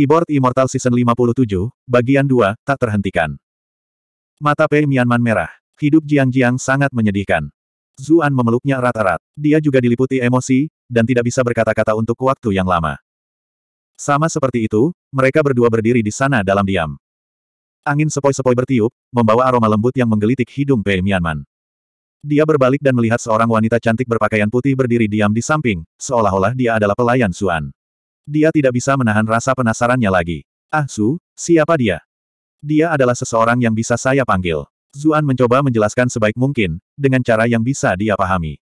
Keyboard Immortal Season 57, bagian 2, tak terhentikan. Mata Pei Mianman merah. Hidup Jiang Jiang sangat menyedihkan. Zuan memeluknya erat-erat. Dia juga diliputi emosi, dan tidak bisa berkata-kata untuk waktu yang lama. Sama seperti itu, mereka berdua berdiri di sana dalam diam. Angin sepoi-sepoi bertiup, membawa aroma lembut yang menggelitik hidung Pei Mianman. Dia berbalik dan melihat seorang wanita cantik berpakaian putih berdiri diam di samping, seolah-olah dia adalah pelayan Zuan. Dia tidak bisa menahan rasa penasarannya lagi. Ah Su, siapa dia? Dia adalah seseorang yang bisa saya panggil. Zuan mencoba menjelaskan sebaik mungkin, dengan cara yang bisa dia pahami.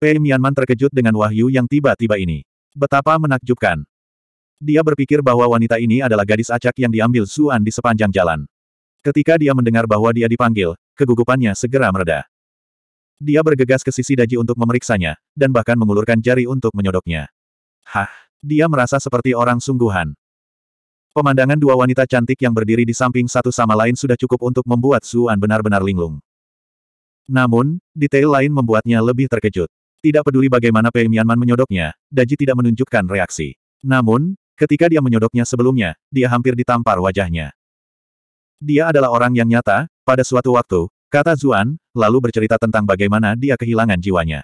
Pei Mianman terkejut dengan wahyu yang tiba-tiba ini. Betapa menakjubkan. Dia berpikir bahwa wanita ini adalah gadis acak yang diambil Zuan di sepanjang jalan. Ketika dia mendengar bahwa dia dipanggil, kegugupannya segera mereda. Dia bergegas ke sisi daji untuk memeriksanya, dan bahkan mengulurkan jari untuk menyodoknya. Hah, dia merasa seperti orang sungguhan. Pemandangan dua wanita cantik yang berdiri di samping satu sama lain sudah cukup untuk membuat Zuan benar-benar linglung. Namun, detail lain membuatnya lebih terkejut. Tidak peduli bagaimana Pei Mianman menyodoknya, Daji tidak menunjukkan reaksi. Namun, ketika dia menyodoknya sebelumnya, dia hampir ditampar wajahnya. Dia adalah orang yang nyata, pada suatu waktu, kata Zuan, lalu bercerita tentang bagaimana dia kehilangan jiwanya.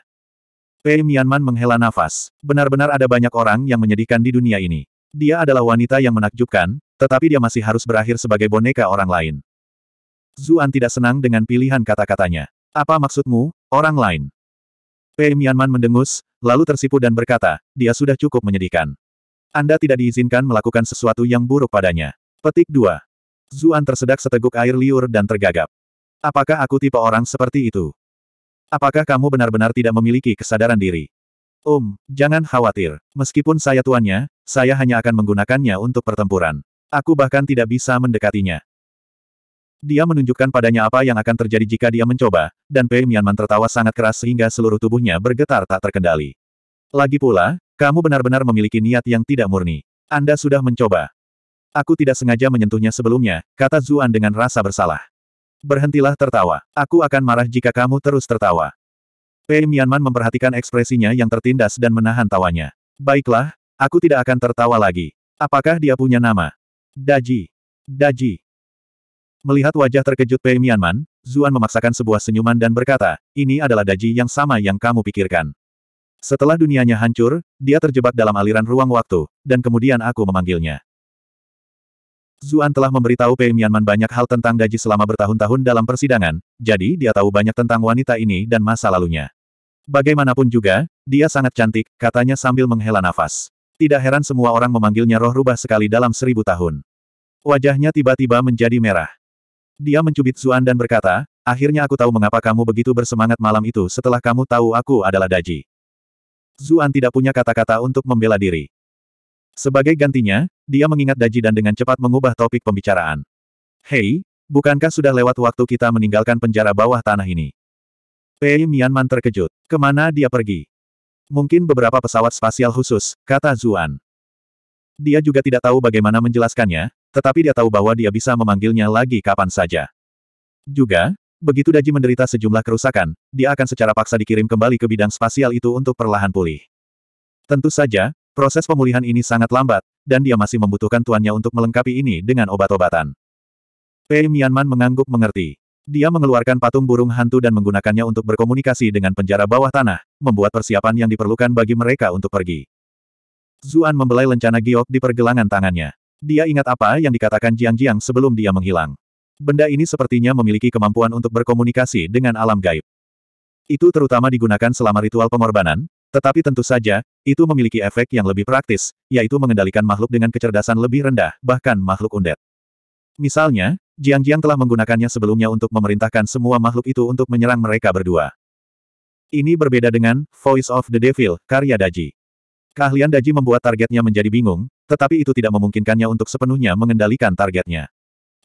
P. Mianman menghela nafas. Benar-benar ada banyak orang yang menyedihkan di dunia ini. Dia adalah wanita yang menakjubkan, tetapi dia masih harus berakhir sebagai boneka orang lain. Zuan tidak senang dengan pilihan kata-katanya. Apa maksudmu, orang lain? P. Mianman mendengus, lalu tersipu dan berkata, dia sudah cukup menyedihkan. Anda tidak diizinkan melakukan sesuatu yang buruk padanya. Petik 2. Zuan tersedak seteguk air liur dan tergagap. Apakah aku tipe orang seperti itu? Apakah kamu benar-benar tidak memiliki kesadaran diri? Um, jangan khawatir. Meskipun saya tuannya, saya hanya akan menggunakannya untuk pertempuran. Aku bahkan tidak bisa mendekatinya. Dia menunjukkan padanya apa yang akan terjadi jika dia mencoba, dan Pei Mianman tertawa sangat keras sehingga seluruh tubuhnya bergetar tak terkendali. Lagi pula, kamu benar-benar memiliki niat yang tidak murni. Anda sudah mencoba. Aku tidak sengaja menyentuhnya sebelumnya, kata Zuan dengan rasa bersalah. Berhentilah tertawa. Aku akan marah jika kamu terus tertawa. Pei Mianman memperhatikan ekspresinya yang tertindas dan menahan tawanya. Baiklah, aku tidak akan tertawa lagi. Apakah dia punya nama? Daji. Daji. Melihat wajah terkejut Pei Mianman, Zuan memaksakan sebuah senyuman dan berkata, ini adalah Daji yang sama yang kamu pikirkan. Setelah dunianya hancur, dia terjebak dalam aliran ruang waktu, dan kemudian aku memanggilnya. Zuan telah memberitahu Pei Mianman banyak hal tentang gaji selama bertahun-tahun dalam persidangan, jadi dia tahu banyak tentang wanita ini dan masa lalunya. Bagaimanapun juga, dia sangat cantik, katanya sambil menghela nafas. Tidak heran semua orang memanggilnya roh rubah sekali dalam seribu tahun. Wajahnya tiba-tiba menjadi merah. Dia mencubit Zuan dan berkata, akhirnya aku tahu mengapa kamu begitu bersemangat malam itu setelah kamu tahu aku adalah Daji. Zuan tidak punya kata-kata untuk membela diri. Sebagai gantinya, dia mengingat Daji dan dengan cepat mengubah topik pembicaraan. Hei, bukankah sudah lewat waktu kita meninggalkan penjara bawah tanah ini? Pei Mianman terkejut. Kemana dia pergi? Mungkin beberapa pesawat spasial khusus, kata Zuan. Dia juga tidak tahu bagaimana menjelaskannya, tetapi dia tahu bahwa dia bisa memanggilnya lagi kapan saja. Juga, begitu Daji menderita sejumlah kerusakan, dia akan secara paksa dikirim kembali ke bidang spasial itu untuk perlahan pulih. Tentu saja, Proses pemulihan ini sangat lambat, dan dia masih membutuhkan tuannya untuk melengkapi ini dengan obat-obatan. Pei Mianman mengangguk mengerti. Dia mengeluarkan patung burung hantu dan menggunakannya untuk berkomunikasi dengan penjara bawah tanah, membuat persiapan yang diperlukan bagi mereka untuk pergi. Zuan membelai lencana giok di pergelangan tangannya. Dia ingat apa yang dikatakan Jiang Jiang sebelum dia menghilang. Benda ini sepertinya memiliki kemampuan untuk berkomunikasi dengan alam gaib. Itu terutama digunakan selama ritual pengorbanan, tetapi tentu saja, itu memiliki efek yang lebih praktis, yaitu mengendalikan makhluk dengan kecerdasan lebih rendah, bahkan makhluk undead. Misalnya, Jiang Jiang telah menggunakannya sebelumnya untuk memerintahkan semua makhluk itu untuk menyerang mereka berdua. Ini berbeda dengan Voice of the Devil, karya Daji. Keahlian Daji membuat targetnya menjadi bingung, tetapi itu tidak memungkinkannya untuk sepenuhnya mengendalikan targetnya.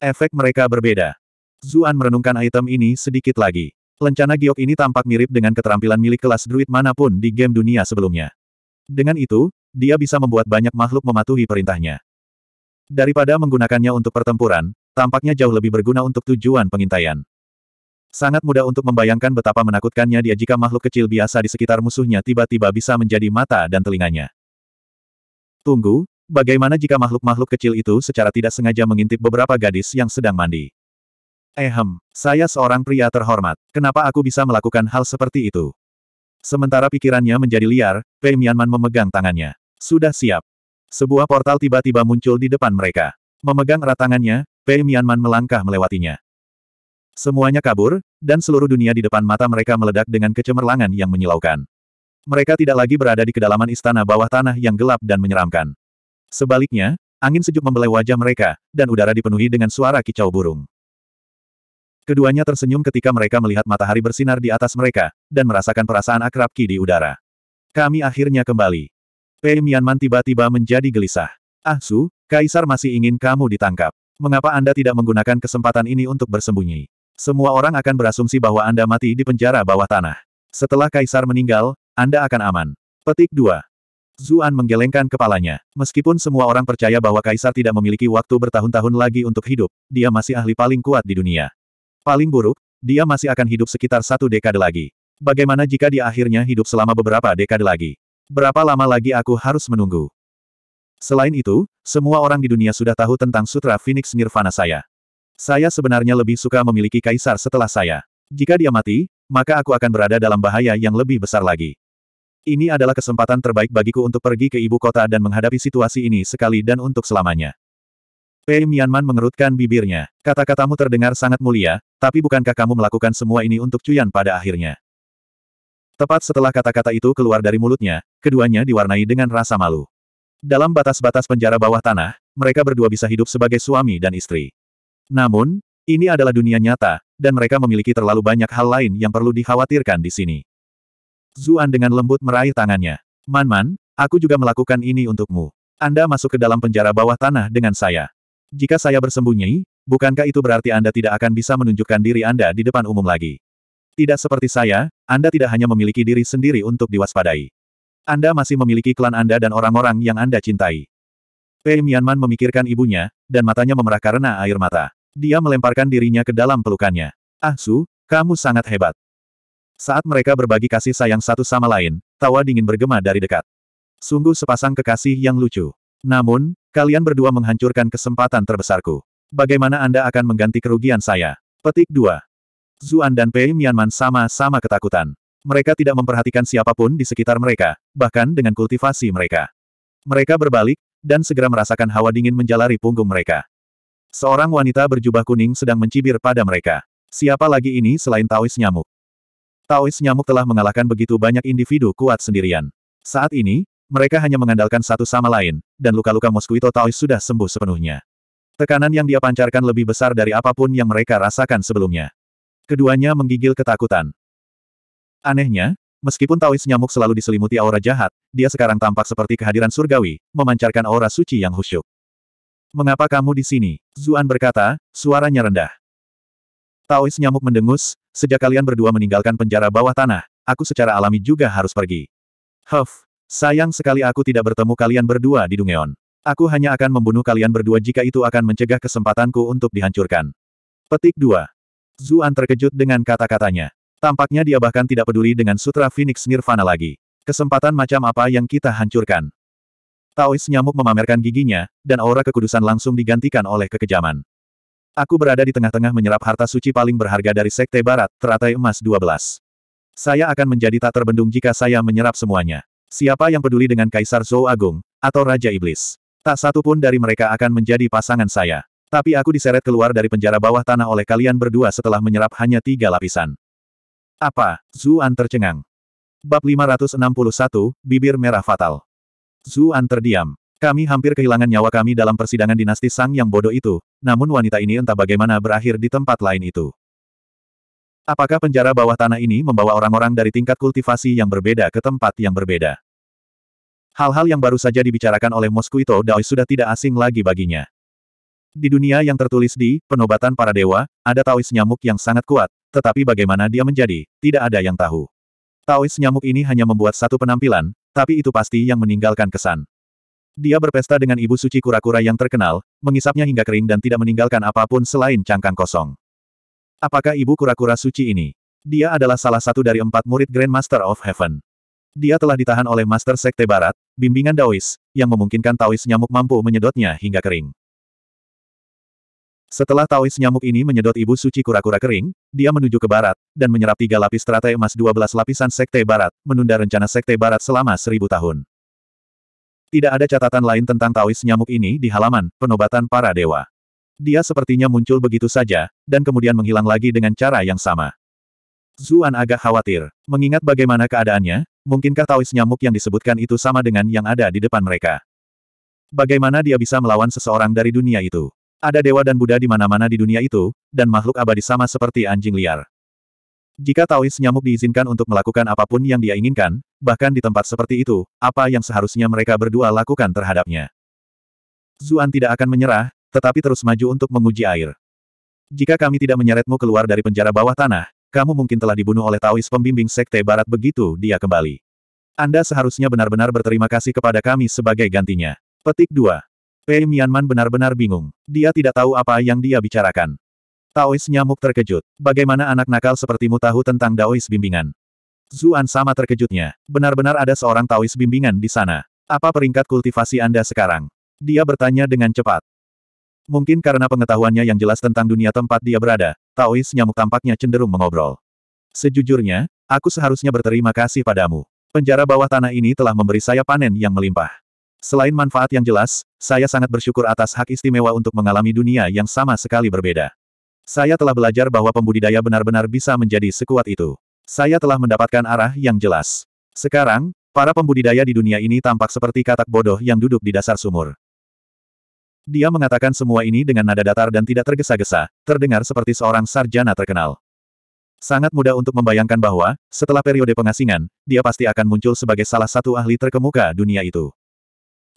Efek mereka berbeda. Zuan merenungkan item ini sedikit lagi. Lencana giok ini tampak mirip dengan keterampilan milik kelas druid manapun di game dunia sebelumnya. Dengan itu, dia bisa membuat banyak makhluk mematuhi perintahnya. Daripada menggunakannya untuk pertempuran, tampaknya jauh lebih berguna untuk tujuan pengintaian. Sangat mudah untuk membayangkan betapa menakutkannya dia jika makhluk kecil biasa di sekitar musuhnya tiba-tiba bisa menjadi mata dan telinganya. Tunggu, bagaimana jika makhluk-makhluk kecil itu secara tidak sengaja mengintip beberapa gadis yang sedang mandi? Ehem, eh, saya seorang pria terhormat. Kenapa aku bisa melakukan hal seperti itu? Sementara pikirannya menjadi liar, Pei Mianman memegang tangannya. Sudah siap. Sebuah portal tiba-tiba muncul di depan mereka. Memegang erat tangannya, Pei Mianman melangkah melewatinya. Semuanya kabur, dan seluruh dunia di depan mata mereka meledak dengan kecemerlangan yang menyilaukan. Mereka tidak lagi berada di kedalaman istana bawah tanah yang gelap dan menyeramkan. Sebaliknya, angin sejuk membelai wajah mereka, dan udara dipenuhi dengan suara kicau burung. Keduanya tersenyum ketika mereka melihat matahari bersinar di atas mereka, dan merasakan perasaan akrab Ki di udara. Kami akhirnya kembali. Pei Mianman tiba-tiba menjadi gelisah. Ah Su, Kaisar masih ingin kamu ditangkap. Mengapa Anda tidak menggunakan kesempatan ini untuk bersembunyi? Semua orang akan berasumsi bahwa Anda mati di penjara bawah tanah. Setelah Kaisar meninggal, Anda akan aman. Petik 2. Zuan menggelengkan kepalanya. Meskipun semua orang percaya bahwa Kaisar tidak memiliki waktu bertahun-tahun lagi untuk hidup, dia masih ahli paling kuat di dunia. Paling buruk, dia masih akan hidup sekitar satu dekade lagi. Bagaimana jika dia akhirnya hidup selama beberapa dekade lagi? Berapa lama lagi aku harus menunggu? Selain itu, semua orang di dunia sudah tahu tentang Sutra Phoenix Nirvana saya. Saya sebenarnya lebih suka memiliki kaisar setelah saya. Jika dia mati, maka aku akan berada dalam bahaya yang lebih besar lagi. Ini adalah kesempatan terbaik bagiku untuk pergi ke ibu kota dan menghadapi situasi ini sekali dan untuk selamanya. P. Mianman mengerutkan bibirnya. Kata-katamu terdengar sangat mulia, tapi bukankah kamu melakukan semua ini untuk Cuyan pada akhirnya? Tepat setelah kata-kata itu keluar dari mulutnya, keduanya diwarnai dengan rasa malu. Dalam batas-batas penjara bawah tanah, mereka berdua bisa hidup sebagai suami dan istri. Namun, ini adalah dunia nyata, dan mereka memiliki terlalu banyak hal lain yang perlu dikhawatirkan di sini. Zuan dengan lembut meraih tangannya. Man-man, aku juga melakukan ini untukmu. Anda masuk ke dalam penjara bawah tanah dengan saya. Jika saya bersembunyi, bukankah itu berarti Anda tidak akan bisa menunjukkan diri Anda di depan umum lagi? Tidak seperti saya, Anda tidak hanya memiliki diri sendiri untuk diwaspadai. Anda masih memiliki klan Anda dan orang-orang yang Anda cintai. Pei Mianman memikirkan ibunya, dan matanya memerah karena air mata. Dia melemparkan dirinya ke dalam pelukannya. Ah Su, kamu sangat hebat. Saat mereka berbagi kasih sayang satu sama lain, tawa dingin bergema dari dekat. Sungguh sepasang kekasih yang lucu. Namun, Kalian berdua menghancurkan kesempatan terbesarku. Bagaimana Anda akan mengganti kerugian saya? Petik 2. Zuan dan Pei Mianman sama-sama ketakutan. Mereka tidak memperhatikan siapapun di sekitar mereka, bahkan dengan kultivasi mereka. Mereka berbalik, dan segera merasakan hawa dingin menjalari punggung mereka. Seorang wanita berjubah kuning sedang mencibir pada mereka. Siapa lagi ini selain Taois Nyamuk? Taois Nyamuk telah mengalahkan begitu banyak individu kuat sendirian. Saat ini, mereka hanya mengandalkan satu sama lain, dan luka-luka Mosquito Taois sudah sembuh sepenuhnya. Tekanan yang dia pancarkan lebih besar dari apapun yang mereka rasakan sebelumnya. Keduanya menggigil ketakutan. Anehnya, meskipun Taois nyamuk selalu diselimuti aura jahat, dia sekarang tampak seperti kehadiran surgawi, memancarkan aura suci yang khusyuk. Mengapa kamu di sini? Zuan berkata, suaranya rendah. Taois nyamuk mendengus, sejak kalian berdua meninggalkan penjara bawah tanah, aku secara alami juga harus pergi. Huff, Sayang sekali aku tidak bertemu kalian berdua di Dungeon. Aku hanya akan membunuh kalian berdua jika itu akan mencegah kesempatanku untuk dihancurkan. Petik 2. Zuan terkejut dengan kata-katanya. Tampaknya dia bahkan tidak peduli dengan Sutra Phoenix Nirvana lagi. Kesempatan macam apa yang kita hancurkan? Taois nyamuk memamerkan giginya, dan aura kekudusan langsung digantikan oleh kekejaman. Aku berada di tengah-tengah menyerap harta suci paling berharga dari Sekte Barat, teratai emas 12. Saya akan menjadi tak terbendung jika saya menyerap semuanya. Siapa yang peduli dengan Kaisar Zhou Agung, atau Raja Iblis? Tak satu pun dari mereka akan menjadi pasangan saya. Tapi aku diseret keluar dari penjara bawah tanah oleh kalian berdua setelah menyerap hanya tiga lapisan. Apa? Zuan tercengang. Bab 561, Bibir Merah Fatal. Zuan terdiam. Kami hampir kehilangan nyawa kami dalam persidangan dinasti Sang yang bodoh itu, namun wanita ini entah bagaimana berakhir di tempat lain itu. Apakah penjara bawah tanah ini membawa orang-orang dari tingkat kultivasi yang berbeda ke tempat yang berbeda? Hal-hal yang baru saja dibicarakan oleh Mosquito Dao sudah tidak asing lagi baginya. Di dunia yang tertulis di Penobatan Para Dewa, ada Taois nyamuk yang sangat kuat, tetapi bagaimana dia menjadi, tidak ada yang tahu. Taois nyamuk ini hanya membuat satu penampilan, tapi itu pasti yang meninggalkan kesan. Dia berpesta dengan ibu suci kura-kura yang terkenal, mengisapnya hingga kering dan tidak meninggalkan apapun selain cangkang kosong. Apakah ibu kura-kura suci ini? Dia adalah salah satu dari empat murid Grand Master of Heaven. Dia telah ditahan oleh Master Sekte Barat, bimbingan Daois, yang memungkinkan Taois nyamuk mampu menyedotnya hingga kering. Setelah Taois nyamuk ini menyedot ibu suci kura-kura kering, dia menuju ke barat, dan menyerap tiga lapis teratai emas 12 lapisan Sekte Barat, menunda rencana Sekte Barat selama seribu tahun. Tidak ada catatan lain tentang Taois nyamuk ini di halaman penobatan para dewa. Dia sepertinya muncul begitu saja, dan kemudian menghilang lagi dengan cara yang sama. Zuan agak khawatir. Mengingat bagaimana keadaannya, mungkinkah tawis nyamuk yang disebutkan itu sama dengan yang ada di depan mereka? Bagaimana dia bisa melawan seseorang dari dunia itu? Ada dewa dan Buddha di mana-mana di dunia itu, dan makhluk abadi sama seperti anjing liar. Jika Taois nyamuk diizinkan untuk melakukan apapun yang dia inginkan, bahkan di tempat seperti itu, apa yang seharusnya mereka berdua lakukan terhadapnya? Zuan tidak akan menyerah, tetapi terus maju untuk menguji air. Jika kami tidak menyeretmu keluar dari penjara bawah tanah, kamu mungkin telah dibunuh oleh Taois pembimbing Sekte Barat begitu dia kembali. Anda seharusnya benar-benar berterima kasih kepada kami sebagai gantinya. Petik 2. Pei Mianman benar-benar bingung. Dia tidak tahu apa yang dia bicarakan. Taois nyamuk terkejut. Bagaimana anak nakal sepertimu tahu tentang Daois bimbingan? Zuan sama terkejutnya. Benar-benar ada seorang Taois bimbingan di sana. Apa peringkat kultivasi Anda sekarang? Dia bertanya dengan cepat. Mungkin karena pengetahuannya yang jelas tentang dunia tempat dia berada, Taois nyamuk tampaknya cenderung mengobrol. Sejujurnya, aku seharusnya berterima kasih padamu. Penjara bawah tanah ini telah memberi saya panen yang melimpah. Selain manfaat yang jelas, saya sangat bersyukur atas hak istimewa untuk mengalami dunia yang sama sekali berbeda. Saya telah belajar bahwa pembudidaya benar-benar bisa menjadi sekuat itu. Saya telah mendapatkan arah yang jelas. Sekarang, para pembudidaya di dunia ini tampak seperti katak bodoh yang duduk di dasar sumur. Dia mengatakan semua ini dengan nada datar dan tidak tergesa-gesa, terdengar seperti seorang sarjana terkenal. Sangat mudah untuk membayangkan bahwa, setelah periode pengasingan, dia pasti akan muncul sebagai salah satu ahli terkemuka dunia itu.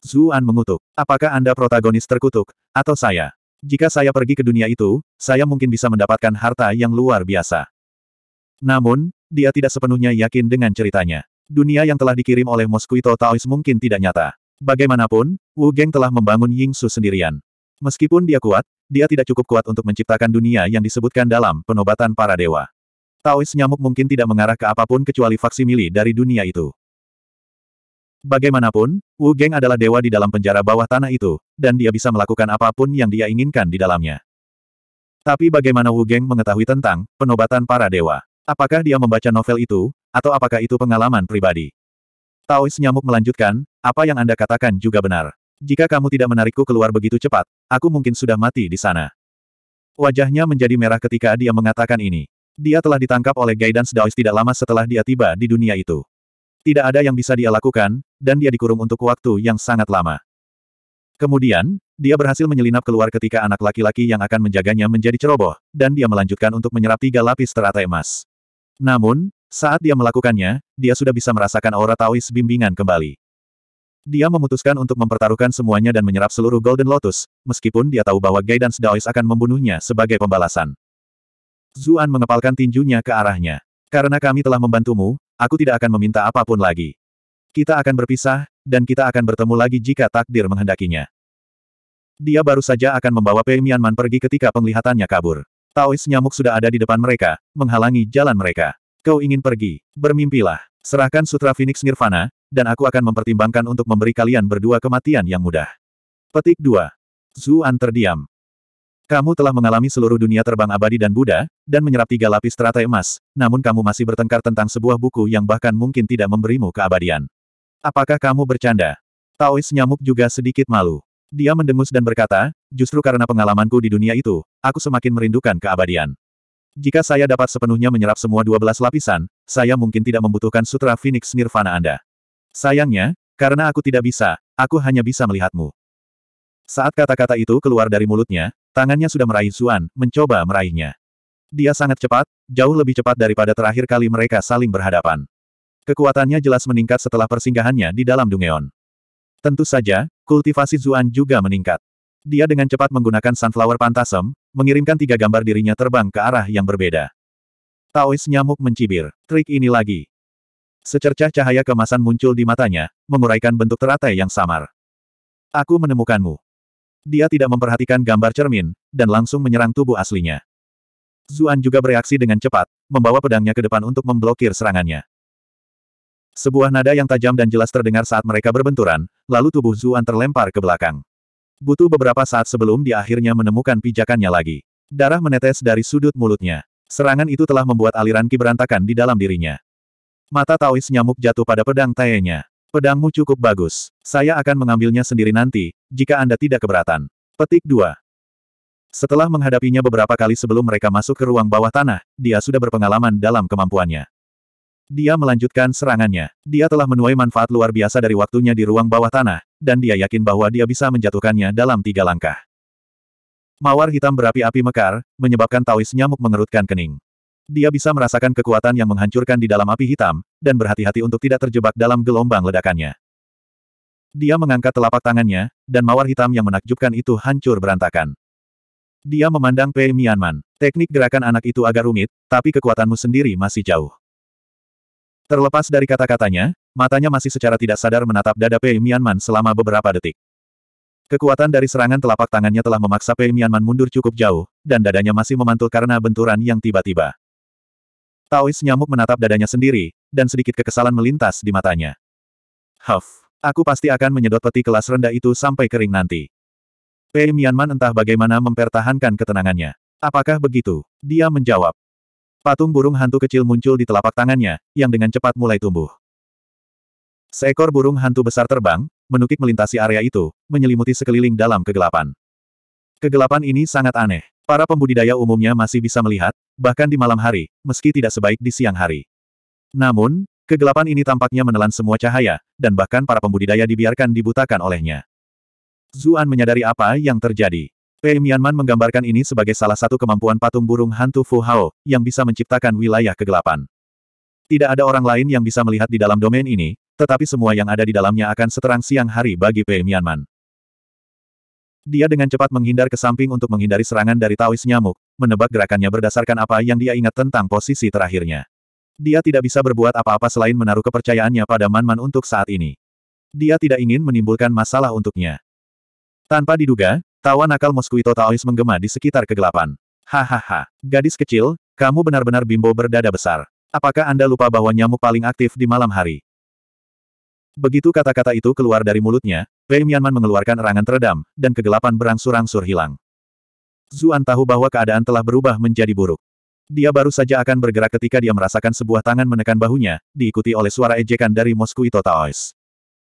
Zuan mengutuk, apakah Anda protagonis terkutuk, atau saya? Jika saya pergi ke dunia itu, saya mungkin bisa mendapatkan harta yang luar biasa. Namun, dia tidak sepenuhnya yakin dengan ceritanya. Dunia yang telah dikirim oleh Moskuito Taois mungkin tidak nyata. Bagaimanapun, Wu Geng telah membangun Ying Su sendirian. Meskipun dia kuat, dia tidak cukup kuat untuk menciptakan dunia yang disebutkan dalam penobatan para dewa. Taois nyamuk mungkin tidak mengarah ke apapun kecuali faksimili dari dunia itu. Bagaimanapun, Wu Geng adalah dewa di dalam penjara bawah tanah itu, dan dia bisa melakukan apapun yang dia inginkan di dalamnya. Tapi bagaimana Wu Geng mengetahui tentang penobatan para dewa? Apakah dia membaca novel itu, atau apakah itu pengalaman pribadi? Taois nyamuk melanjutkan, apa yang Anda katakan juga benar. Jika kamu tidak menarikku keluar begitu cepat, aku mungkin sudah mati di sana. Wajahnya menjadi merah ketika dia mengatakan ini. Dia telah ditangkap oleh Guidance Daois tidak lama setelah dia tiba di dunia itu. Tidak ada yang bisa dia lakukan, dan dia dikurung untuk waktu yang sangat lama. Kemudian, dia berhasil menyelinap keluar ketika anak laki-laki yang akan menjaganya menjadi ceroboh, dan dia melanjutkan untuk menyerap tiga lapis teratai emas. Namun, saat dia melakukannya, dia sudah bisa merasakan aura Taois bimbingan kembali. Dia memutuskan untuk mempertaruhkan semuanya dan menyerap seluruh Golden Lotus, meskipun dia tahu bahwa Guidance Daois akan membunuhnya sebagai pembalasan. Zuan mengepalkan tinjunya ke arahnya. Karena kami telah membantumu, aku tidak akan meminta apapun lagi. Kita akan berpisah, dan kita akan bertemu lagi jika takdir menghendakinya. Dia baru saja akan membawa Pei Mianman pergi ketika penglihatannya kabur. Taois nyamuk sudah ada di depan mereka, menghalangi jalan mereka. Kau ingin pergi, bermimpilah. Serahkan Sutra Phoenix Nirvana, dan aku akan mempertimbangkan untuk memberi kalian berdua kematian yang mudah. Petik 2. Zuan terdiam. Kamu telah mengalami seluruh dunia terbang abadi dan Buddha, dan menyerap tiga lapis teratai emas, namun kamu masih bertengkar tentang sebuah buku yang bahkan mungkin tidak memberimu keabadian. Apakah kamu bercanda? Taois nyamuk juga sedikit malu. Dia mendengus dan berkata, justru karena pengalamanku di dunia itu, aku semakin merindukan keabadian. Jika saya dapat sepenuhnya menyerap semua 12 lapisan, saya mungkin tidak membutuhkan Sutra Phoenix Nirvana Anda. Sayangnya, karena aku tidak bisa, aku hanya bisa melihatmu. Saat kata-kata itu keluar dari mulutnya, tangannya sudah meraih Zuan, mencoba meraihnya. Dia sangat cepat, jauh lebih cepat daripada terakhir kali mereka saling berhadapan. Kekuatannya jelas meningkat setelah persinggahannya di dalam Dungeon. Tentu saja, kultivasi Zuan juga meningkat. Dia dengan cepat menggunakan Sunflower Pantasem, mengirimkan tiga gambar dirinya terbang ke arah yang berbeda. Taois nyamuk mencibir. Trik ini lagi. Secercah cahaya kemasan muncul di matanya, menguraikan bentuk teratai yang samar. Aku menemukanmu. Dia tidak memperhatikan gambar cermin, dan langsung menyerang tubuh aslinya. Zuan juga bereaksi dengan cepat, membawa pedangnya ke depan untuk memblokir serangannya. Sebuah nada yang tajam dan jelas terdengar saat mereka berbenturan, lalu tubuh Zuan terlempar ke belakang. Butuh beberapa saat sebelum dia akhirnya menemukan pijakannya lagi. Darah menetes dari sudut mulutnya. Serangan itu telah membuat aliran ki berantakan di dalam dirinya. Mata Taois nyamuk jatuh pada pedang tae Pedangmu cukup bagus. Saya akan mengambilnya sendiri nanti, jika Anda tidak keberatan. Petik 2. Setelah menghadapinya beberapa kali sebelum mereka masuk ke ruang bawah tanah, dia sudah berpengalaman dalam kemampuannya. Dia melanjutkan serangannya. Dia telah menuai manfaat luar biasa dari waktunya di ruang bawah tanah, dan dia yakin bahwa dia bisa menjatuhkannya dalam tiga langkah. Mawar hitam berapi-api mekar, menyebabkan Tawis nyamuk mengerutkan kening. Dia bisa merasakan kekuatan yang menghancurkan di dalam api hitam, dan berhati-hati untuk tidak terjebak dalam gelombang ledakannya. Dia mengangkat telapak tangannya, dan mawar hitam yang menakjubkan itu hancur berantakan. Dia memandang Pei Mianman. Teknik gerakan anak itu agak rumit, tapi kekuatanmu sendiri masih jauh. Terlepas dari kata-katanya, matanya masih secara tidak sadar menatap dada Pei Mianman selama beberapa detik. Kekuatan dari serangan telapak tangannya telah memaksa Pei Mianman mundur cukup jauh, dan dadanya masih memantul karena benturan yang tiba-tiba. Taois nyamuk menatap dadanya sendiri, dan sedikit kekesalan melintas di matanya. Huff, aku pasti akan menyedot peti kelas rendah itu sampai kering nanti. Pei Mianman entah bagaimana mempertahankan ketenangannya. Apakah begitu? Dia menjawab. Patung burung hantu kecil muncul di telapak tangannya, yang dengan cepat mulai tumbuh. Seekor burung hantu besar terbang, menukik melintasi area itu, menyelimuti sekeliling dalam kegelapan. Kegelapan ini sangat aneh. Para pembudidaya umumnya masih bisa melihat, bahkan di malam hari, meski tidak sebaik di siang hari. Namun, kegelapan ini tampaknya menelan semua cahaya, dan bahkan para pembudidaya dibiarkan dibutakan olehnya. Zuan menyadari apa yang terjadi. Pei Mianman menggambarkan ini sebagai salah satu kemampuan patung burung hantu Fu Hao, yang bisa menciptakan wilayah kegelapan. Tidak ada orang lain yang bisa melihat di dalam domain ini, tetapi semua yang ada di dalamnya akan seterang siang hari bagi Pei Mianman. Dia dengan cepat menghindar ke samping untuk menghindari serangan dari Taois nyamuk, menebak gerakannya berdasarkan apa yang dia ingat tentang posisi terakhirnya. Dia tidak bisa berbuat apa-apa selain menaruh kepercayaannya pada Manman untuk saat ini. Dia tidak ingin menimbulkan masalah untuknya. Tanpa diduga, tawa nakal Mosquito Taois menggema di sekitar kegelapan. Hahaha, gadis kecil, kamu benar-benar bimbo berdada besar. Apakah Anda lupa bahwa nyamuk paling aktif di malam hari? Begitu kata-kata itu keluar dari mulutnya, Pei Mianman mengeluarkan erangan teredam, dan kegelapan berangsur-angsur hilang. Zuan tahu bahwa keadaan telah berubah menjadi buruk. Dia baru saja akan bergerak ketika dia merasakan sebuah tangan menekan bahunya, diikuti oleh suara ejekan dari Mosquito Taois.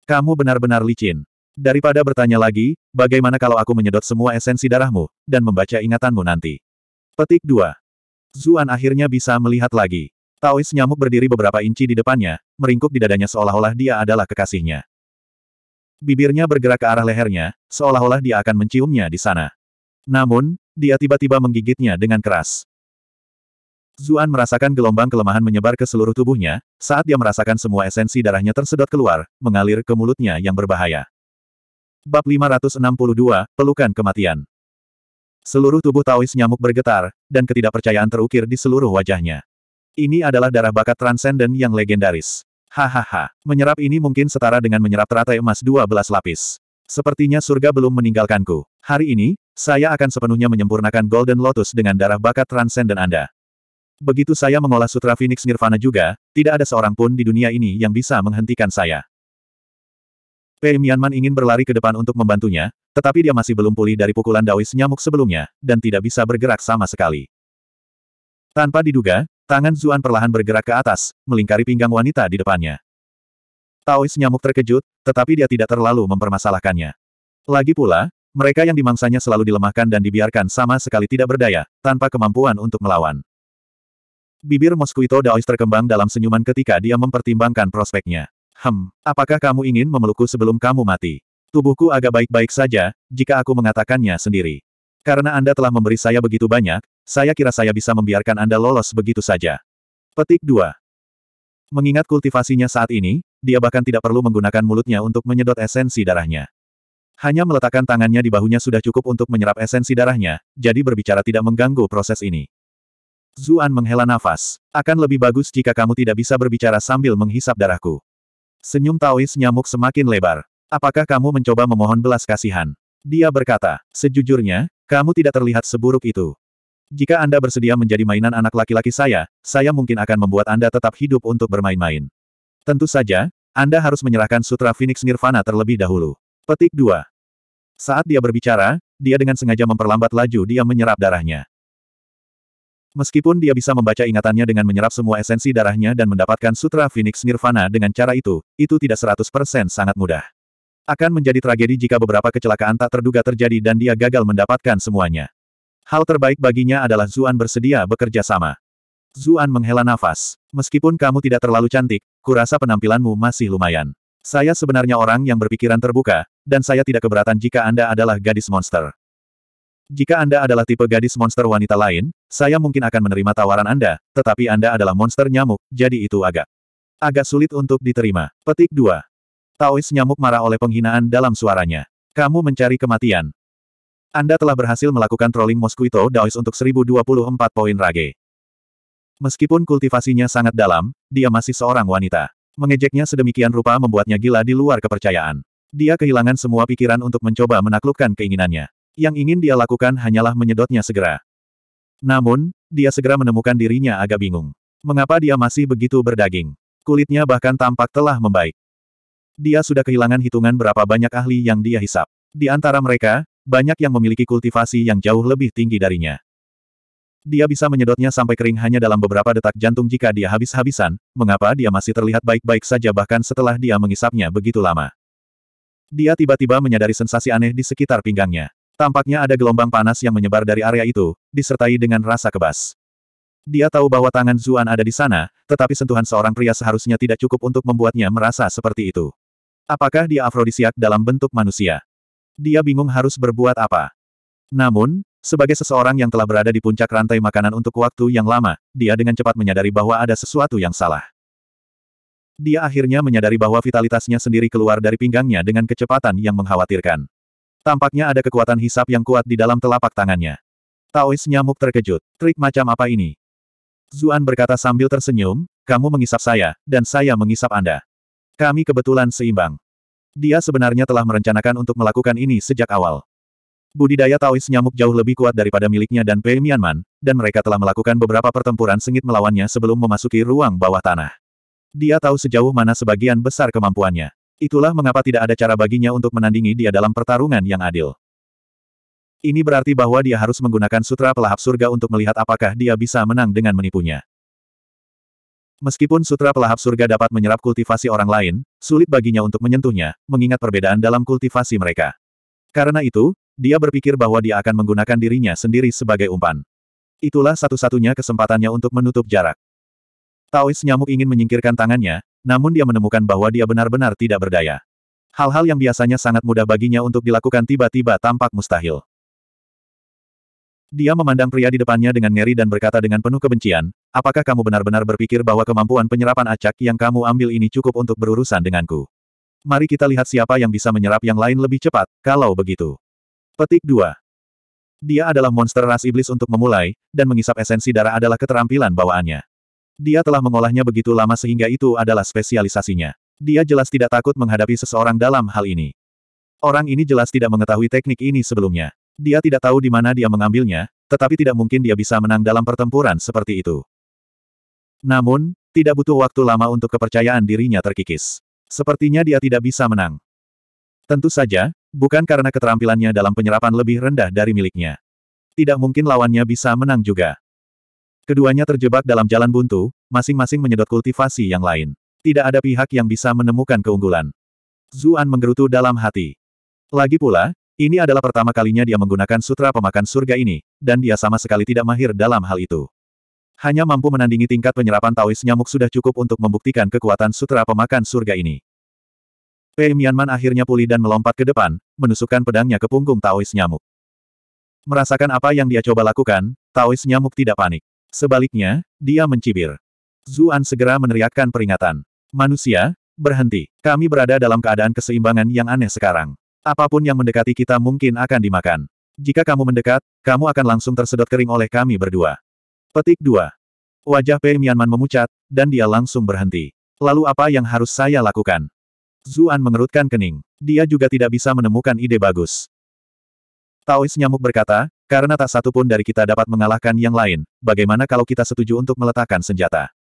Kamu benar-benar licin. Daripada bertanya lagi, bagaimana kalau aku menyedot semua esensi darahmu, dan membaca ingatanmu nanti. Petik 2. Zuan akhirnya bisa melihat lagi. Taois nyamuk berdiri beberapa inci di depannya, meringkuk di dadanya seolah-olah dia adalah kekasihnya. Bibirnya bergerak ke arah lehernya, seolah-olah dia akan menciumnya di sana. Namun, dia tiba-tiba menggigitnya dengan keras. Zuan merasakan gelombang kelemahan menyebar ke seluruh tubuhnya, saat dia merasakan semua esensi darahnya tersedot keluar, mengalir ke mulutnya yang berbahaya. Bab 562, Pelukan Kematian Seluruh tubuh Taois nyamuk bergetar, dan ketidakpercayaan terukir di seluruh wajahnya. Ini adalah darah bakat transenden yang legendaris. Hahaha, menyerap ini mungkin setara dengan menyerap teratai emas 12 lapis. Sepertinya surga belum meninggalkanku. Hari ini, saya akan sepenuhnya menyempurnakan Golden Lotus dengan darah bakat transenden Anda. Begitu saya mengolah Sutra Phoenix Nirvana juga, tidak ada seorang pun di dunia ini yang bisa menghentikan saya. Pei Mianman ingin berlari ke depan untuk membantunya, tetapi dia masih belum pulih dari pukulan Dawis nyamuk sebelumnya, dan tidak bisa bergerak sama sekali. Tanpa diduga, Tangan Zuan perlahan bergerak ke atas, melingkari pinggang wanita di depannya. Taois nyamuk terkejut, tetapi dia tidak terlalu mempermasalahkannya. Lagi pula, mereka yang dimangsanya selalu dilemahkan dan dibiarkan sama sekali tidak berdaya, tanpa kemampuan untuk melawan. Bibir Mosquito Daois terkembang dalam senyuman ketika dia mempertimbangkan prospeknya. Hem, apakah kamu ingin memelukku sebelum kamu mati? Tubuhku agak baik-baik saja, jika aku mengatakannya sendiri. Karena Anda telah memberi saya begitu banyak, saya kira saya bisa membiarkan Anda lolos begitu saja. Petik 2. Mengingat kultivasinya saat ini, dia bahkan tidak perlu menggunakan mulutnya untuk menyedot esensi darahnya. Hanya meletakkan tangannya di bahunya sudah cukup untuk menyerap esensi darahnya, jadi berbicara tidak mengganggu proses ini. Zuan menghela nafas. Akan lebih bagus jika kamu tidak bisa berbicara sambil menghisap darahku. Senyum Taois nyamuk semakin lebar. Apakah kamu mencoba memohon belas kasihan? Dia berkata, sejujurnya, kamu tidak terlihat seburuk itu. Jika Anda bersedia menjadi mainan anak laki-laki saya, saya mungkin akan membuat Anda tetap hidup untuk bermain-main. Tentu saja, Anda harus menyerahkan Sutra Phoenix Nirvana terlebih dahulu. Petik 2. Saat dia berbicara, dia dengan sengaja memperlambat laju dia menyerap darahnya. Meskipun dia bisa membaca ingatannya dengan menyerap semua esensi darahnya dan mendapatkan Sutra Phoenix Nirvana dengan cara itu, itu tidak 100% sangat mudah. Akan menjadi tragedi jika beberapa kecelakaan tak terduga terjadi dan dia gagal mendapatkan semuanya. Hal terbaik baginya adalah Zuan bersedia bekerja sama. Zuan menghela nafas. Meskipun kamu tidak terlalu cantik, kurasa penampilanmu masih lumayan. Saya sebenarnya orang yang berpikiran terbuka, dan saya tidak keberatan jika Anda adalah gadis monster. Jika Anda adalah tipe gadis monster wanita lain, saya mungkin akan menerima tawaran Anda, tetapi Anda adalah monster nyamuk, jadi itu agak agak sulit untuk diterima. Petik 2. Taois nyamuk marah oleh penghinaan dalam suaranya. Kamu mencari kematian. Anda telah berhasil melakukan trolling Mosquito Daois untuk 1024 poin rage. Meskipun kultivasinya sangat dalam, dia masih seorang wanita. Mengejeknya sedemikian rupa membuatnya gila di luar kepercayaan. Dia kehilangan semua pikiran untuk mencoba menaklukkan keinginannya. Yang ingin dia lakukan hanyalah menyedotnya segera. Namun, dia segera menemukan dirinya agak bingung. Mengapa dia masih begitu berdaging? Kulitnya bahkan tampak telah membaik. Dia sudah kehilangan hitungan berapa banyak ahli yang dia hisap. Di antara mereka, banyak yang memiliki kultivasi yang jauh lebih tinggi darinya. Dia bisa menyedotnya sampai kering hanya dalam beberapa detak jantung jika dia habis-habisan, mengapa dia masih terlihat baik-baik saja bahkan setelah dia mengisapnya begitu lama. Dia tiba-tiba menyadari sensasi aneh di sekitar pinggangnya. Tampaknya ada gelombang panas yang menyebar dari area itu, disertai dengan rasa kebas. Dia tahu bahwa tangan Zuan ada di sana, tetapi sentuhan seorang pria seharusnya tidak cukup untuk membuatnya merasa seperti itu. Apakah dia afrodisiak dalam bentuk manusia? Dia bingung harus berbuat apa. Namun, sebagai seseorang yang telah berada di puncak rantai makanan untuk waktu yang lama, dia dengan cepat menyadari bahwa ada sesuatu yang salah. Dia akhirnya menyadari bahwa vitalitasnya sendiri keluar dari pinggangnya dengan kecepatan yang mengkhawatirkan. Tampaknya ada kekuatan hisap yang kuat di dalam telapak tangannya. Taois nyamuk terkejut. Trik macam apa ini? Zuan berkata sambil tersenyum, kamu mengisap saya, dan saya mengisap Anda. Kami kebetulan seimbang. Dia sebenarnya telah merencanakan untuk melakukan ini sejak awal. Budidaya Taois nyamuk jauh lebih kuat daripada miliknya dan Pei Mianman, dan mereka telah melakukan beberapa pertempuran sengit melawannya sebelum memasuki ruang bawah tanah. Dia tahu sejauh mana sebagian besar kemampuannya. Itulah mengapa tidak ada cara baginya untuk menandingi dia dalam pertarungan yang adil. Ini berarti bahwa dia harus menggunakan sutra pelahap surga untuk melihat apakah dia bisa menang dengan menipunya. Meskipun sutra pelahap surga dapat menyerap kultivasi orang lain, sulit baginya untuk menyentuhnya, mengingat perbedaan dalam kultivasi mereka. Karena itu, dia berpikir bahwa dia akan menggunakan dirinya sendiri sebagai umpan. Itulah satu-satunya kesempatannya untuk menutup jarak. Taois nyamuk ingin menyingkirkan tangannya, namun dia menemukan bahwa dia benar-benar tidak berdaya. Hal-hal yang biasanya sangat mudah baginya untuk dilakukan tiba-tiba tampak mustahil. Dia memandang pria di depannya dengan ngeri dan berkata dengan penuh kebencian, apakah kamu benar-benar berpikir bahwa kemampuan penyerapan acak yang kamu ambil ini cukup untuk berurusan denganku? Mari kita lihat siapa yang bisa menyerap yang lain lebih cepat, kalau begitu. Petik 2. Dia adalah monster ras iblis untuk memulai, dan mengisap esensi darah adalah keterampilan bawaannya. Dia telah mengolahnya begitu lama sehingga itu adalah spesialisasinya. Dia jelas tidak takut menghadapi seseorang dalam hal ini. Orang ini jelas tidak mengetahui teknik ini sebelumnya. Dia tidak tahu di mana dia mengambilnya, tetapi tidak mungkin dia bisa menang dalam pertempuran seperti itu. Namun, tidak butuh waktu lama untuk kepercayaan dirinya terkikis. Sepertinya dia tidak bisa menang. Tentu saja, bukan karena keterampilannya dalam penyerapan lebih rendah dari miliknya. Tidak mungkin lawannya bisa menang juga. Keduanya terjebak dalam jalan buntu, masing-masing menyedot kultivasi yang lain. Tidak ada pihak yang bisa menemukan keunggulan. Zuan menggerutu dalam hati. Lagi pula, ini adalah pertama kalinya dia menggunakan sutra pemakan surga ini, dan dia sama sekali tidak mahir dalam hal itu. Hanya mampu menandingi tingkat penyerapan Taois nyamuk sudah cukup untuk membuktikan kekuatan sutra pemakan surga ini. Pei Mianman akhirnya pulih dan melompat ke depan, menusukkan pedangnya ke punggung Taois nyamuk. Merasakan apa yang dia coba lakukan, Taois nyamuk tidak panik. Sebaliknya, dia mencibir. Zuan segera meneriakkan peringatan. Manusia, berhenti. Kami berada dalam keadaan keseimbangan yang aneh sekarang. Apapun yang mendekati kita mungkin akan dimakan. Jika kamu mendekat, kamu akan langsung tersedot kering oleh kami berdua. Petik 2. Wajah Pei Mianman memucat, dan dia langsung berhenti. Lalu apa yang harus saya lakukan? Zuan mengerutkan kening. Dia juga tidak bisa menemukan ide bagus. Taois nyamuk berkata, karena tak satu pun dari kita dapat mengalahkan yang lain, bagaimana kalau kita setuju untuk meletakkan senjata?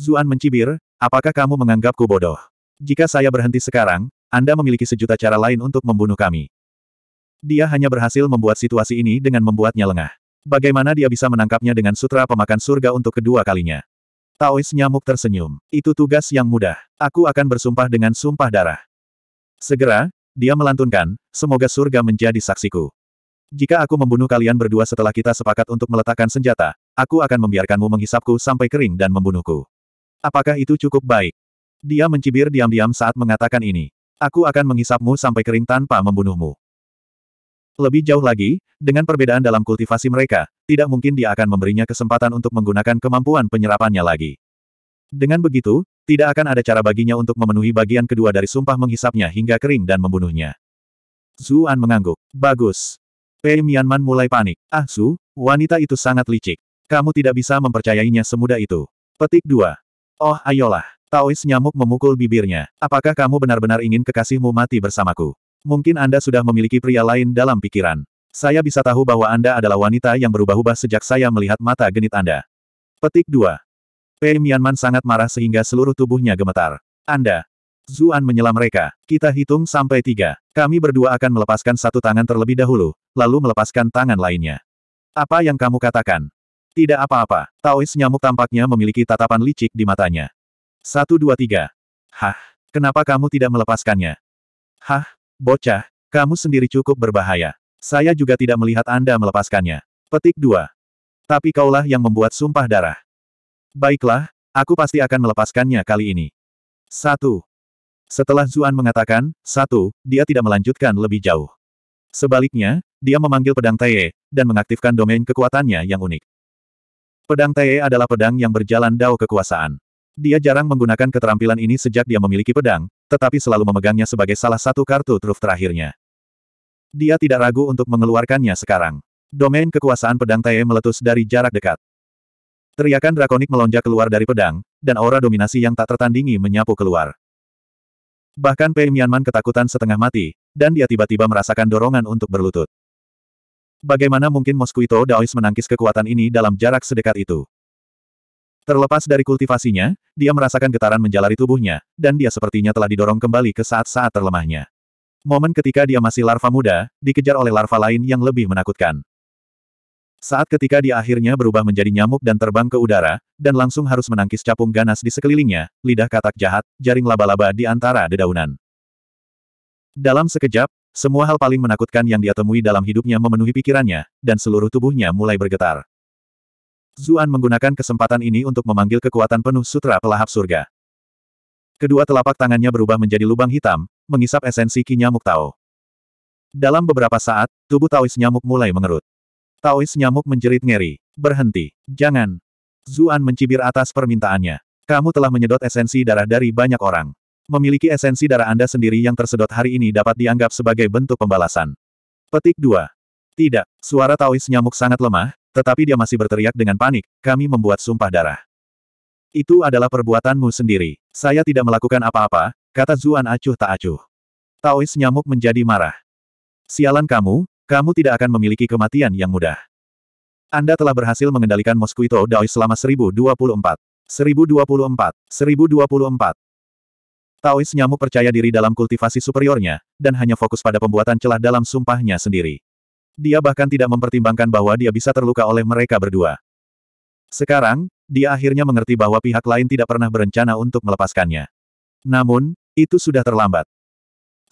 Zuan mencibir, apakah kamu menganggapku bodoh? Jika saya berhenti sekarang, anda memiliki sejuta cara lain untuk membunuh kami. Dia hanya berhasil membuat situasi ini dengan membuatnya lengah. Bagaimana dia bisa menangkapnya dengan sutra pemakan surga untuk kedua kalinya? Taois nyamuk tersenyum. Itu tugas yang mudah. Aku akan bersumpah dengan sumpah darah. Segera, dia melantunkan, semoga surga menjadi saksiku. Jika aku membunuh kalian berdua setelah kita sepakat untuk meletakkan senjata, aku akan membiarkanmu menghisapku sampai kering dan membunuhku. Apakah itu cukup baik? Dia mencibir diam-diam saat mengatakan ini. Aku akan menghisapmu sampai kering tanpa membunuhmu. Lebih jauh lagi, dengan perbedaan dalam kultivasi mereka, tidak mungkin dia akan memberinya kesempatan untuk menggunakan kemampuan penyerapannya lagi. Dengan begitu, tidak akan ada cara baginya untuk memenuhi bagian kedua dari sumpah menghisapnya hingga kering dan membunuhnya. Zuan mengangguk. Bagus. Pei Mianman mulai panik. Ah Su, wanita itu sangat licik. Kamu tidak bisa mempercayainya semudah itu. Petik 2. Oh ayolah. Taois nyamuk memukul bibirnya. Apakah kamu benar-benar ingin kekasihmu mati bersamaku? Mungkin Anda sudah memiliki pria lain dalam pikiran. Saya bisa tahu bahwa Anda adalah wanita yang berubah-ubah sejak saya melihat mata genit Anda. Petik 2. Pei Mianman sangat marah sehingga seluruh tubuhnya gemetar. Anda. Zuan menyela mereka. Kita hitung sampai tiga. Kami berdua akan melepaskan satu tangan terlebih dahulu, lalu melepaskan tangan lainnya. Apa yang kamu katakan? Tidak apa-apa. Taois nyamuk tampaknya memiliki tatapan licik di matanya. Satu dua tiga. Hah, kenapa kamu tidak melepaskannya? Hah, bocah, kamu sendiri cukup berbahaya. Saya juga tidak melihat Anda melepaskannya. Petik dua. Tapi kaulah yang membuat sumpah darah. Baiklah, aku pasti akan melepaskannya kali ini. Satu. Setelah Zuan mengatakan, satu, dia tidak melanjutkan lebih jauh. Sebaliknya, dia memanggil pedang Tae, dan mengaktifkan domain kekuatannya yang unik. Pedang Tae adalah pedang yang berjalan dao kekuasaan. Dia jarang menggunakan keterampilan ini sejak dia memiliki pedang, tetapi selalu memegangnya sebagai salah satu kartu truf terakhirnya. Dia tidak ragu untuk mengeluarkannya sekarang. Domain kekuasaan pedang Tae meletus dari jarak dekat. Teriakan drakonik melonjak keluar dari pedang, dan aura dominasi yang tak tertandingi menyapu keluar. Bahkan Pei Mianman ketakutan setengah mati, dan dia tiba-tiba merasakan dorongan untuk berlutut. Bagaimana mungkin Moskuito Daois menangkis kekuatan ini dalam jarak sedekat itu? Terlepas dari kultivasinya, dia merasakan getaran menjalari tubuhnya, dan dia sepertinya telah didorong kembali ke saat-saat terlemahnya. Momen ketika dia masih larva muda, dikejar oleh larva lain yang lebih menakutkan. Saat ketika dia akhirnya berubah menjadi nyamuk dan terbang ke udara, dan langsung harus menangkis capung ganas di sekelilingnya, lidah katak jahat, jaring laba-laba di antara dedaunan. Dalam sekejap, semua hal paling menakutkan yang dia temui dalam hidupnya memenuhi pikirannya, dan seluruh tubuhnya mulai bergetar. Zuan menggunakan kesempatan ini untuk memanggil kekuatan penuh sutra pelahap surga. Kedua telapak tangannya berubah menjadi lubang hitam, mengisap esensi ki nyamuk Tao. Dalam beberapa saat, tubuh Taois nyamuk mulai mengerut. Taois nyamuk menjerit ngeri. Berhenti. Jangan. Zuan mencibir atas permintaannya. Kamu telah menyedot esensi darah dari banyak orang. Memiliki esensi darah Anda sendiri yang tersedot hari ini dapat dianggap sebagai bentuk pembalasan. Petik 2. Tidak, suara Taois nyamuk sangat lemah, tetapi dia masih berteriak dengan panik, kami membuat sumpah darah. Itu adalah perbuatanmu sendiri. Saya tidak melakukan apa-apa, kata Zuan acuh tak acuh. Taois nyamuk menjadi marah. Sialan kamu, kamu tidak akan memiliki kematian yang mudah. Anda telah berhasil mengendalikan Mosquito Daois selama 1024. 1024. 1024. Taois nyamuk percaya diri dalam kultivasi superiornya, dan hanya fokus pada pembuatan celah dalam sumpahnya sendiri dia bahkan tidak mempertimbangkan bahwa dia bisa terluka oleh mereka berdua. Sekarang, dia akhirnya mengerti bahwa pihak lain tidak pernah berencana untuk melepaskannya. Namun, itu sudah terlambat.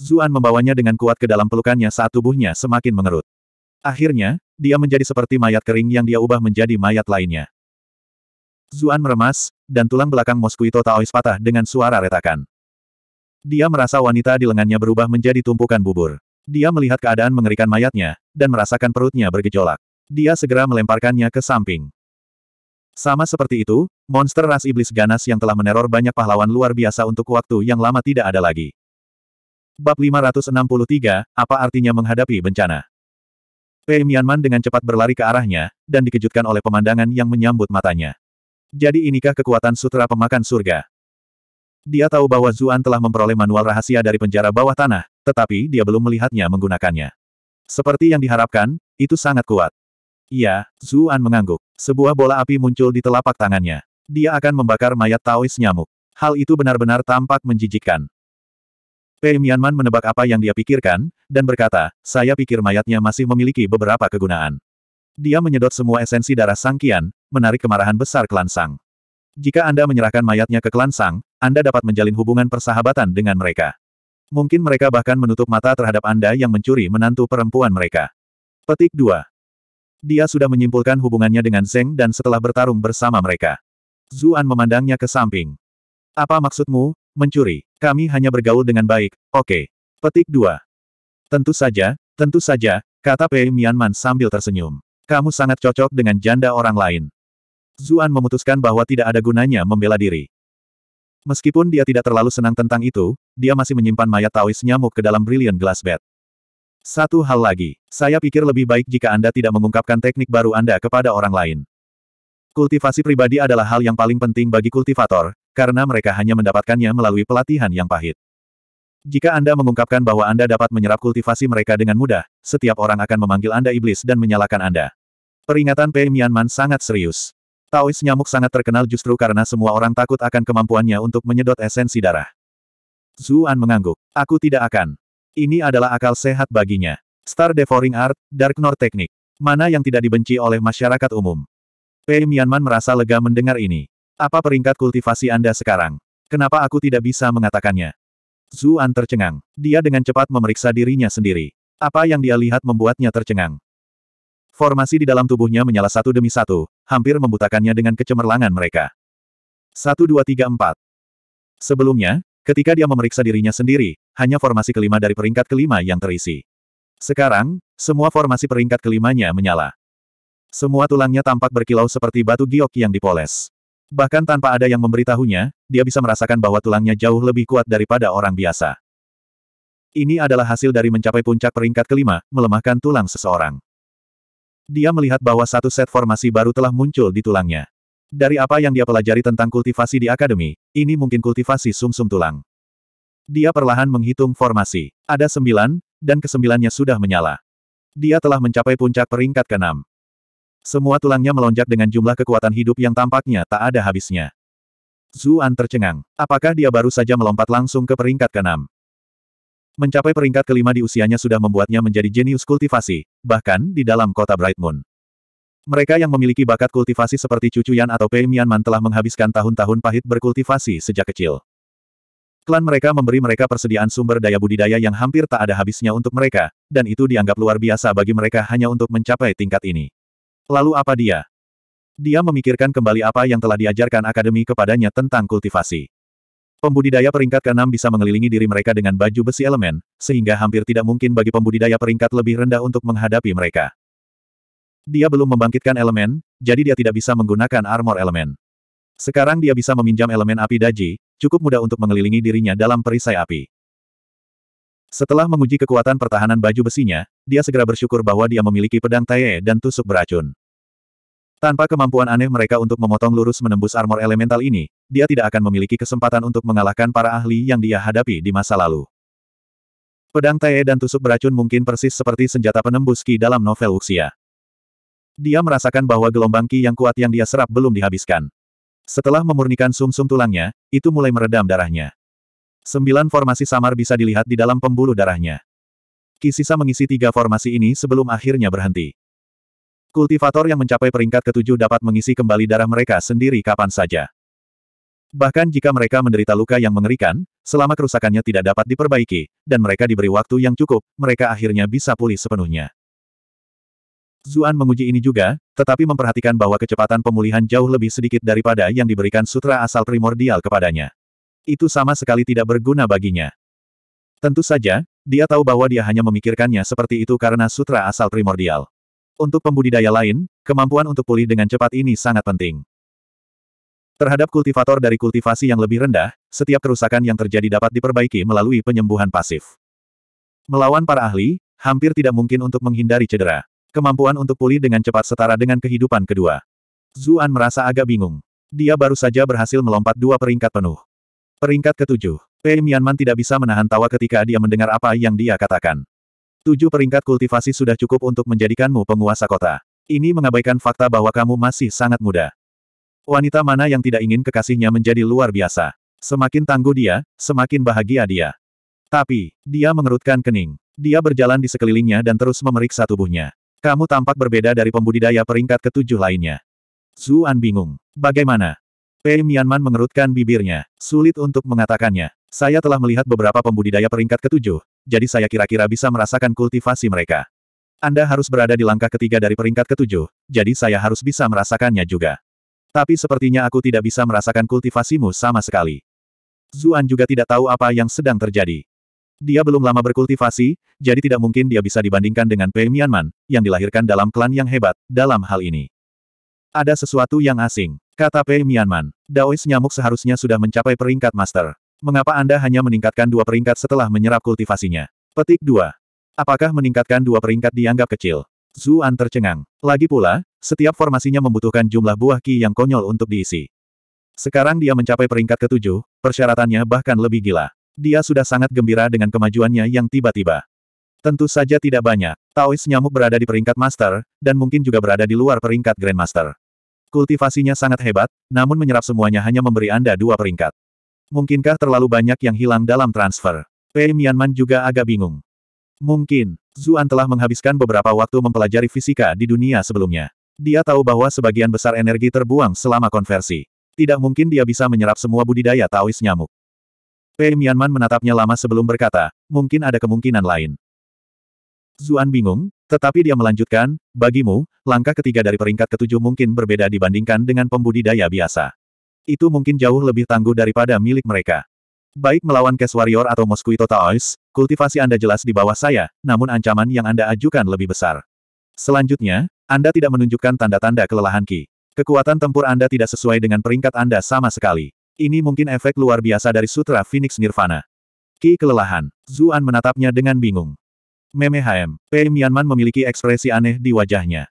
Zuan membawanya dengan kuat ke dalam pelukannya saat tubuhnya semakin mengerut. Akhirnya, dia menjadi seperti mayat kering yang dia ubah menjadi mayat lainnya. Zuan meremas, dan tulang belakang Mosquito Taois patah dengan suara retakan. Dia merasa wanita di lengannya berubah menjadi tumpukan bubur. Dia melihat keadaan mengerikan mayatnya, dan merasakan perutnya bergejolak. Dia segera melemparkannya ke samping. Sama seperti itu, monster ras iblis ganas yang telah meneror banyak pahlawan luar biasa untuk waktu yang lama tidak ada lagi. Bab 563, apa artinya menghadapi bencana? Pei Mianman dengan cepat berlari ke arahnya, dan dikejutkan oleh pemandangan yang menyambut matanya. Jadi inikah kekuatan sutra pemakan surga? Dia tahu bahwa Zuan telah memperoleh manual rahasia dari penjara bawah tanah, tetapi dia belum melihatnya menggunakannya. Seperti yang diharapkan, itu sangat kuat. Iya, Zuan mengangguk. Sebuah bola api muncul di telapak tangannya. Dia akan membakar mayat Taois nyamuk. Hal itu benar-benar tampak menjijikkan. Pei Mianman menebak apa yang dia pikirkan, dan berkata, saya pikir mayatnya masih memiliki beberapa kegunaan. Dia menyedot semua esensi darah Sang Kian, menarik kemarahan besar klan Sang. Jika Anda menyerahkan mayatnya ke klan Sang, anda dapat menjalin hubungan persahabatan dengan mereka. Mungkin mereka bahkan menutup mata terhadap Anda yang mencuri menantu perempuan mereka. Petik 2. Dia sudah menyimpulkan hubungannya dengan Zeng dan setelah bertarung bersama mereka. Zuan memandangnya ke samping. Apa maksudmu, mencuri? Kami hanya bergaul dengan baik, oke. Okay. Petik 2. Tentu saja, tentu saja, kata Pei Mianman sambil tersenyum. Kamu sangat cocok dengan janda orang lain. Zuan memutuskan bahwa tidak ada gunanya membela diri. Meskipun dia tidak terlalu senang tentang itu, dia masih menyimpan mayat Taois nyamuk ke dalam Brilliant Glass Bed. Satu hal lagi, saya pikir lebih baik jika Anda tidak mengungkapkan teknik baru Anda kepada orang lain. Kultivasi pribadi adalah hal yang paling penting bagi kultivator, karena mereka hanya mendapatkannya melalui pelatihan yang pahit. Jika Anda mengungkapkan bahwa Anda dapat menyerap kultivasi mereka dengan mudah, setiap orang akan memanggil Anda iblis dan menyalahkan Anda. Peringatan Pei Mianman sangat serius. Taois nyamuk sangat terkenal justru karena semua orang takut akan kemampuannya untuk menyedot esensi darah. Zuan mengangguk. Aku tidak akan. Ini adalah akal sehat baginya. Star Devouring Art, Dark Nor Teknik. Mana yang tidak dibenci oleh masyarakat umum? Pei Mianman merasa lega mendengar ini. Apa peringkat kultivasi Anda sekarang? Kenapa aku tidak bisa mengatakannya? Zuan tercengang. Dia dengan cepat memeriksa dirinya sendiri. Apa yang dia lihat membuatnya tercengang. Formasi di dalam tubuhnya menyala satu demi satu, hampir membutakannya dengan kecemerlangan mereka. 1 2 3 4 Sebelumnya, ketika dia memeriksa dirinya sendiri, hanya formasi kelima dari peringkat kelima yang terisi. Sekarang, semua formasi peringkat kelimanya menyala. Semua tulangnya tampak berkilau seperti batu giok yang dipoles. Bahkan tanpa ada yang memberitahunya, dia bisa merasakan bahwa tulangnya jauh lebih kuat daripada orang biasa. Ini adalah hasil dari mencapai puncak peringkat kelima, melemahkan tulang seseorang. Dia melihat bahwa satu set formasi baru telah muncul di tulangnya. Dari apa yang dia pelajari tentang kultivasi di akademi, ini mungkin kultivasi sumsum -sum tulang. Dia perlahan menghitung formasi. Ada sembilan, dan kesembilannya sudah menyala. Dia telah mencapai puncak peringkat keenam. Semua tulangnya melonjak dengan jumlah kekuatan hidup yang tampaknya tak ada habisnya. Zuan tercengang. Apakah dia baru saja melompat langsung ke peringkat keenam? Mencapai peringkat kelima di usianya sudah membuatnya menjadi jenius kultivasi, bahkan di dalam kota Bright Moon. Mereka yang memiliki bakat kultivasi seperti Cucu Yan atau Pei Mianman telah menghabiskan tahun-tahun pahit berkultivasi sejak kecil. Klan mereka memberi mereka persediaan sumber daya budidaya yang hampir tak ada habisnya untuk mereka, dan itu dianggap luar biasa bagi mereka hanya untuk mencapai tingkat ini. Lalu apa dia? Dia memikirkan kembali apa yang telah diajarkan akademi kepadanya tentang kultivasi. Pembudidaya peringkat ke-6 bisa mengelilingi diri mereka dengan baju besi elemen, sehingga hampir tidak mungkin bagi pembudidaya peringkat lebih rendah untuk menghadapi mereka. Dia belum membangkitkan elemen, jadi dia tidak bisa menggunakan armor elemen. Sekarang dia bisa meminjam elemen api daji, cukup mudah untuk mengelilingi dirinya dalam perisai api. Setelah menguji kekuatan pertahanan baju besinya, dia segera bersyukur bahwa dia memiliki pedang Tae dan tusuk beracun. Tanpa kemampuan aneh mereka untuk memotong lurus menembus armor elemental ini, dia tidak akan memiliki kesempatan untuk mengalahkan para ahli yang dia hadapi di masa lalu. Pedang Tae dan tusuk beracun mungkin persis seperti senjata penembus Ki dalam novel Wuxia. Dia merasakan bahwa gelombang Ki yang kuat yang dia serap belum dihabiskan. Setelah memurnikan sumsum sum tulangnya, itu mulai meredam darahnya. Sembilan formasi samar bisa dilihat di dalam pembuluh darahnya. Ki sisa mengisi tiga formasi ini sebelum akhirnya berhenti. Kultivator yang mencapai peringkat ketujuh dapat mengisi kembali darah mereka sendiri kapan saja. Bahkan jika mereka menderita luka yang mengerikan, selama kerusakannya tidak dapat diperbaiki, dan mereka diberi waktu yang cukup, mereka akhirnya bisa pulih sepenuhnya. Zuan menguji ini juga, tetapi memperhatikan bahwa kecepatan pemulihan jauh lebih sedikit daripada yang diberikan sutra asal primordial kepadanya. Itu sama sekali tidak berguna baginya. Tentu saja, dia tahu bahwa dia hanya memikirkannya seperti itu karena sutra asal primordial. Untuk pembudidaya lain, kemampuan untuk pulih dengan cepat ini sangat penting. Terhadap kultivator dari kultivasi yang lebih rendah, setiap kerusakan yang terjadi dapat diperbaiki melalui penyembuhan pasif. Melawan para ahli, hampir tidak mungkin untuk menghindari cedera. Kemampuan untuk pulih dengan cepat setara dengan kehidupan kedua. Zuan merasa agak bingung. Dia baru saja berhasil melompat dua peringkat penuh. Peringkat ketujuh, Pei Mianman tidak bisa menahan tawa ketika dia mendengar apa yang dia katakan. Tujuh peringkat kultivasi sudah cukup untuk menjadikanmu penguasa kota. Ini mengabaikan fakta bahwa kamu masih sangat muda. Wanita mana yang tidak ingin kekasihnya menjadi luar biasa? Semakin tangguh dia, semakin bahagia dia. Tapi, dia mengerutkan kening. Dia berjalan di sekelilingnya dan terus memeriksa tubuhnya. Kamu tampak berbeda dari pembudidaya peringkat ketujuh lainnya. Zuan bingung. Bagaimana? Pei Mianman mengerutkan bibirnya. Sulit untuk mengatakannya. Saya telah melihat beberapa pembudidaya peringkat ketujuh, jadi saya kira-kira bisa merasakan kultivasi mereka. Anda harus berada di langkah ketiga dari peringkat ketujuh, jadi saya harus bisa merasakannya juga. Tapi sepertinya aku tidak bisa merasakan kultivasimu sama sekali. Zuan juga tidak tahu apa yang sedang terjadi. Dia belum lama berkultivasi, jadi tidak mungkin dia bisa dibandingkan dengan Pei Mianman, yang dilahirkan dalam klan yang hebat, dalam hal ini. Ada sesuatu yang asing. Kata Pei Mianman, Daois nyamuk seharusnya sudah mencapai peringkat master. Mengapa Anda hanya meningkatkan dua peringkat setelah menyerap kultivasinya? Petik 2. Apakah meningkatkan dua peringkat dianggap kecil? Zuan tercengang. Lagi pula, setiap formasinya membutuhkan jumlah buah ki yang konyol untuk diisi. Sekarang dia mencapai peringkat ketujuh, persyaratannya bahkan lebih gila. Dia sudah sangat gembira dengan kemajuannya yang tiba-tiba. Tentu saja tidak banyak. Taois nyamuk berada di peringkat master, dan mungkin juga berada di luar peringkat grandmaster. Kultivasinya sangat hebat, namun menyerap semuanya hanya memberi Anda dua peringkat. Mungkinkah terlalu banyak yang hilang dalam transfer? Pei eh, Mianman juga agak bingung. Mungkin, Zuan telah menghabiskan beberapa waktu mempelajari fisika di dunia sebelumnya. Dia tahu bahwa sebagian besar energi terbuang selama konversi. Tidak mungkin dia bisa menyerap semua budidaya Taois nyamuk. Pei eh, Mianman menatapnya lama sebelum berkata, mungkin ada kemungkinan lain. Zuan bingung, tetapi dia melanjutkan, bagimu, langkah ketiga dari peringkat ketujuh mungkin berbeda dibandingkan dengan pembudidaya biasa. Itu mungkin jauh lebih tangguh daripada milik mereka. Baik melawan Cash Warrior atau Mosquito kultivasi Anda jelas di bawah saya, namun ancaman yang Anda ajukan lebih besar. Selanjutnya, Anda tidak menunjukkan tanda-tanda kelelahan Ki. Kekuatan tempur Anda tidak sesuai dengan peringkat Anda sama sekali. Ini mungkin efek luar biasa dari Sutra Phoenix Nirvana. Ki kelelahan. Zuan menatapnya dengan bingung. Meme HM. Mianman memiliki ekspresi aneh di wajahnya.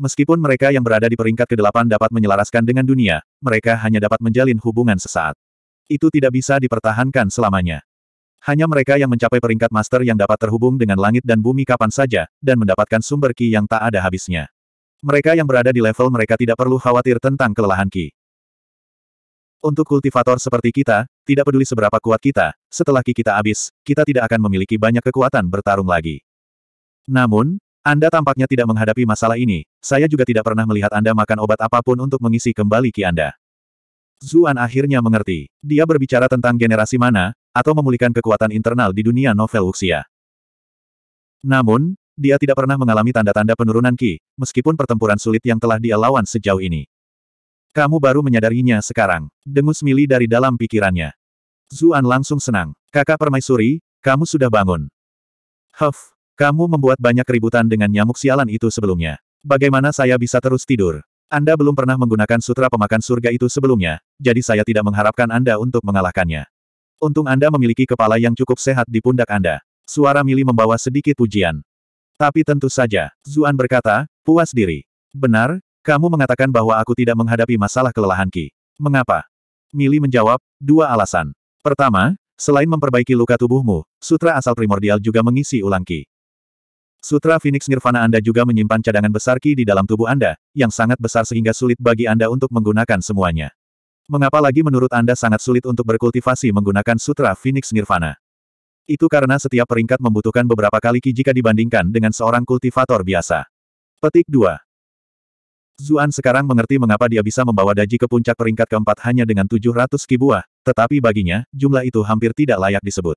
Meskipun mereka yang berada di peringkat ke-8 dapat menyelaraskan dengan dunia, mereka hanya dapat menjalin hubungan sesaat. Itu tidak bisa dipertahankan selamanya. Hanya mereka yang mencapai peringkat master yang dapat terhubung dengan langit dan bumi kapan saja, dan mendapatkan sumber ki yang tak ada habisnya. Mereka yang berada di level mereka tidak perlu khawatir tentang kelelahan ki. Untuk kultivator seperti kita, tidak peduli seberapa kuat kita, setelah ki kita habis, kita tidak akan memiliki banyak kekuatan bertarung lagi. Namun, Anda tampaknya tidak menghadapi masalah ini, saya juga tidak pernah melihat Anda makan obat apapun untuk mengisi kembali ki Anda. Zuan akhirnya mengerti. Dia berbicara tentang generasi mana, atau memulihkan kekuatan internal di dunia novel Wuxia. Namun, dia tidak pernah mengalami tanda-tanda penurunan Ki, meskipun pertempuran sulit yang telah dia lawan sejauh ini. Kamu baru menyadarinya sekarang. Dengus mili dari dalam pikirannya. Zuan langsung senang. Kakak permaisuri, kamu sudah bangun. Huff, kamu membuat banyak keributan dengan nyamuk sialan itu sebelumnya. Bagaimana saya bisa terus tidur? Anda belum pernah menggunakan sutra pemakan surga itu sebelumnya, jadi saya tidak mengharapkan Anda untuk mengalahkannya. Untung Anda memiliki kepala yang cukup sehat di pundak Anda. Suara Mili membawa sedikit pujian. Tapi tentu saja, Zuan berkata, puas diri. Benar, kamu mengatakan bahwa aku tidak menghadapi masalah kelelahan Ki. Mengapa? Mili menjawab, dua alasan. Pertama, selain memperbaiki luka tubuhmu, sutra asal primordial juga mengisi ulang Ki. Sutra Phoenix Nirvana Anda juga menyimpan cadangan besar Ki di dalam tubuh Anda, yang sangat besar sehingga sulit bagi Anda untuk menggunakan semuanya. Mengapa lagi menurut Anda sangat sulit untuk berkultivasi menggunakan Sutra Phoenix Nirvana? Itu karena setiap peringkat membutuhkan beberapa kali ki jika dibandingkan dengan seorang kultivator biasa. Petik 2. Zuan sekarang mengerti mengapa dia bisa membawa Daji ke puncak peringkat keempat hanya dengan 700 kibuah, tetapi baginya, jumlah itu hampir tidak layak disebut.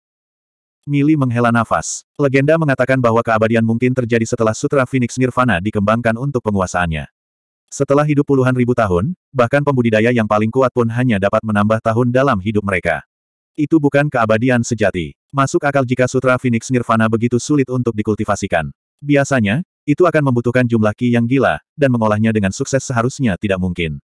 Mili menghela nafas. Legenda mengatakan bahwa keabadian mungkin terjadi setelah Sutra Phoenix Nirvana dikembangkan untuk penguasaannya. Setelah hidup puluhan ribu tahun, bahkan pembudidaya yang paling kuat pun hanya dapat menambah tahun dalam hidup mereka. Itu bukan keabadian sejati. Masuk akal jika Sutra Phoenix Nirvana begitu sulit untuk dikultivasikan. Biasanya, itu akan membutuhkan jumlah ki yang gila, dan mengolahnya dengan sukses seharusnya tidak mungkin.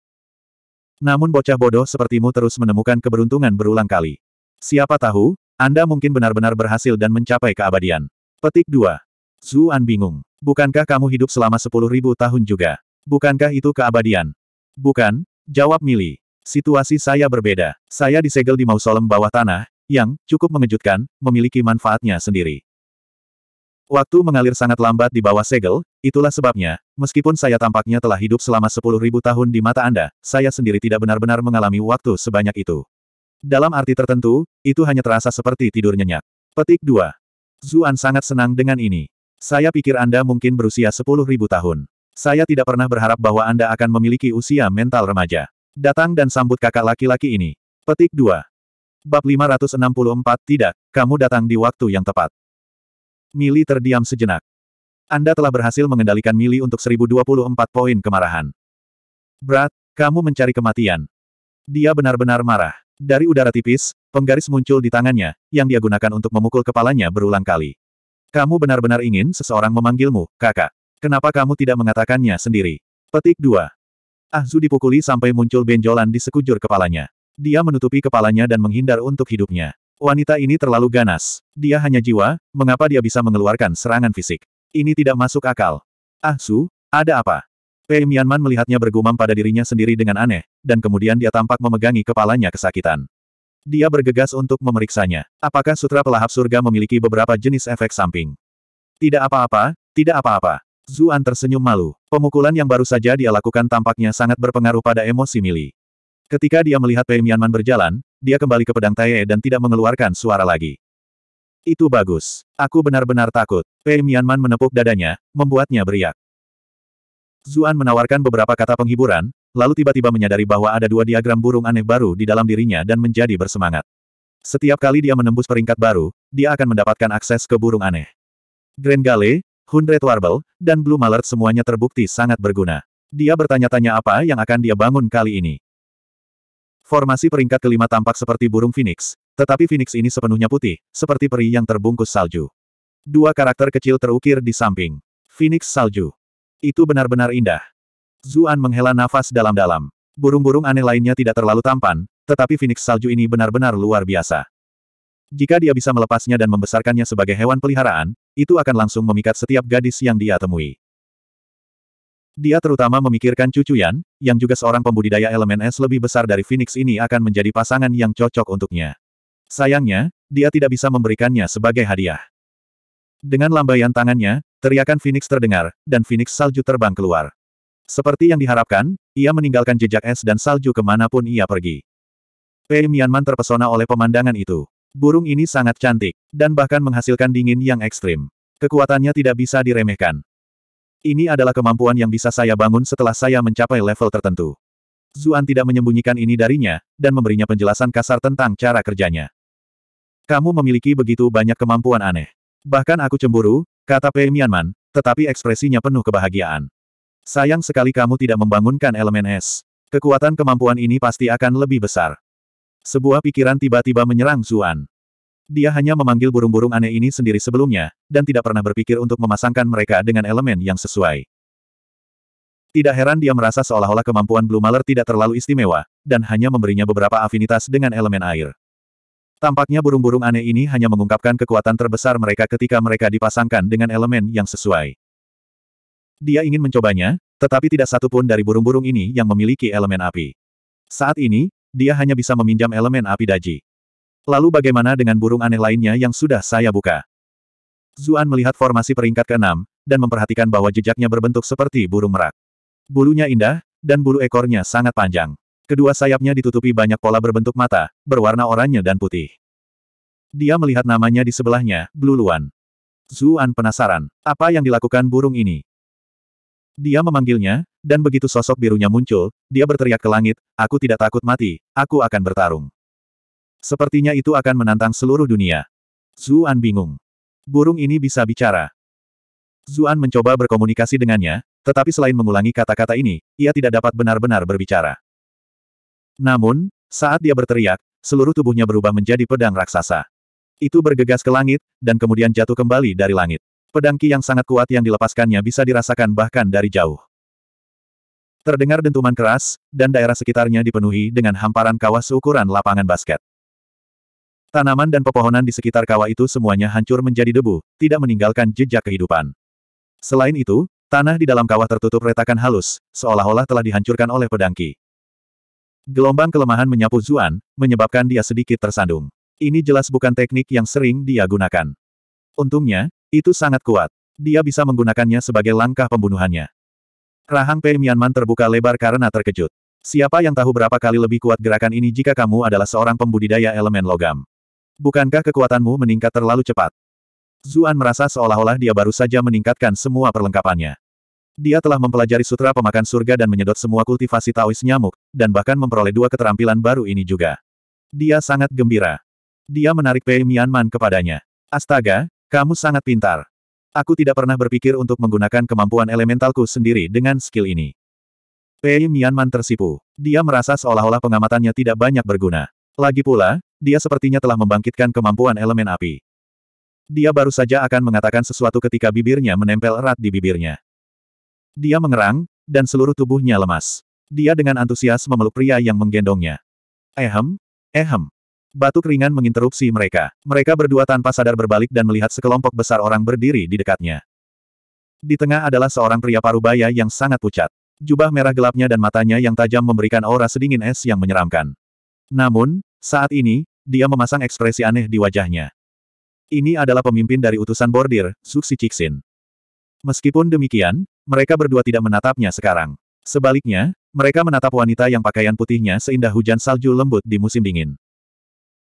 Namun bocah bodoh sepertimu terus menemukan keberuntungan berulang kali. Siapa tahu, Anda mungkin benar-benar berhasil dan mencapai keabadian. Petik 2. Zuan bingung. Bukankah kamu hidup selama sepuluh ribu tahun juga? Bukankah itu keabadian? Bukan, jawab Mili. Situasi saya berbeda. Saya disegel di mausolem bawah tanah, yang, cukup mengejutkan, memiliki manfaatnya sendiri. Waktu mengalir sangat lambat di bawah segel, itulah sebabnya, meskipun saya tampaknya telah hidup selama sepuluh ribu tahun di mata Anda, saya sendiri tidak benar-benar mengalami waktu sebanyak itu. Dalam arti tertentu, itu hanya terasa seperti tidur nyenyak. Petik 2. Zuan sangat senang dengan ini. Saya pikir Anda mungkin berusia sepuluh ribu tahun. Saya tidak pernah berharap bahwa Anda akan memiliki usia mental remaja. Datang dan sambut kakak laki-laki ini. Petik 2. Bab 564 Tidak, kamu datang di waktu yang tepat. Mili terdiam sejenak. Anda telah berhasil mengendalikan Mili untuk 1024 poin kemarahan. Berat, kamu mencari kematian. Dia benar-benar marah. Dari udara tipis, penggaris muncul di tangannya, yang dia gunakan untuk memukul kepalanya berulang kali. Kamu benar-benar ingin seseorang memanggilmu, kakak. Kenapa kamu tidak mengatakannya sendiri? Petik 2. Ahzu dipukuli sampai muncul benjolan di sekujur kepalanya. Dia menutupi kepalanya dan menghindar untuk hidupnya. Wanita ini terlalu ganas. Dia hanya jiwa, mengapa dia bisa mengeluarkan serangan fisik? Ini tidak masuk akal. Ah Su, ada apa? Pei eh, Mianman melihatnya bergumam pada dirinya sendiri dengan aneh, dan kemudian dia tampak memegangi kepalanya kesakitan. Dia bergegas untuk memeriksanya. Apakah sutra pelahap surga memiliki beberapa jenis efek samping? Tidak apa-apa, tidak apa-apa. Zuan tersenyum malu. Pemukulan yang baru saja dia lakukan tampaknya sangat berpengaruh pada emosi Mili. Ketika dia melihat Pei Mianman berjalan, dia kembali ke pedang Tae dan tidak mengeluarkan suara lagi. Itu bagus. Aku benar-benar takut. Pei Mianman menepuk dadanya, membuatnya beriak. Zuan menawarkan beberapa kata penghiburan, lalu tiba-tiba menyadari bahwa ada dua diagram burung aneh baru di dalam dirinya dan menjadi bersemangat. Setiap kali dia menembus peringkat baru, dia akan mendapatkan akses ke burung aneh. Grand Gale, Hundred Warble, dan Blue Mallard semuanya terbukti sangat berguna. Dia bertanya-tanya apa yang akan dia bangun kali ini. Formasi peringkat kelima tampak seperti burung phoenix, tetapi phoenix ini sepenuhnya putih, seperti peri yang terbungkus salju. Dua karakter kecil terukir di samping. Phoenix salju. Itu benar-benar indah. Zuan menghela nafas dalam-dalam. Burung-burung aneh lainnya tidak terlalu tampan, tetapi phoenix salju ini benar-benar luar biasa. Jika dia bisa melepasnya dan membesarkannya sebagai hewan peliharaan, itu akan langsung memikat setiap gadis yang dia temui. Dia terutama memikirkan cucu Yan, yang juga seorang pembudidaya elemen es lebih besar dari Phoenix ini akan menjadi pasangan yang cocok untuknya. Sayangnya, dia tidak bisa memberikannya sebagai hadiah. Dengan lambaian tangannya, teriakan Phoenix terdengar, dan Phoenix salju terbang keluar. Seperti yang diharapkan, ia meninggalkan jejak es dan salju kemanapun ia pergi. Pei Mianman terpesona oleh pemandangan itu. Burung ini sangat cantik, dan bahkan menghasilkan dingin yang ekstrim. Kekuatannya tidak bisa diremehkan. Ini adalah kemampuan yang bisa saya bangun setelah saya mencapai level tertentu. Zuan tidak menyembunyikan ini darinya, dan memberinya penjelasan kasar tentang cara kerjanya. Kamu memiliki begitu banyak kemampuan aneh. Bahkan aku cemburu, kata Pei Mianman, tetapi ekspresinya penuh kebahagiaan. Sayang sekali kamu tidak membangunkan elemen es. Kekuatan kemampuan ini pasti akan lebih besar. Sebuah pikiran tiba-tiba menyerang Zuan. Dia hanya memanggil burung-burung aneh ini sendiri sebelumnya, dan tidak pernah berpikir untuk memasangkan mereka dengan elemen yang sesuai. Tidak heran dia merasa seolah-olah kemampuan Blue Maler tidak terlalu istimewa, dan hanya memberinya beberapa afinitas dengan elemen air. Tampaknya burung-burung aneh ini hanya mengungkapkan kekuatan terbesar mereka ketika mereka dipasangkan dengan elemen yang sesuai. Dia ingin mencobanya, tetapi tidak satu pun dari burung-burung ini yang memiliki elemen api. Saat ini, dia hanya bisa meminjam elemen api daji. Lalu bagaimana dengan burung aneh lainnya yang sudah saya buka? Zuan melihat formasi peringkat ke-6, dan memperhatikan bahwa jejaknya berbentuk seperti burung merak. Bulunya indah, dan bulu ekornya sangat panjang. Kedua sayapnya ditutupi banyak pola berbentuk mata, berwarna oranye dan putih. Dia melihat namanya di sebelahnya, Luan. Zuan penasaran, apa yang dilakukan burung ini? Dia memanggilnya, dan begitu sosok birunya muncul, dia berteriak ke langit, aku tidak takut mati, aku akan bertarung. Sepertinya itu akan menantang seluruh dunia. Zuan bingung. Burung ini bisa bicara. Zuan mencoba berkomunikasi dengannya, tetapi selain mengulangi kata-kata ini, ia tidak dapat benar-benar berbicara. Namun, saat dia berteriak, seluruh tubuhnya berubah menjadi pedang raksasa. Itu bergegas ke langit, dan kemudian jatuh kembali dari langit. Pedang Ki yang sangat kuat yang dilepaskannya bisa dirasakan bahkan dari jauh. Terdengar dentuman keras, dan daerah sekitarnya dipenuhi dengan hamparan kawah seukuran lapangan basket. Tanaman dan pepohonan di sekitar kawah itu semuanya hancur menjadi debu, tidak meninggalkan jejak kehidupan. Selain itu, tanah di dalam kawah tertutup retakan halus, seolah-olah telah dihancurkan oleh pedangki. Gelombang kelemahan menyapu Zuan, menyebabkan dia sedikit tersandung. Ini jelas bukan teknik yang sering dia gunakan. Untungnya, itu sangat kuat. Dia bisa menggunakannya sebagai langkah pembunuhannya. Rahang Pei Mianman terbuka lebar karena terkejut. Siapa yang tahu berapa kali lebih kuat gerakan ini jika kamu adalah seorang pembudidaya elemen logam? Bukankah kekuatanmu meningkat terlalu cepat? Zuan merasa seolah-olah dia baru saja meningkatkan semua perlengkapannya. Dia telah mempelajari sutra pemakan surga dan menyedot semua kultivasi tawis nyamuk, dan bahkan memperoleh dua keterampilan baru ini juga. Dia sangat gembira. Dia menarik Pei Mianman kepadanya. Astaga, kamu sangat pintar. Aku tidak pernah berpikir untuk menggunakan kemampuan elementalku sendiri dengan skill ini. Pei Mianman tersipu. Dia merasa seolah-olah pengamatannya tidak banyak berguna. Lagi pula, dia sepertinya telah membangkitkan kemampuan elemen api. Dia baru saja akan mengatakan sesuatu ketika bibirnya menempel erat di bibirnya. Dia mengerang, dan seluruh tubuhnya lemas. Dia dengan antusias memeluk pria yang menggendongnya. Ehem, ehem. Batu ringan menginterupsi mereka. Mereka berdua tanpa sadar berbalik dan melihat sekelompok besar orang berdiri di dekatnya. Di tengah adalah seorang pria parubaya yang sangat pucat. Jubah merah gelapnya dan matanya yang tajam memberikan aura sedingin es yang menyeramkan. Namun, saat ini, dia memasang ekspresi aneh di wajahnya. Ini adalah pemimpin dari utusan bordir, Suksi Cixin. Meskipun demikian, mereka berdua tidak menatapnya sekarang. Sebaliknya, mereka menatap wanita yang pakaian putihnya seindah hujan salju lembut di musim dingin.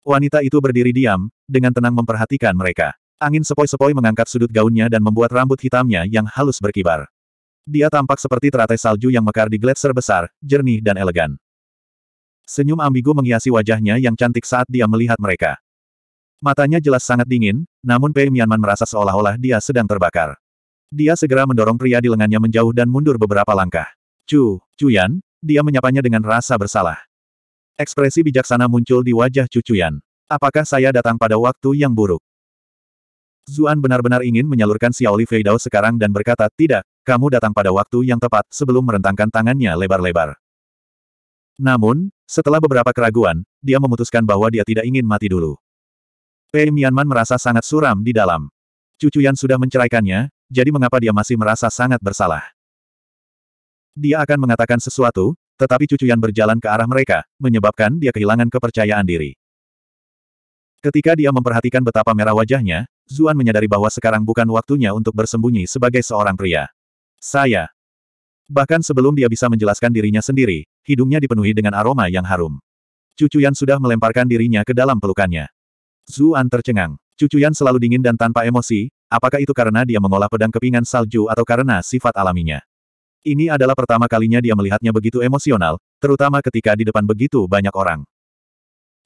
Wanita itu berdiri diam, dengan tenang memperhatikan mereka. Angin sepoi-sepoi mengangkat sudut gaunnya dan membuat rambut hitamnya yang halus berkibar. Dia tampak seperti teratai salju yang mekar di gletser besar, jernih dan elegan. Senyum ambigu menghiasi wajahnya yang cantik saat dia melihat mereka. Matanya jelas sangat dingin, namun Pei Mianman merasa seolah-olah dia sedang terbakar. Dia segera mendorong pria di lengannya menjauh dan mundur beberapa langkah. Cu, Cuyan, dia menyapanya dengan rasa bersalah. Ekspresi bijaksana muncul di wajah Cu Cuyan. Apakah saya datang pada waktu yang buruk? Zuan benar-benar ingin menyalurkan Xiaoli Feidao sekarang dan berkata, tidak, kamu datang pada waktu yang tepat sebelum merentangkan tangannya lebar-lebar. Namun, setelah beberapa keraguan, dia memutuskan bahwa dia tidak ingin mati dulu. Pei Mianman merasa sangat suram di dalam. Cucu Yan sudah menceraikannya, jadi mengapa dia masih merasa sangat bersalah? Dia akan mengatakan sesuatu, tetapi cucu Yan berjalan ke arah mereka, menyebabkan dia kehilangan kepercayaan diri. Ketika dia memperhatikan betapa merah wajahnya, Zuan menyadari bahwa sekarang bukan waktunya untuk bersembunyi sebagai seorang pria. Saya, Bahkan sebelum dia bisa menjelaskan dirinya sendiri, hidungnya dipenuhi dengan aroma yang harum. Cucuyan sudah melemparkan dirinya ke dalam pelukannya. Zuan tercengang. Cucuyan selalu dingin dan tanpa emosi, apakah itu karena dia mengolah pedang kepingan salju atau karena sifat alaminya? Ini adalah pertama kalinya dia melihatnya begitu emosional, terutama ketika di depan begitu banyak orang.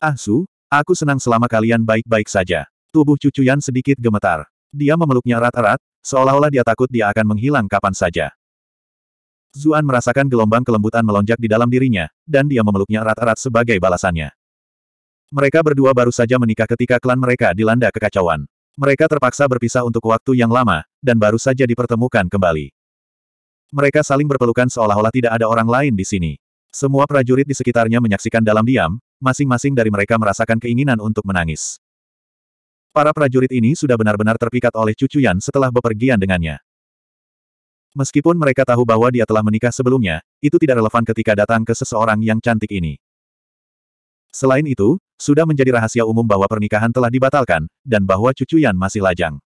Ah Su, aku senang selama kalian baik-baik saja. Tubuh cucuyan sedikit gemetar. Dia memeluknya erat-erat, seolah-olah dia takut dia akan menghilang kapan saja. Zuan merasakan gelombang kelembutan melonjak di dalam dirinya, dan dia memeluknya erat-erat sebagai balasannya. Mereka berdua baru saja menikah ketika klan mereka dilanda kekacauan. Mereka terpaksa berpisah untuk waktu yang lama, dan baru saja dipertemukan kembali. Mereka saling berpelukan seolah-olah tidak ada orang lain di sini. Semua prajurit di sekitarnya menyaksikan dalam diam, masing-masing dari mereka merasakan keinginan untuk menangis. Para prajurit ini sudah benar-benar terpikat oleh cucuyan setelah bepergian dengannya. Meskipun mereka tahu bahwa dia telah menikah sebelumnya, itu tidak relevan ketika datang ke seseorang yang cantik ini. Selain itu, sudah menjadi rahasia umum bahwa pernikahan telah dibatalkan, dan bahwa cucu Yan masih lajang.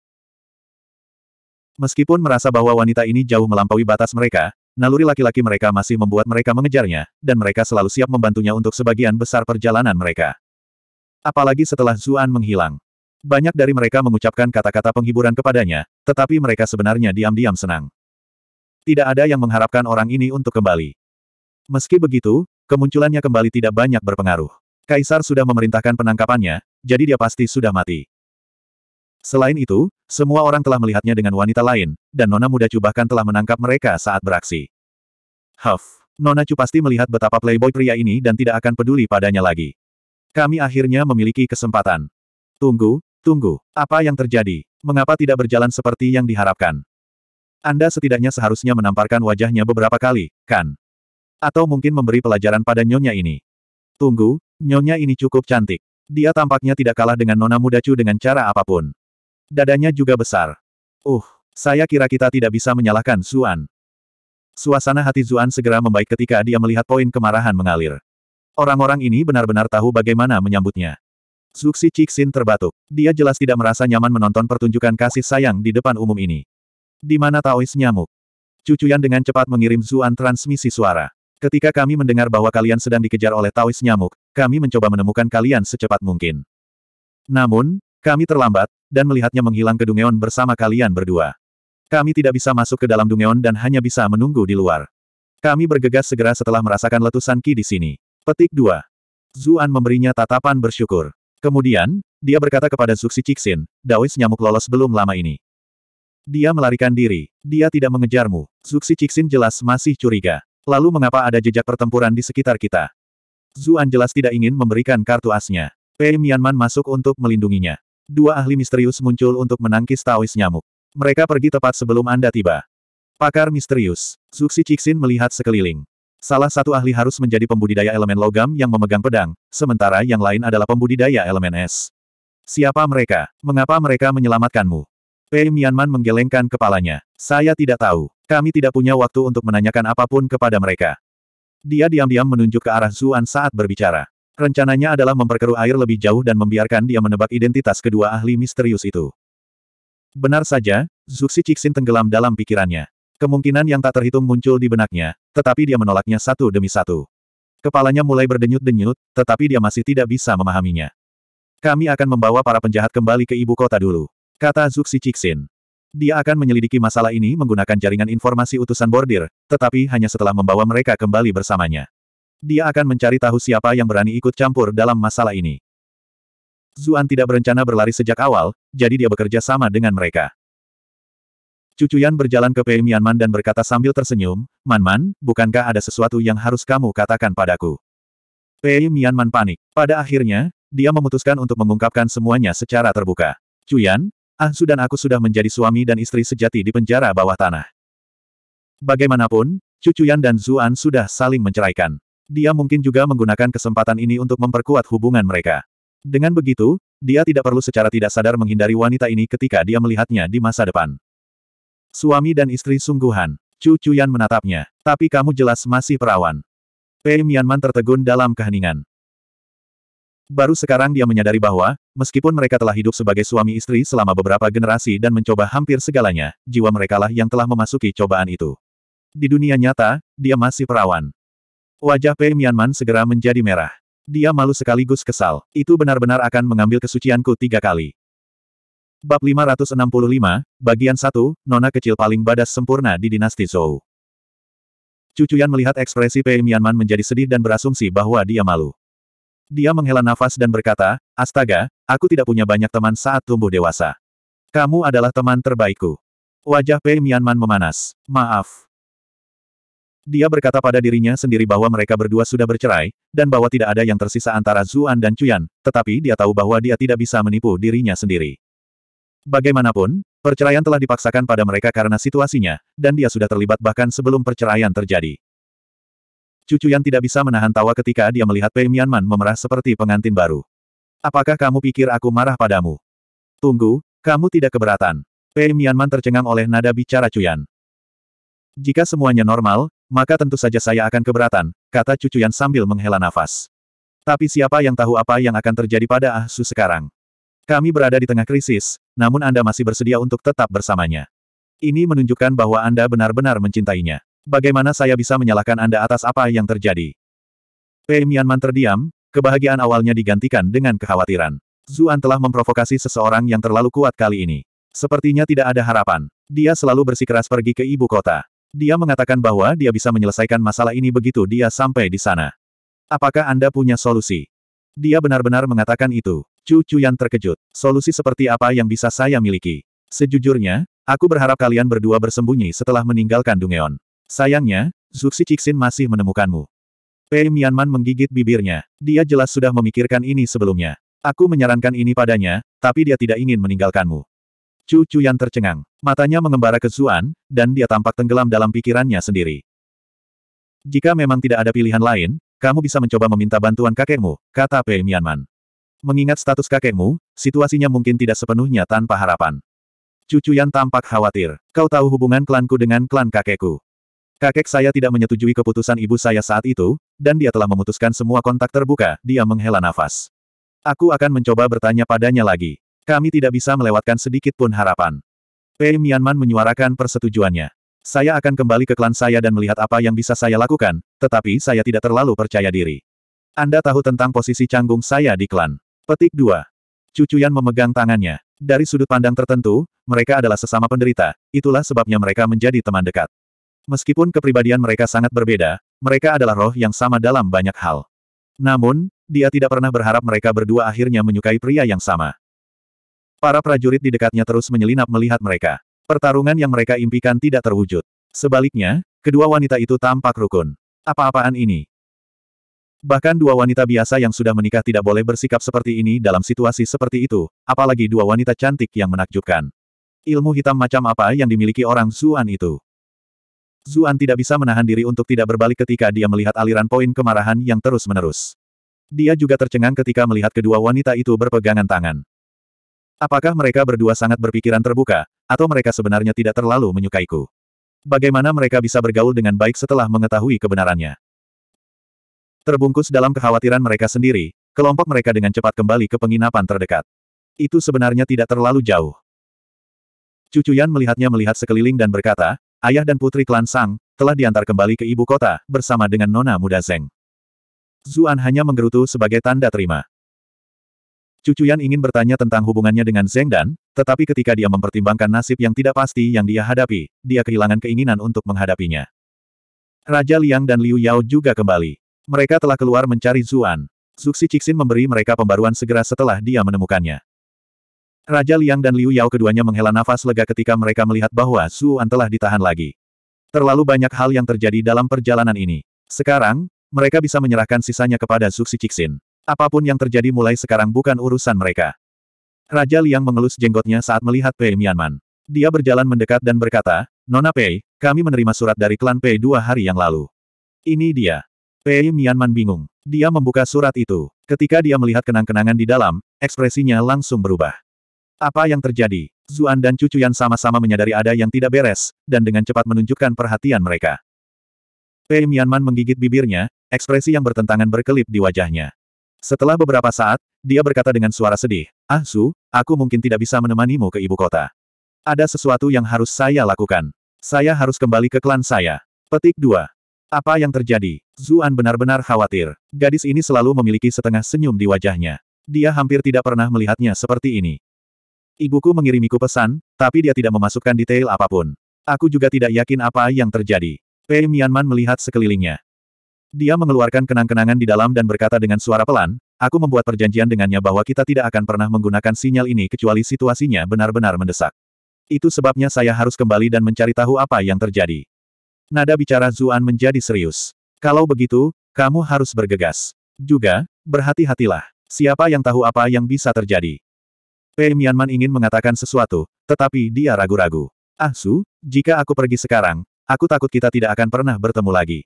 Meskipun merasa bahwa wanita ini jauh melampaui batas mereka, naluri laki-laki mereka masih membuat mereka mengejarnya, dan mereka selalu siap membantunya untuk sebagian besar perjalanan mereka. Apalagi setelah Zuan menghilang. Banyak dari mereka mengucapkan kata-kata penghiburan kepadanya, tetapi mereka sebenarnya diam-diam senang. Tidak ada yang mengharapkan orang ini untuk kembali. Meski begitu, kemunculannya kembali tidak banyak berpengaruh. Kaisar sudah memerintahkan penangkapannya, jadi dia pasti sudah mati. Selain itu, semua orang telah melihatnya dengan wanita lain, dan Nona Muda Chu bahkan telah menangkap mereka saat beraksi. Huff, Nona Chu pasti melihat betapa playboy pria ini dan tidak akan peduli padanya lagi. Kami akhirnya memiliki kesempatan. Tunggu, tunggu, apa yang terjadi? Mengapa tidak berjalan seperti yang diharapkan? Anda setidaknya seharusnya menamparkan wajahnya beberapa kali, kan? Atau mungkin memberi pelajaran pada nyonya ini. Tunggu, nyonya ini cukup cantik. Dia tampaknya tidak kalah dengan nona muda Chu dengan cara apapun. Dadanya juga besar. Uh, saya kira kita tidak bisa menyalahkan Zuan. Suasana hati Zuan segera membaik ketika dia melihat poin kemarahan mengalir. Orang-orang ini benar-benar tahu bagaimana menyambutnya. Zuxi Cixin terbatuk. Dia jelas tidak merasa nyaman menonton pertunjukan kasih sayang di depan umum ini. Di mana Taois nyamuk? Cucuyan dengan cepat mengirim Zuan transmisi suara. Ketika kami mendengar bahwa kalian sedang dikejar oleh Taois nyamuk, kami mencoba menemukan kalian secepat mungkin. Namun, kami terlambat, dan melihatnya menghilang ke Dungeon bersama kalian berdua. Kami tidak bisa masuk ke dalam Dungeon dan hanya bisa menunggu di luar. Kami bergegas segera setelah merasakan letusan Ki di sini. Petik 2. Zuan memberinya tatapan bersyukur. Kemudian, dia berkata kepada Zuxi Cixin, Daois nyamuk lolos belum lama ini. Dia melarikan diri. Dia tidak mengejarmu. Zuxi Cixin jelas masih curiga. Lalu mengapa ada jejak pertempuran di sekitar kita? Zuan jelas tidak ingin memberikan kartu asnya. Pei Mianman masuk untuk melindunginya. Dua ahli misterius muncul untuk menangkis Taois nyamuk. Mereka pergi tepat sebelum Anda tiba. Pakar misterius. Zuxi Cixin melihat sekeliling. Salah satu ahli harus menjadi pembudidaya elemen logam yang memegang pedang, sementara yang lain adalah pembudidaya elemen es. Siapa mereka? Mengapa mereka menyelamatkanmu? Pei Mianman menggelengkan kepalanya. Saya tidak tahu. Kami tidak punya waktu untuk menanyakan apapun kepada mereka. Dia diam-diam menunjuk ke arah Zuan saat berbicara. Rencananya adalah memperkeruh air lebih jauh dan membiarkan dia menebak identitas kedua ahli misterius itu. Benar saja, Zuxi Cixin tenggelam dalam pikirannya. Kemungkinan yang tak terhitung muncul di benaknya, tetapi dia menolaknya satu demi satu. Kepalanya mulai berdenyut-denyut, tetapi dia masih tidak bisa memahaminya. Kami akan membawa para penjahat kembali ke ibu kota dulu. Kata Zuxi Cixin. Dia akan menyelidiki masalah ini menggunakan jaringan informasi utusan bordir, tetapi hanya setelah membawa mereka kembali bersamanya. Dia akan mencari tahu siapa yang berani ikut campur dalam masalah ini. Zuan tidak berencana berlari sejak awal, jadi dia bekerja sama dengan mereka. Cucuyan berjalan ke Pei Mianman dan berkata sambil tersenyum, Manman, bukankah ada sesuatu yang harus kamu katakan padaku? Pei Mianman panik. Pada akhirnya, dia memutuskan untuk mengungkapkan semuanya secara terbuka. Cuyan, Ansu dan aku sudah menjadi suami dan istri sejati di penjara bawah tanah. Bagaimanapun, Cucu Yan dan Zuan sudah saling menceraikan. Dia mungkin juga menggunakan kesempatan ini untuk memperkuat hubungan mereka. Dengan begitu, dia tidak perlu secara tidak sadar menghindari wanita ini ketika dia melihatnya di masa depan. Suami dan istri sungguhan. Cucu Yan menatapnya. Tapi kamu jelas masih perawan. Pei Mianman tertegun dalam keheningan. Baru sekarang dia menyadari bahwa, meskipun mereka telah hidup sebagai suami istri selama beberapa generasi dan mencoba hampir segalanya, jiwa merekalah yang telah memasuki cobaan itu. Di dunia nyata, dia masih perawan. Wajah Pei Mianman segera menjadi merah. Dia malu sekaligus kesal. Itu benar-benar akan mengambil kesucianku tiga kali. Bab 565, Bagian 1, Nona kecil paling badas sempurna di dinasti Zhou. Cucuyan melihat ekspresi Pei Mianman menjadi sedih dan berasumsi bahwa dia malu. Dia menghela nafas dan berkata, Astaga, aku tidak punya banyak teman saat tumbuh dewasa. Kamu adalah teman terbaikku. Wajah Pei Mianman memanas. Maaf. Dia berkata pada dirinya sendiri bahwa mereka berdua sudah bercerai, dan bahwa tidak ada yang tersisa antara Zuan dan Cuyan, tetapi dia tahu bahwa dia tidak bisa menipu dirinya sendiri. Bagaimanapun, perceraian telah dipaksakan pada mereka karena situasinya, dan dia sudah terlibat bahkan sebelum perceraian terjadi. Cucu Yan tidak bisa menahan tawa ketika dia melihat Pei Mianman memerah seperti pengantin baru. Apakah kamu pikir aku marah padamu? Tunggu, kamu tidak keberatan. Pei Mianman tercengang oleh nada bicara Cuyan. Jika semuanya normal, maka tentu saja saya akan keberatan, kata Cucu Cucuyan sambil menghela nafas. Tapi siapa yang tahu apa yang akan terjadi pada Ah Su sekarang? Kami berada di tengah krisis, namun Anda masih bersedia untuk tetap bersamanya. Ini menunjukkan bahwa Anda benar-benar mencintainya. Bagaimana saya bisa menyalahkan Anda atas apa yang terjadi? Pei Mianman terdiam, kebahagiaan awalnya digantikan dengan kekhawatiran. Zuan telah memprovokasi seseorang yang terlalu kuat kali ini. Sepertinya tidak ada harapan. Dia selalu bersikeras pergi ke ibu kota. Dia mengatakan bahwa dia bisa menyelesaikan masalah ini begitu dia sampai di sana. Apakah Anda punya solusi? Dia benar-benar mengatakan itu. Cucu yang terkejut. Solusi seperti apa yang bisa saya miliki? Sejujurnya, aku berharap kalian berdua bersembunyi setelah meninggalkan Dungeon. Sayangnya, Zuxi Cixin masih menemukanmu. Pei Mianman menggigit bibirnya. Dia jelas sudah memikirkan ini sebelumnya. Aku menyarankan ini padanya, tapi dia tidak ingin meninggalkanmu. Chu yang tercengang. Matanya mengembara ke Zuan, dan dia tampak tenggelam dalam pikirannya sendiri. Jika memang tidak ada pilihan lain, kamu bisa mencoba meminta bantuan kakekmu, kata Pei Mianman. Mengingat status kakekmu, situasinya mungkin tidak sepenuhnya tanpa harapan. Cucu yang tampak khawatir. Kau tahu hubungan klanku dengan klan kakekku. Kakek saya tidak menyetujui keputusan ibu saya saat itu, dan dia telah memutuskan semua kontak terbuka, dia menghela nafas. Aku akan mencoba bertanya padanya lagi. Kami tidak bisa melewatkan sedikit pun harapan. Pei Mianman menyuarakan persetujuannya. Saya akan kembali ke klan saya dan melihat apa yang bisa saya lakukan, tetapi saya tidak terlalu percaya diri. Anda tahu tentang posisi canggung saya di klan. Petik 2. Cucuyan memegang tangannya. Dari sudut pandang tertentu, mereka adalah sesama penderita, itulah sebabnya mereka menjadi teman dekat. Meskipun kepribadian mereka sangat berbeda, mereka adalah roh yang sama dalam banyak hal. Namun, dia tidak pernah berharap mereka berdua akhirnya menyukai pria yang sama. Para prajurit di dekatnya terus menyelinap melihat mereka. Pertarungan yang mereka impikan tidak terwujud. Sebaliknya, kedua wanita itu tampak rukun. Apa-apaan ini? Bahkan dua wanita biasa yang sudah menikah tidak boleh bersikap seperti ini dalam situasi seperti itu, apalagi dua wanita cantik yang menakjubkan. Ilmu hitam macam apa yang dimiliki orang Zuan itu? Zuan tidak bisa menahan diri untuk tidak berbalik ketika dia melihat aliran poin kemarahan yang terus-menerus. Dia juga tercengang ketika melihat kedua wanita itu berpegangan tangan. Apakah mereka berdua sangat berpikiran terbuka, atau mereka sebenarnya tidak terlalu menyukaiku? Bagaimana mereka bisa bergaul dengan baik setelah mengetahui kebenarannya? Terbungkus dalam kekhawatiran mereka sendiri, kelompok mereka dengan cepat kembali ke penginapan terdekat. Itu sebenarnya tidak terlalu jauh. Cucuyan melihatnya melihat sekeliling dan berkata, ayah dan putri klan Sang, telah diantar kembali ke ibu kota, bersama dengan nona muda Zeng. Zuan hanya menggerutu sebagai tanda terima. Cucu Yan ingin bertanya tentang hubungannya dengan Zeng Dan, tetapi ketika dia mempertimbangkan nasib yang tidak pasti yang dia hadapi, dia kehilangan keinginan untuk menghadapinya. Raja Liang dan Liu Yao juga kembali. Mereka telah keluar mencari Zuan. Zuxi Cixin memberi mereka pembaruan segera setelah dia menemukannya. Raja Liang dan Liu Yao keduanya menghela nafas lega ketika mereka melihat bahwa Su An telah ditahan lagi. Terlalu banyak hal yang terjadi dalam perjalanan ini. Sekarang, mereka bisa menyerahkan sisanya kepada Suksi Cixin. Apapun yang terjadi mulai sekarang bukan urusan mereka. Raja Liang mengelus jenggotnya saat melihat Pei Mianman. Dia berjalan mendekat dan berkata, Nona Pei, kami menerima surat dari klan Pei dua hari yang lalu. Ini dia. Pei Mianman bingung. Dia membuka surat itu. Ketika dia melihat kenang-kenangan di dalam, ekspresinya langsung berubah. Apa yang terjadi? Zuan dan Cucu Yan sama-sama menyadari ada yang tidak beres, dan dengan cepat menunjukkan perhatian mereka. Pei Mianman menggigit bibirnya, ekspresi yang bertentangan berkelip di wajahnya. Setelah beberapa saat, dia berkata dengan suara sedih, Ah Su, aku mungkin tidak bisa menemanimu ke ibu kota. Ada sesuatu yang harus saya lakukan. Saya harus kembali ke klan saya. Petik 2. Apa yang terjadi? Zuan benar-benar khawatir. Gadis ini selalu memiliki setengah senyum di wajahnya. Dia hampir tidak pernah melihatnya seperti ini. Ibuku mengirimiku pesan, tapi dia tidak memasukkan detail apapun. Aku juga tidak yakin apa yang terjadi. Pei Mianman melihat sekelilingnya. Dia mengeluarkan kenang-kenangan di dalam dan berkata dengan suara pelan, aku membuat perjanjian dengannya bahwa kita tidak akan pernah menggunakan sinyal ini kecuali situasinya benar-benar mendesak. Itu sebabnya saya harus kembali dan mencari tahu apa yang terjadi. Nada bicara Zuan menjadi serius. Kalau begitu, kamu harus bergegas. Juga, berhati-hatilah. Siapa yang tahu apa yang bisa terjadi? Pei Mianman ingin mengatakan sesuatu, tetapi dia ragu-ragu. Ah Su, jika aku pergi sekarang, aku takut kita tidak akan pernah bertemu lagi.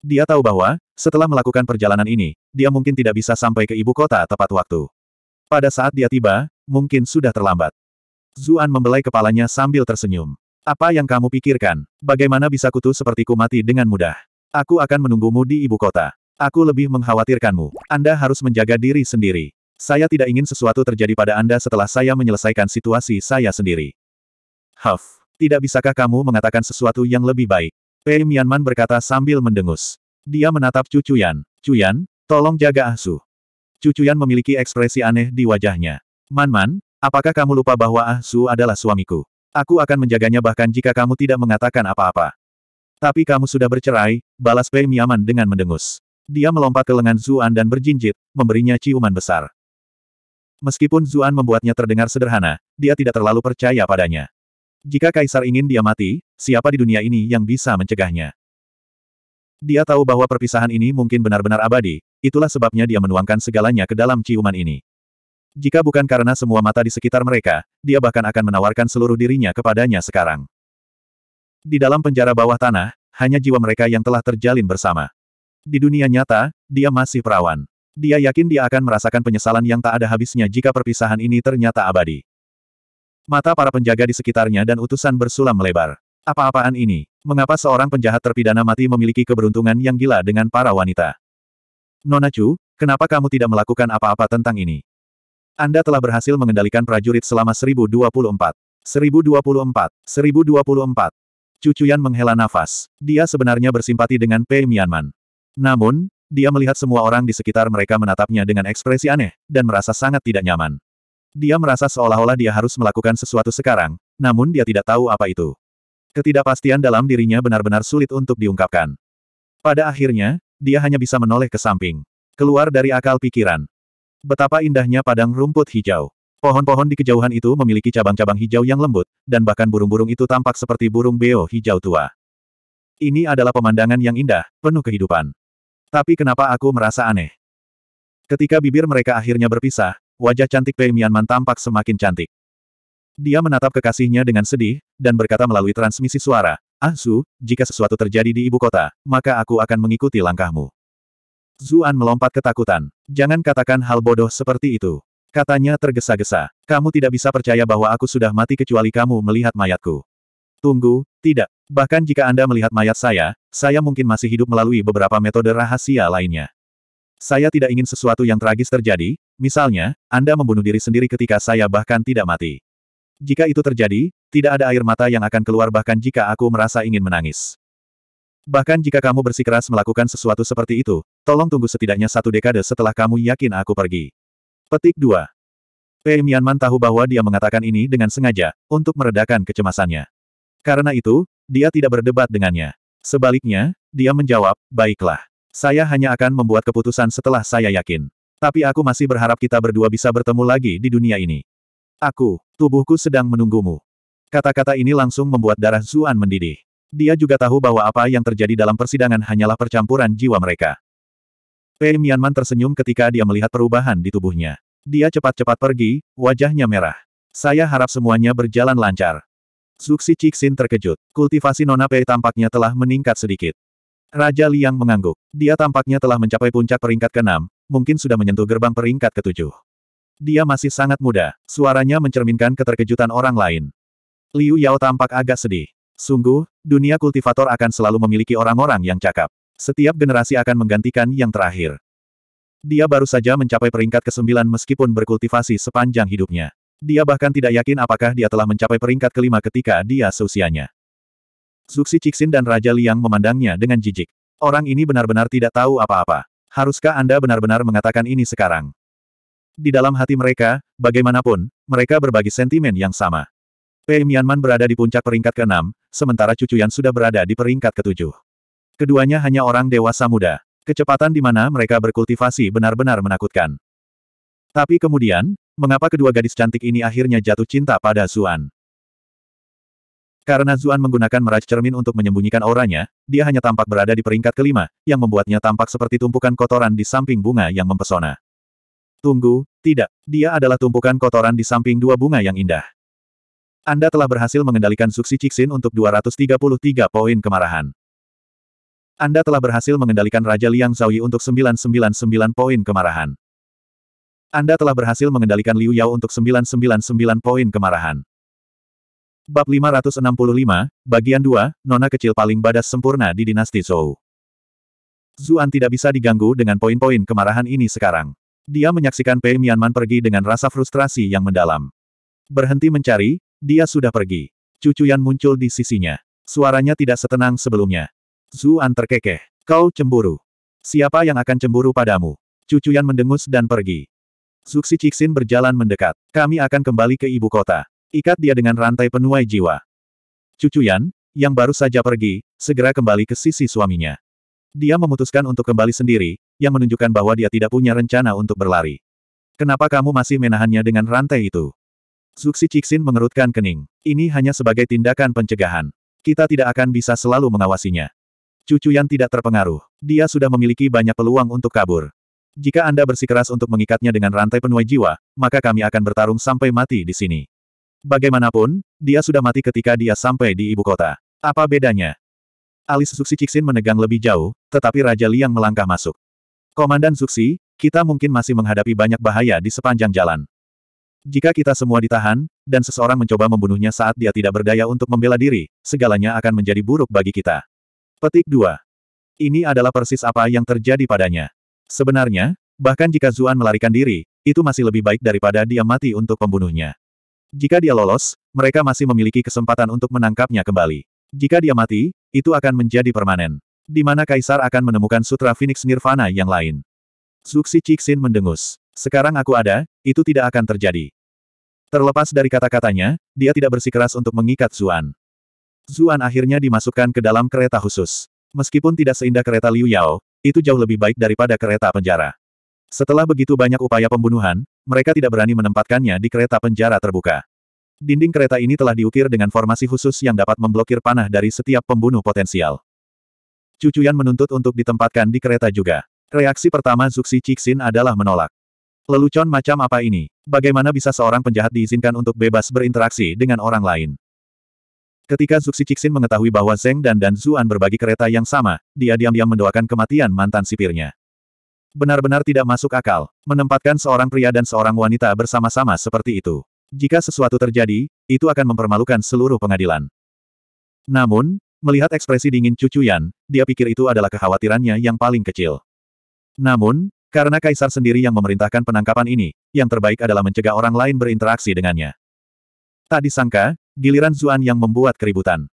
Dia tahu bahwa, setelah melakukan perjalanan ini, dia mungkin tidak bisa sampai ke ibu kota tepat waktu. Pada saat dia tiba, mungkin sudah terlambat. Zuan membelai kepalanya sambil tersenyum. Apa yang kamu pikirkan? Bagaimana bisa kutu sepertiku mati dengan mudah? Aku akan menunggumu di ibu kota. Aku lebih mengkhawatirkanmu. Anda harus menjaga diri sendiri. Saya tidak ingin sesuatu terjadi pada Anda setelah saya menyelesaikan situasi saya sendiri. Huff, tidak bisakah kamu mengatakan sesuatu yang lebih baik? Pei Mianman berkata sambil mendengus. Dia menatap Cucuyan. Cuyan, tolong jaga Ahsu. Cucuyan memiliki ekspresi aneh di wajahnya. Manman, apakah kamu lupa bahwa Ahsu adalah suamiku? Aku akan menjaganya bahkan jika kamu tidak mengatakan apa-apa. Tapi kamu sudah bercerai, balas Pei Miaman dengan mendengus. Dia melompat ke lengan Zuan dan berjinjit, memberinya ciuman besar. Meskipun Zuan membuatnya terdengar sederhana, dia tidak terlalu percaya padanya. Jika kaisar ingin dia mati, siapa di dunia ini yang bisa mencegahnya? Dia tahu bahwa perpisahan ini mungkin benar-benar abadi, itulah sebabnya dia menuangkan segalanya ke dalam ciuman ini. Jika bukan karena semua mata di sekitar mereka, dia bahkan akan menawarkan seluruh dirinya kepadanya sekarang. Di dalam penjara bawah tanah, hanya jiwa mereka yang telah terjalin bersama. Di dunia nyata, dia masih perawan. Dia yakin dia akan merasakan penyesalan yang tak ada habisnya jika perpisahan ini ternyata abadi. Mata para penjaga di sekitarnya dan utusan bersulam melebar. Apa-apaan ini? Mengapa seorang penjahat terpidana mati memiliki keberuntungan yang gila dengan para wanita? Nona Chu, kenapa kamu tidak melakukan apa-apa tentang ini? Anda telah berhasil mengendalikan prajurit selama 1024. 1024. 1024. Cucuyan menghela nafas. Dia sebenarnya bersimpati dengan Pei Mianman. Namun, dia melihat semua orang di sekitar mereka menatapnya dengan ekspresi aneh, dan merasa sangat tidak nyaman. Dia merasa seolah-olah dia harus melakukan sesuatu sekarang, namun dia tidak tahu apa itu. Ketidakpastian dalam dirinya benar-benar sulit untuk diungkapkan. Pada akhirnya, dia hanya bisa menoleh ke samping. Keluar dari akal pikiran. Betapa indahnya padang rumput hijau. Pohon-pohon di kejauhan itu memiliki cabang-cabang hijau yang lembut, dan bahkan burung-burung itu tampak seperti burung beo hijau tua. Ini adalah pemandangan yang indah, penuh kehidupan. Tapi kenapa aku merasa aneh? Ketika bibir mereka akhirnya berpisah, wajah cantik Pei Mianman tampak semakin cantik. Dia menatap kekasihnya dengan sedih, dan berkata melalui transmisi suara, Ah Zu, jika sesuatu terjadi di ibu kota, maka aku akan mengikuti langkahmu. Zuan melompat ketakutan. Jangan katakan hal bodoh seperti itu. Katanya tergesa-gesa. Kamu tidak bisa percaya bahwa aku sudah mati kecuali kamu melihat mayatku. Tunggu, tidak. Bahkan jika Anda melihat mayat saya, saya mungkin masih hidup melalui beberapa metode rahasia lainnya. Saya tidak ingin sesuatu yang tragis terjadi, misalnya, Anda membunuh diri sendiri ketika saya bahkan tidak mati. Jika itu terjadi, tidak ada air mata yang akan keluar bahkan jika aku merasa ingin menangis. Bahkan jika kamu bersikeras melakukan sesuatu seperti itu, tolong tunggu setidaknya satu dekade setelah kamu yakin aku pergi. Petik 2. Pei Mianman tahu bahwa dia mengatakan ini dengan sengaja, untuk meredakan kecemasannya. Karena itu, dia tidak berdebat dengannya. Sebaliknya, dia menjawab, baiklah. Saya hanya akan membuat keputusan setelah saya yakin. Tapi aku masih berharap kita berdua bisa bertemu lagi di dunia ini. Aku, tubuhku sedang menunggumu. Kata-kata ini langsung membuat darah Zuan mendidih. Dia juga tahu bahwa apa yang terjadi dalam persidangan hanyalah percampuran jiwa mereka. Pei Mianman tersenyum ketika dia melihat perubahan di tubuhnya. Dia cepat-cepat pergi, wajahnya merah. Saya harap semuanya berjalan lancar. Zuxi Cixin terkejut. Kultivasi Nona Pei tampaknya telah meningkat sedikit. Raja Liang mengangguk. Dia tampaknya telah mencapai puncak peringkat ke-6, mungkin sudah menyentuh gerbang peringkat ke-7. Dia masih sangat muda, suaranya mencerminkan keterkejutan orang lain. Liu Yao tampak agak sedih. Sungguh, dunia kultivator akan selalu memiliki orang-orang yang cakap. Setiap generasi akan menggantikan yang terakhir. Dia baru saja mencapai peringkat ke-9 meskipun berkultivasi sepanjang hidupnya. Dia bahkan tidak yakin apakah dia telah mencapai peringkat kelima ketika dia seusianya. Zuxi Cixin dan Raja Liang memandangnya dengan jijik. Orang ini benar-benar tidak tahu apa-apa. Haruskah Anda benar-benar mengatakan ini sekarang? Di dalam hati mereka, bagaimanapun, mereka berbagi sentimen yang sama. Pei eh, Mianman berada di puncak peringkat ke-6, sementara Cucu Yan sudah berada di peringkat ke-7. Keduanya hanya orang dewasa muda. Kecepatan di mana mereka berkultivasi benar-benar menakutkan. Tapi kemudian, mengapa kedua gadis cantik ini akhirnya jatuh cinta pada Zuan? Karena Zuan menggunakan meraj cermin untuk menyembunyikan auranya, dia hanya tampak berada di peringkat kelima, yang membuatnya tampak seperti tumpukan kotoran di samping bunga yang mempesona. Tunggu, tidak, dia adalah tumpukan kotoran di samping dua bunga yang indah. Anda telah berhasil mengendalikan Suksi Cixin untuk 233 poin kemarahan. Anda telah berhasil mengendalikan Raja Liang Zaoyi untuk 999 poin kemarahan. Anda telah berhasil mengendalikan Liu Yao untuk 999 poin kemarahan. Bab 565, bagian 2, Nona kecil paling badas sempurna di dinasti Zhou. Zuan tidak bisa diganggu dengan poin-poin kemarahan ini sekarang. Dia menyaksikan Pei Mianman pergi dengan rasa frustrasi yang mendalam. Berhenti mencari, dia sudah pergi. Cucu Cucuyan muncul di sisinya. Suaranya tidak setenang sebelumnya. Zuan terkekeh. Kau cemburu. Siapa yang akan cemburu padamu? Cucu Cucuyan mendengus dan pergi. Zuxi Cixin berjalan mendekat. Kami akan kembali ke ibu kota. Ikat dia dengan rantai penuai jiwa. Cucu Yan, yang baru saja pergi, segera kembali ke sisi suaminya. Dia memutuskan untuk kembali sendiri, yang menunjukkan bahwa dia tidak punya rencana untuk berlari. Kenapa kamu masih menahannya dengan rantai itu? Zuxi Cixin mengerutkan kening. Ini hanya sebagai tindakan pencegahan. Kita tidak akan bisa selalu mengawasinya. Cucu Yan tidak terpengaruh. Dia sudah memiliki banyak peluang untuk kabur. Jika Anda bersikeras untuk mengikatnya dengan rantai penuai jiwa, maka kami akan bertarung sampai mati di sini. Bagaimanapun, dia sudah mati ketika dia sampai di ibu kota. Apa bedanya? Alis Suksi Ciksin menegang lebih jauh, tetapi Raja Liang melangkah masuk. Komandan Suksi, kita mungkin masih menghadapi banyak bahaya di sepanjang jalan. Jika kita semua ditahan, dan seseorang mencoba membunuhnya saat dia tidak berdaya untuk membela diri, segalanya akan menjadi buruk bagi kita. Petik 2. Ini adalah persis apa yang terjadi padanya. Sebenarnya, bahkan jika Zuan melarikan diri, itu masih lebih baik daripada dia mati untuk pembunuhnya. Jika dia lolos, mereka masih memiliki kesempatan untuk menangkapnya kembali. Jika dia mati, itu akan menjadi permanen. Di mana Kaisar akan menemukan Sutra Phoenix Nirvana yang lain. Zuxi Cixin mendengus. Sekarang aku ada, itu tidak akan terjadi. Terlepas dari kata-katanya, dia tidak bersikeras untuk mengikat Zuan. Zuan akhirnya dimasukkan ke dalam kereta khusus. Meskipun tidak seindah kereta Liu Yao, itu jauh lebih baik daripada kereta penjara. Setelah begitu banyak upaya pembunuhan, mereka tidak berani menempatkannya di kereta penjara terbuka. Dinding kereta ini telah diukir dengan formasi khusus yang dapat memblokir panah dari setiap pembunuh potensial. Cucuyan menuntut untuk ditempatkan di kereta juga. Reaksi pertama Zuxi Cixin adalah menolak. Lelucon macam apa ini? Bagaimana bisa seorang penjahat diizinkan untuk bebas berinteraksi dengan orang lain? Ketika Zuxi Cixin mengetahui bahwa Zeng dan Dan Zuan berbagi kereta yang sama, dia diam-diam mendoakan kematian mantan sipirnya. Benar-benar tidak masuk akal, menempatkan seorang pria dan seorang wanita bersama-sama seperti itu. Jika sesuatu terjadi, itu akan mempermalukan seluruh pengadilan. Namun, melihat ekspresi dingin Cucu dia pikir itu adalah kekhawatirannya yang paling kecil. Namun, karena kaisar sendiri yang memerintahkan penangkapan ini, yang terbaik adalah mencegah orang lain berinteraksi dengannya. Tak disangka, giliran Zuan yang membuat keributan.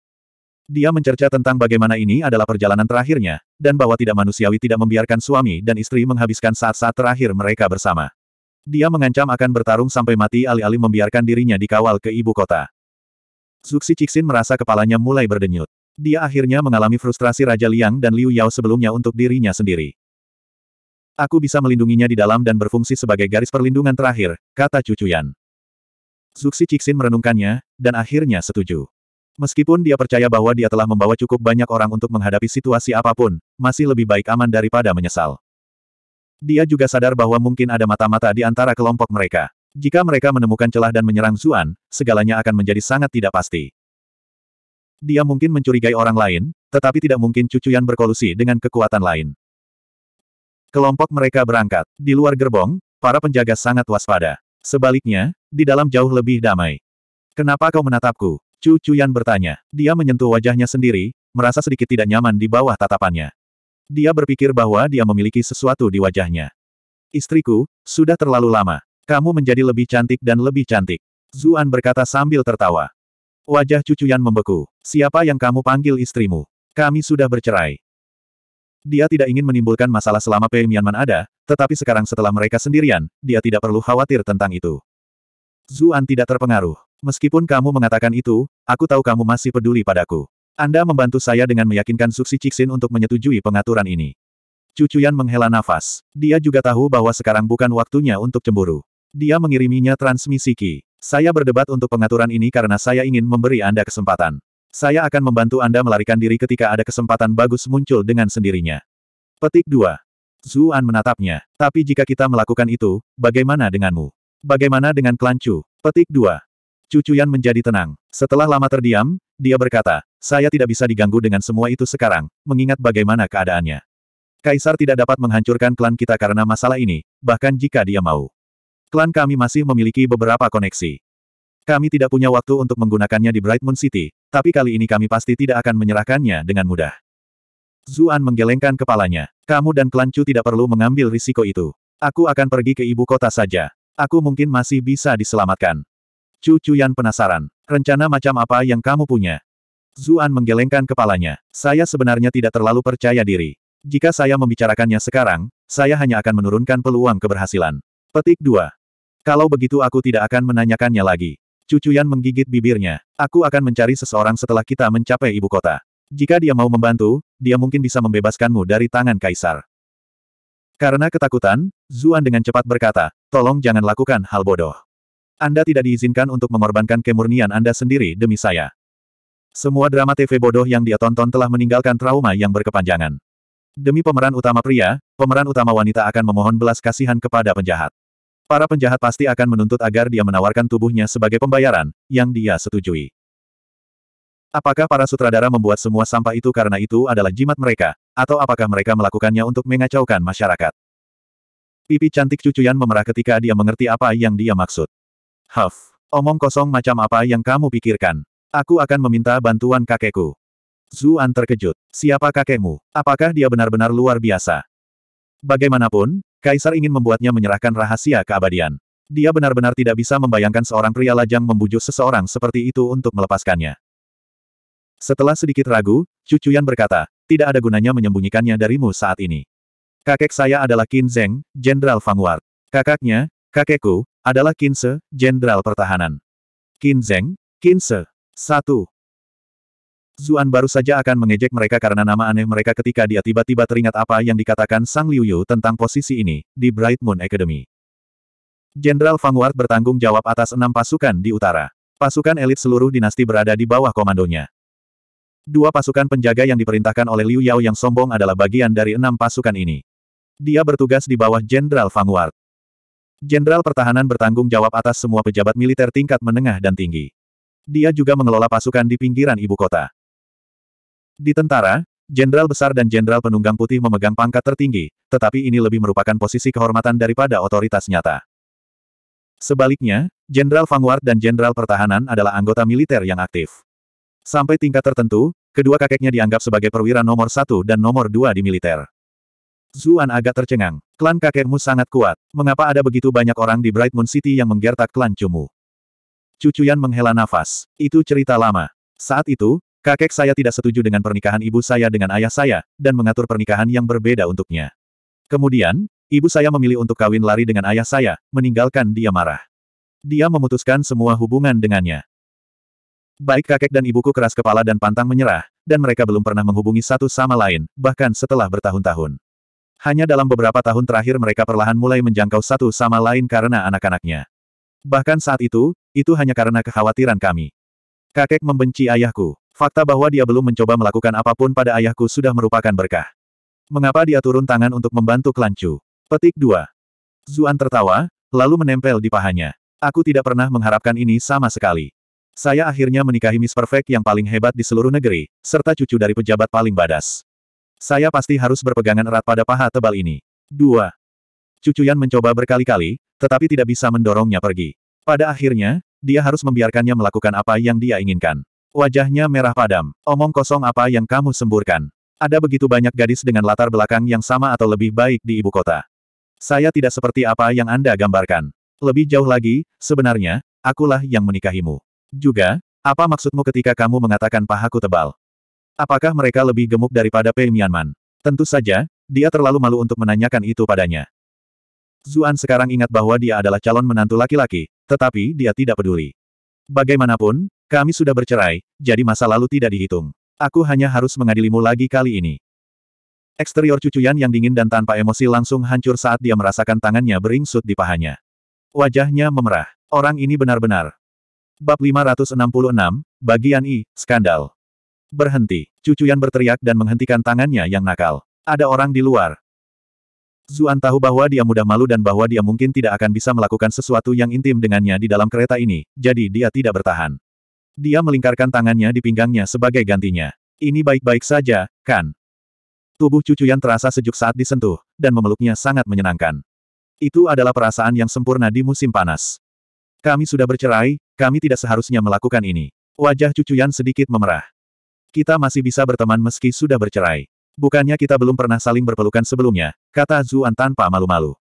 Dia mencerca tentang bagaimana ini adalah perjalanan terakhirnya, dan bahwa tidak manusiawi tidak membiarkan suami dan istri menghabiskan saat-saat terakhir mereka bersama. Dia mengancam akan bertarung sampai mati alih-alih membiarkan dirinya dikawal ke ibu kota. Zuxi Cixin merasa kepalanya mulai berdenyut. Dia akhirnya mengalami frustrasi Raja Liang dan Liu Yao sebelumnya untuk dirinya sendiri. Aku bisa melindunginya di dalam dan berfungsi sebagai garis perlindungan terakhir, kata Cucu Yan. Zuxi Cixin merenungkannya, dan akhirnya setuju. Meskipun dia percaya bahwa dia telah membawa cukup banyak orang untuk menghadapi situasi apapun, masih lebih baik aman daripada menyesal. Dia juga sadar bahwa mungkin ada mata-mata di antara kelompok mereka. Jika mereka menemukan celah dan menyerang Zuan, segalanya akan menjadi sangat tidak pasti. Dia mungkin mencurigai orang lain, tetapi tidak mungkin cucuyan berkolusi dengan kekuatan lain. Kelompok mereka berangkat. Di luar gerbong, para penjaga sangat waspada. Sebaliknya, di dalam jauh lebih damai. Kenapa kau menatapku? Chu Chuyan bertanya. Dia menyentuh wajahnya sendiri, merasa sedikit tidak nyaman di bawah tatapannya. Dia berpikir bahwa dia memiliki sesuatu di wajahnya. Istriku, sudah terlalu lama. Kamu menjadi lebih cantik dan lebih cantik. Zuan berkata sambil tertawa. Wajah cucuyan membeku. Siapa yang kamu panggil istrimu? Kami sudah bercerai. Dia tidak ingin menimbulkan masalah selama Pei Mianman ada, tetapi sekarang setelah mereka sendirian, dia tidak perlu khawatir tentang itu. Zuan tidak terpengaruh. Meskipun kamu mengatakan itu, aku tahu kamu masih peduli padaku. Anda membantu saya dengan meyakinkan Suksi Cixin untuk menyetujui pengaturan ini. Cucuyan menghela nafas. Dia juga tahu bahwa sekarang bukan waktunya untuk cemburu. Dia mengiriminya transmisi Ki. Saya berdebat untuk pengaturan ini karena saya ingin memberi Anda kesempatan. Saya akan membantu Anda melarikan diri ketika ada kesempatan bagus muncul dengan sendirinya. Petik 2. Zuan menatapnya. Tapi jika kita melakukan itu, bagaimana denganmu? Bagaimana dengan klan Chu? Petik 2. Cucuyan menjadi tenang. Setelah lama terdiam, dia berkata, saya tidak bisa diganggu dengan semua itu sekarang, mengingat bagaimana keadaannya. Kaisar tidak dapat menghancurkan klan kita karena masalah ini, bahkan jika dia mau. Klan kami masih memiliki beberapa koneksi. Kami tidak punya waktu untuk menggunakannya di Bright Moon City, tapi kali ini kami pasti tidak akan menyerahkannya dengan mudah. Zuan menggelengkan kepalanya. Kamu dan klan Chu tidak perlu mengambil risiko itu. Aku akan pergi ke ibu kota saja. Aku mungkin masih bisa diselamatkan. Chu Chuyan penasaran. Rencana macam apa yang kamu punya? Zuan menggelengkan kepalanya. Saya sebenarnya tidak terlalu percaya diri. Jika saya membicarakannya sekarang, saya hanya akan menurunkan peluang keberhasilan. Petik 2. Kalau begitu aku tidak akan menanyakannya lagi. Cucuyan menggigit bibirnya. Aku akan mencari seseorang setelah kita mencapai ibu kota. Jika dia mau membantu, dia mungkin bisa membebaskanmu dari tangan kaisar. Karena ketakutan, Zuan dengan cepat berkata, tolong jangan lakukan hal bodoh. Anda tidak diizinkan untuk mengorbankan kemurnian Anda sendiri demi saya. Semua drama TV bodoh yang dia tonton telah meninggalkan trauma yang berkepanjangan. Demi pemeran utama pria, pemeran utama wanita akan memohon belas kasihan kepada penjahat. Para penjahat pasti akan menuntut agar dia menawarkan tubuhnya sebagai pembayaran, yang dia setujui. Apakah para sutradara membuat semua sampah itu karena itu adalah jimat mereka, atau apakah mereka melakukannya untuk mengacaukan masyarakat? Pipi cantik cucuyan memerah ketika dia mengerti apa yang dia maksud. Huff, omong kosong macam apa yang kamu pikirkan. Aku akan meminta bantuan kakekku. Zuan terkejut. Siapa kakekmu? Apakah dia benar-benar luar biasa? Bagaimanapun, Kaisar ingin membuatnya menyerahkan rahasia keabadian. Dia benar-benar tidak bisa membayangkan seorang pria lajang membujuk seseorang seperti itu untuk melepaskannya. Setelah sedikit ragu, Cucuyan berkata, tidak ada gunanya menyembunyikannya darimu saat ini. Kakek saya adalah Qin Zeng, Jenderal Fangward. Kakaknya, kakekku, adalah Qin Se, Jenderal Pertahanan. Qin Zeng, Qin Se. Satu. Zuan baru saja akan mengejek mereka karena nama aneh mereka ketika dia tiba-tiba teringat apa yang dikatakan Sang Liu Yu tentang posisi ini, di Bright Moon Academy. Jenderal Fang Ward bertanggung jawab atas enam pasukan di utara. Pasukan elit seluruh dinasti berada di bawah komandonya. Dua pasukan penjaga yang diperintahkan oleh Liu Yao yang sombong adalah bagian dari enam pasukan ini. Dia bertugas di bawah Jenderal Fang Ward. Jenderal pertahanan bertanggung jawab atas semua pejabat militer tingkat menengah dan tinggi. Dia juga mengelola pasukan di pinggiran ibu kota. Di tentara, jenderal besar dan jenderal penunggang putih memegang pangkat tertinggi, tetapi ini lebih merupakan posisi kehormatan daripada otoritas nyata. Sebaliknya, Jenderal Vanguard dan Jenderal Pertahanan adalah anggota militer yang aktif. Sampai tingkat tertentu, kedua kakeknya dianggap sebagai perwira nomor satu dan nomor dua di militer. Zuan agak tercengang. Klan kakekmu sangat kuat. Mengapa ada begitu banyak orang di Bright Moon City yang menggertak klan Cumu? Cucuyan menghela nafas. Itu cerita lama. Saat itu, Kakek saya tidak setuju dengan pernikahan ibu saya dengan ayah saya, dan mengatur pernikahan yang berbeda untuknya. Kemudian, ibu saya memilih untuk kawin lari dengan ayah saya, meninggalkan dia marah. Dia memutuskan semua hubungan dengannya. Baik kakek dan ibuku keras kepala dan pantang menyerah, dan mereka belum pernah menghubungi satu sama lain, bahkan setelah bertahun-tahun. Hanya dalam beberapa tahun terakhir mereka perlahan mulai menjangkau satu sama lain karena anak-anaknya. Bahkan saat itu, itu hanya karena kekhawatiran kami. Kakek membenci ayahku. Fakta bahwa dia belum mencoba melakukan apapun pada ayahku sudah merupakan berkah. Mengapa dia turun tangan untuk membantu Klancu? Petik 2. Zuan tertawa, lalu menempel di pahanya. Aku tidak pernah mengharapkan ini sama sekali. Saya akhirnya menikahi Miss Perfect yang paling hebat di seluruh negeri, serta cucu dari pejabat paling badas. Saya pasti harus berpegangan erat pada paha tebal ini. 2. Cucuyan mencoba berkali-kali, tetapi tidak bisa mendorongnya pergi. Pada akhirnya, dia harus membiarkannya melakukan apa yang dia inginkan. Wajahnya merah padam. Omong kosong apa yang kamu semburkan? Ada begitu banyak gadis dengan latar belakang yang sama atau lebih baik di ibu kota. Saya tidak seperti apa yang Anda gambarkan. Lebih jauh lagi, sebenarnya, akulah yang menikahimu. Juga, apa maksudmu ketika kamu mengatakan pahaku tebal? Apakah mereka lebih gemuk daripada Pei Mianman? Tentu saja, dia terlalu malu untuk menanyakan itu padanya. Zuan sekarang ingat bahwa dia adalah calon menantu laki-laki, tetapi dia tidak peduli. Bagaimanapun, kami sudah bercerai, jadi masa lalu tidak dihitung. Aku hanya harus mengadilimu lagi kali ini. Eksterior cucuyan yang dingin dan tanpa emosi langsung hancur saat dia merasakan tangannya beringsut di pahanya. Wajahnya memerah. Orang ini benar-benar. Bab 566, Bagian I, Skandal. Berhenti. Cucuyan berteriak dan menghentikan tangannya yang nakal. Ada orang di luar. Zuan tahu bahwa dia mudah malu dan bahwa dia mungkin tidak akan bisa melakukan sesuatu yang intim dengannya di dalam kereta ini, jadi dia tidak bertahan. Dia melingkarkan tangannya di pinggangnya sebagai gantinya. Ini baik-baik saja, kan? Tubuh cucu cucuyan terasa sejuk saat disentuh, dan memeluknya sangat menyenangkan. Itu adalah perasaan yang sempurna di musim panas. Kami sudah bercerai, kami tidak seharusnya melakukan ini. Wajah cucu cucuyan sedikit memerah. Kita masih bisa berteman meski sudah bercerai. Bukannya kita belum pernah saling berpelukan sebelumnya, kata Zuan tanpa malu-malu.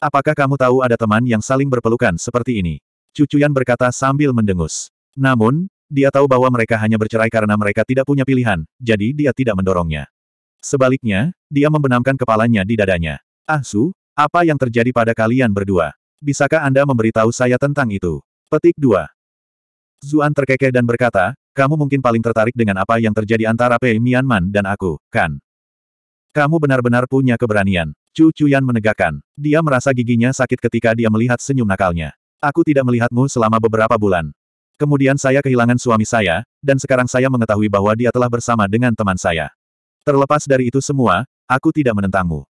Apakah kamu tahu ada teman yang saling berpelukan seperti ini? Cucuyan berkata sambil mendengus. Namun, dia tahu bahwa mereka hanya bercerai karena mereka tidak punya pilihan, jadi dia tidak mendorongnya. Sebaliknya, dia membenamkan kepalanya di dadanya. Ah Su, apa yang terjadi pada kalian berdua? Bisakah Anda memberitahu saya tentang itu? Petik 2. Zuan terkekeh dan berkata, kamu mungkin paling tertarik dengan apa yang terjadi antara Pei Mianman dan aku, kan? Kamu benar-benar punya keberanian. Chu Chuyan menegakkan. Dia merasa giginya sakit ketika dia melihat senyum nakalnya. Aku tidak melihatmu selama beberapa bulan. Kemudian saya kehilangan suami saya, dan sekarang saya mengetahui bahwa dia telah bersama dengan teman saya. Terlepas dari itu semua, aku tidak menentangmu.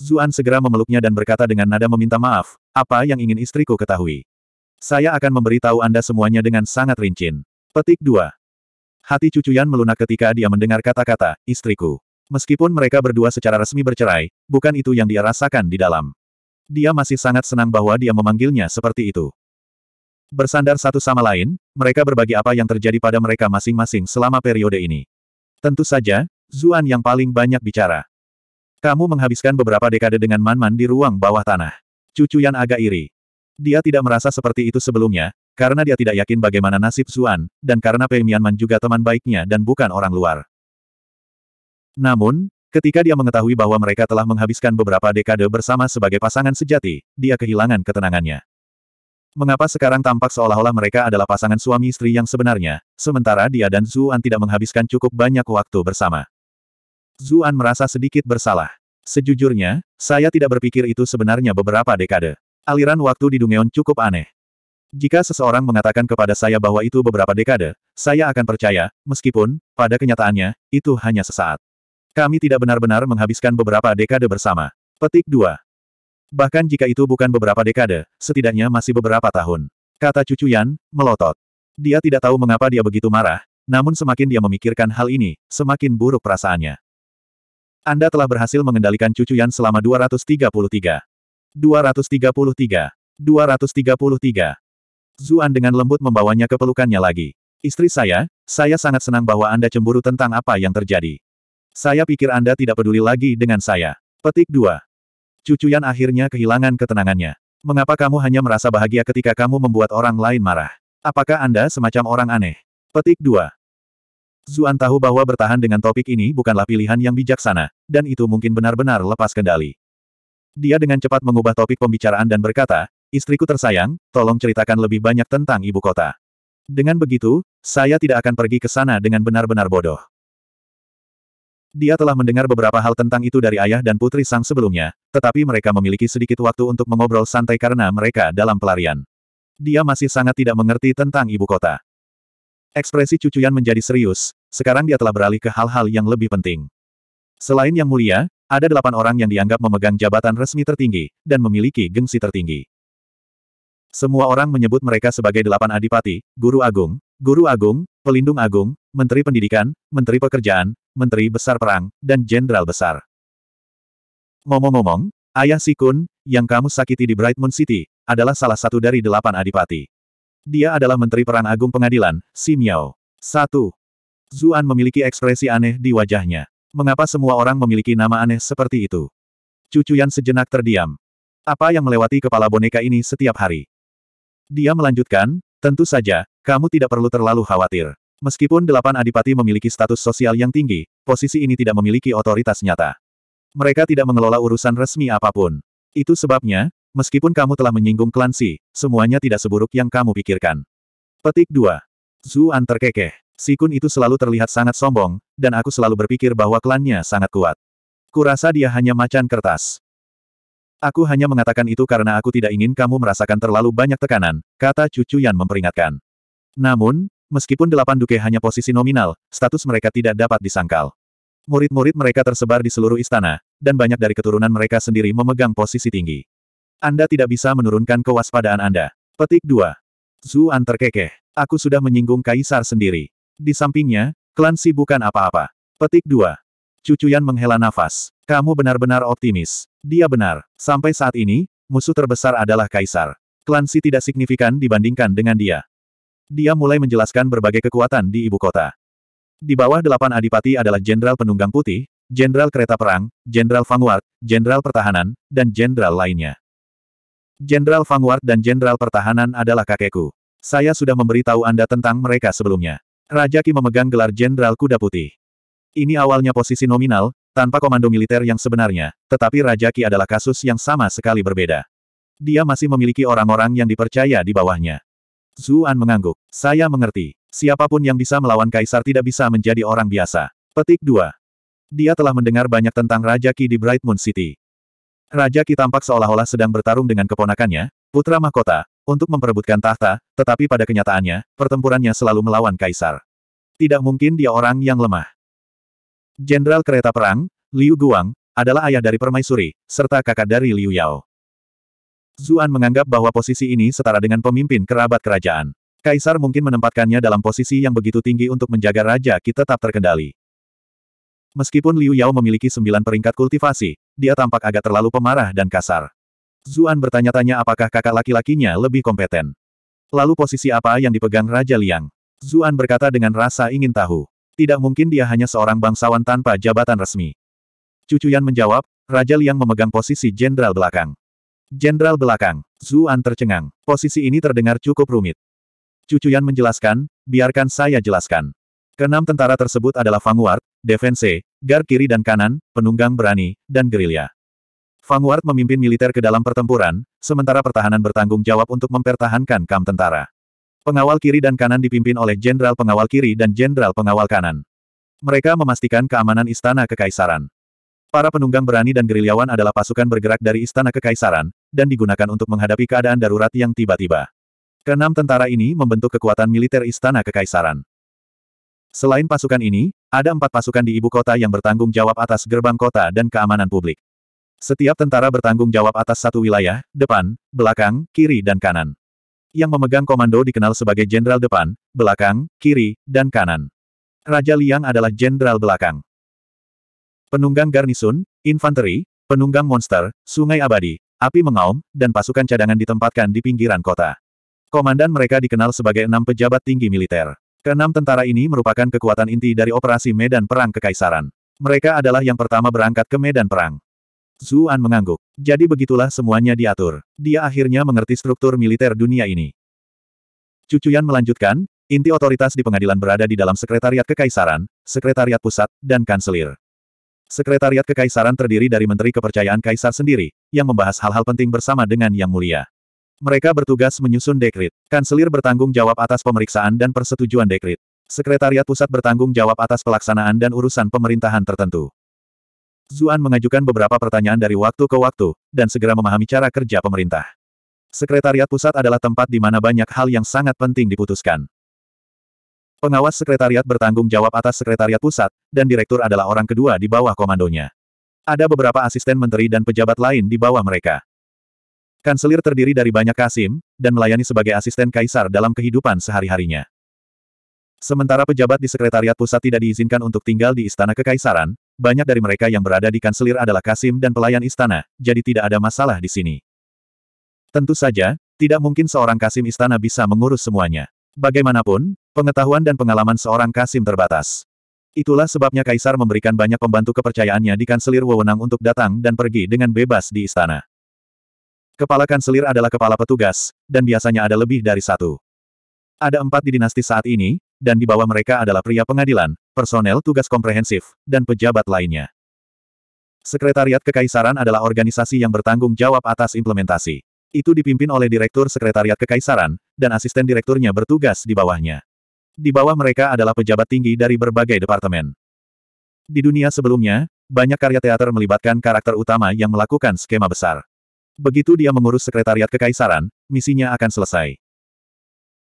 Zuan segera memeluknya dan berkata dengan nada meminta maaf, apa yang ingin istriku ketahui. Saya akan memberitahu Anda semuanya dengan sangat rinci." Petik 2. Hati cucuyan melunak ketika dia mendengar kata-kata, istriku. Meskipun mereka berdua secara resmi bercerai, bukan itu yang dia rasakan di dalam. Dia masih sangat senang bahwa dia memanggilnya seperti itu. Bersandar satu sama lain, mereka berbagi apa yang terjadi pada mereka masing-masing selama periode ini. Tentu saja, Zuan yang paling banyak bicara. Kamu menghabiskan beberapa dekade dengan Man-Man di ruang bawah tanah. Cucu Yan agak iri. Dia tidak merasa seperti itu sebelumnya, karena dia tidak yakin bagaimana nasib Zuan, dan karena Pei Mianman juga teman baiknya dan bukan orang luar. Namun, ketika dia mengetahui bahwa mereka telah menghabiskan beberapa dekade bersama sebagai pasangan sejati, dia kehilangan ketenangannya. Mengapa sekarang tampak seolah-olah mereka adalah pasangan suami istri yang sebenarnya, sementara dia dan Zuan tidak menghabiskan cukup banyak waktu bersama. Zuan merasa sedikit bersalah. Sejujurnya, saya tidak berpikir itu sebenarnya beberapa dekade. Aliran waktu di Dungeon cukup aneh. Jika seseorang mengatakan kepada saya bahwa itu beberapa dekade, saya akan percaya, meskipun, pada kenyataannya, itu hanya sesaat. Kami tidak benar-benar menghabiskan beberapa dekade bersama. Petik 2. Bahkan jika itu bukan beberapa dekade, setidaknya masih beberapa tahun. Kata cucu Yan, melotot. Dia tidak tahu mengapa dia begitu marah, namun semakin dia memikirkan hal ini, semakin buruk perasaannya. Anda telah berhasil mengendalikan cucu Yan selama 233. 233. 233. Zuan dengan lembut membawanya ke pelukannya lagi. Istri saya, saya sangat senang bahwa Anda cemburu tentang apa yang terjadi. Saya pikir Anda tidak peduli lagi dengan saya. Petik 2. Cucu Yan akhirnya kehilangan ketenangannya. Mengapa kamu hanya merasa bahagia ketika kamu membuat orang lain marah? Apakah Anda semacam orang aneh? Petik 2. Zuan tahu bahwa bertahan dengan topik ini bukanlah pilihan yang bijaksana, dan itu mungkin benar-benar lepas kendali. Dia dengan cepat mengubah topik pembicaraan dan berkata, Istriku tersayang, tolong ceritakan lebih banyak tentang ibu kota. Dengan begitu, saya tidak akan pergi ke sana dengan benar-benar bodoh. Dia telah mendengar beberapa hal tentang itu dari ayah dan putri sang sebelumnya, tetapi mereka memiliki sedikit waktu untuk mengobrol santai karena mereka dalam pelarian. Dia masih sangat tidak mengerti tentang ibu kota. Ekspresi cucuyan menjadi serius, sekarang dia telah beralih ke hal-hal yang lebih penting. Selain yang mulia, ada delapan orang yang dianggap memegang jabatan resmi tertinggi, dan memiliki gengsi tertinggi. Semua orang menyebut mereka sebagai delapan adipati, guru agung, guru agung, pelindung agung, menteri pendidikan, menteri pekerjaan, Menteri Besar Perang, dan Jenderal Besar. Ngomong-ngomong, ayah Sikun, yang kamu sakiti di Bright Moon City, adalah salah satu dari delapan adipati. Dia adalah Menteri Perang Agung Pengadilan, Simiao. Satu. Zuan memiliki ekspresi aneh di wajahnya. Mengapa semua orang memiliki nama aneh seperti itu? Cucu Yan sejenak terdiam. Apa yang melewati kepala boneka ini setiap hari? Dia melanjutkan, tentu saja, kamu tidak perlu terlalu khawatir. Meskipun delapan adipati memiliki status sosial yang tinggi, posisi ini tidak memiliki otoritas nyata. Mereka tidak mengelola urusan resmi apapun. Itu sebabnya, meskipun kamu telah menyinggung klan Si, semuanya tidak seburuk yang kamu pikirkan. Petik 2. Zuan terkekeh. Si Kun itu selalu terlihat sangat sombong, dan aku selalu berpikir bahwa klannya sangat kuat. Kurasa dia hanya macan kertas. Aku hanya mengatakan itu karena aku tidak ingin kamu merasakan terlalu banyak tekanan, kata Cucu yang memperingatkan. Namun, Meskipun delapan duke hanya posisi nominal, status mereka tidak dapat disangkal. Murid-murid mereka tersebar di seluruh istana, dan banyak dari keturunan mereka sendiri memegang posisi tinggi. Anda tidak bisa menurunkan kewaspadaan Anda. Petik 2. Zuan terkekeh. Aku sudah menyinggung kaisar sendiri. Di sampingnya, klan si bukan apa-apa. Petik 2. Cucuyan menghela nafas. Kamu benar-benar optimis. Dia benar. Sampai saat ini, musuh terbesar adalah kaisar. Klan si tidak signifikan dibandingkan dengan dia. Dia mulai menjelaskan berbagai kekuatan di ibu kota. Di bawah delapan adipati adalah Jenderal Penunggang Putih, Jenderal Kereta Perang, Jenderal Vanguard, Jenderal Pertahanan, dan Jenderal lainnya. Jenderal Vanguard dan Jenderal Pertahanan adalah kakekku. Saya sudah memberitahu Anda tentang mereka sebelumnya. Raja Ki memegang gelar Jenderal Kuda Putih. Ini awalnya posisi nominal, tanpa komando militer yang sebenarnya, tetapi Raja Ki adalah kasus yang sama sekali berbeda. Dia masih memiliki orang-orang yang dipercaya di bawahnya. Zuan mengangguk. Saya mengerti. Siapapun yang bisa melawan Kaisar tidak bisa menjadi orang biasa. Petik 2. Dia telah mendengar banyak tentang Raja Ki di Bright Moon City. Raja Ki tampak seolah-olah sedang bertarung dengan keponakannya, putra mahkota, untuk memperebutkan tahta, tetapi pada kenyataannya, pertempurannya selalu melawan Kaisar. Tidak mungkin dia orang yang lemah. Jenderal kereta perang, Liu Guang, adalah ayah dari permaisuri, serta kakak dari Liu Yao. Zuan menganggap bahwa posisi ini setara dengan pemimpin kerabat kerajaan. Kaisar mungkin menempatkannya dalam posisi yang begitu tinggi untuk menjaga Raja kita tetap terkendali. Meskipun Liu Yao memiliki sembilan peringkat kultivasi, dia tampak agak terlalu pemarah dan kasar. Zuan bertanya-tanya apakah kakak laki-lakinya lebih kompeten. Lalu posisi apa yang dipegang Raja Liang? Zuan berkata dengan rasa ingin tahu. Tidak mungkin dia hanya seorang bangsawan tanpa jabatan resmi. Cucuyan menjawab, Raja Liang memegang posisi jenderal belakang. Jenderal belakang, Zuan tercengang. Posisi ini terdengar cukup rumit. Cucuyan menjelaskan, biarkan saya jelaskan. Kenam tentara tersebut adalah Vanguard, Defense, Guard kiri dan kanan, penunggang berani, dan gerilya. Vanguard memimpin militer ke dalam pertempuran, sementara pertahanan bertanggung jawab untuk mempertahankan kam tentara. Pengawal kiri dan kanan dipimpin oleh Jenderal Pengawal Kiri dan Jenderal Pengawal Kanan. Mereka memastikan keamanan istana kekaisaran. Para penunggang berani dan gerilyawan adalah pasukan bergerak dari Istana Kekaisaran, dan digunakan untuk menghadapi keadaan darurat yang tiba-tiba. Keenam tentara ini membentuk kekuatan militer Istana Kekaisaran. Selain pasukan ini, ada empat pasukan di ibu kota yang bertanggung jawab atas gerbang kota dan keamanan publik. Setiap tentara bertanggung jawab atas satu wilayah, depan, belakang, kiri dan kanan. Yang memegang komando dikenal sebagai jenderal depan, belakang, kiri, dan kanan. Raja Liang adalah jenderal belakang. Penunggang garnisun, infanteri, penunggang monster, sungai abadi, api mengaum, dan pasukan cadangan ditempatkan di pinggiran kota. Komandan mereka dikenal sebagai enam pejabat tinggi militer. Keenam tentara ini merupakan kekuatan inti dari operasi Medan Perang Kekaisaran. Mereka adalah yang pertama berangkat ke medan perang. Zuan mengangguk. Jadi begitulah semuanya diatur. Dia akhirnya mengerti struktur militer dunia ini. Cucuyan melanjutkan, inti otoritas di pengadilan berada di dalam sekretariat kekaisaran, sekretariat pusat, dan kanselir. Sekretariat Kekaisaran terdiri dari Menteri Kepercayaan Kaisar sendiri, yang membahas hal-hal penting bersama dengan Yang Mulia. Mereka bertugas menyusun dekrit. Kanselir bertanggung jawab atas pemeriksaan dan persetujuan dekrit. Sekretariat Pusat bertanggung jawab atas pelaksanaan dan urusan pemerintahan tertentu. Zuan mengajukan beberapa pertanyaan dari waktu ke waktu, dan segera memahami cara kerja pemerintah. Sekretariat Pusat adalah tempat di mana banyak hal yang sangat penting diputuskan. Pengawas sekretariat bertanggung jawab atas sekretariat pusat, dan direktur adalah orang kedua di bawah komandonya. Ada beberapa asisten menteri dan pejabat lain di bawah mereka. Kanselir terdiri dari banyak kasim, dan melayani sebagai asisten kaisar dalam kehidupan sehari-harinya. Sementara pejabat di sekretariat pusat tidak diizinkan untuk tinggal di istana kekaisaran, banyak dari mereka yang berada di kanselir adalah kasim dan pelayan istana, jadi tidak ada masalah di sini. Tentu saja, tidak mungkin seorang kasim istana bisa mengurus semuanya. Bagaimanapun, pengetahuan dan pengalaman seorang Kasim terbatas. Itulah sebabnya Kaisar memberikan banyak pembantu kepercayaannya di Kanselir wewenang untuk datang dan pergi dengan bebas di istana. Kepala Kanselir adalah kepala petugas, dan biasanya ada lebih dari satu. Ada empat di dinasti saat ini, dan di bawah mereka adalah pria pengadilan, personel tugas komprehensif, dan pejabat lainnya. Sekretariat Kekaisaran adalah organisasi yang bertanggung jawab atas implementasi. Itu dipimpin oleh Direktur Sekretariat Kekaisaran, dan asisten direkturnya bertugas di bawahnya. Di bawah mereka adalah pejabat tinggi dari berbagai departemen. Di dunia sebelumnya, banyak karya teater melibatkan karakter utama yang melakukan skema besar. Begitu dia mengurus sekretariat kekaisaran, misinya akan selesai.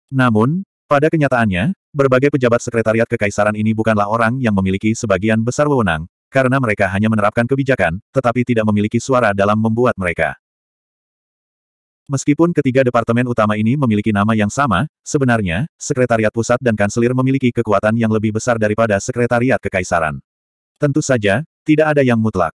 Namun, pada kenyataannya, berbagai pejabat sekretariat kekaisaran ini bukanlah orang yang memiliki sebagian besar wewenang, karena mereka hanya menerapkan kebijakan, tetapi tidak memiliki suara dalam membuat mereka. Meskipun ketiga departemen utama ini memiliki nama yang sama, sebenarnya, Sekretariat Pusat dan Kanselir memiliki kekuatan yang lebih besar daripada Sekretariat Kekaisaran. Tentu saja, tidak ada yang mutlak.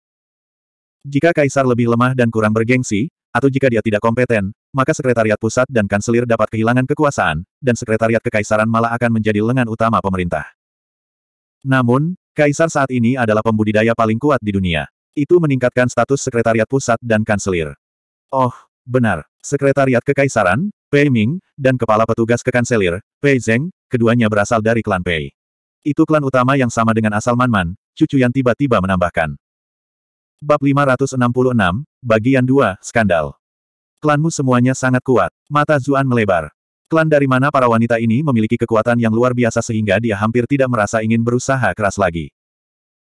Jika Kaisar lebih lemah dan kurang bergengsi, atau jika dia tidak kompeten, maka Sekretariat Pusat dan Kanselir dapat kehilangan kekuasaan, dan Sekretariat Kekaisaran malah akan menjadi lengan utama pemerintah. Namun, Kaisar saat ini adalah pembudidaya paling kuat di dunia. Itu meningkatkan status Sekretariat Pusat dan Kanselir. Oh, Benar, Sekretariat Kekaisaran, Pei Ming, dan Kepala Petugas Kekanselir, Pei Zeng, keduanya berasal dari klan Pei. Itu klan utama yang sama dengan asal Manman, cucu yang tiba-tiba menambahkan. Bab 566, Bagian 2, Skandal. Klanmu semuanya sangat kuat. Mata Zuan melebar. Klan dari mana para wanita ini memiliki kekuatan yang luar biasa sehingga dia hampir tidak merasa ingin berusaha keras lagi.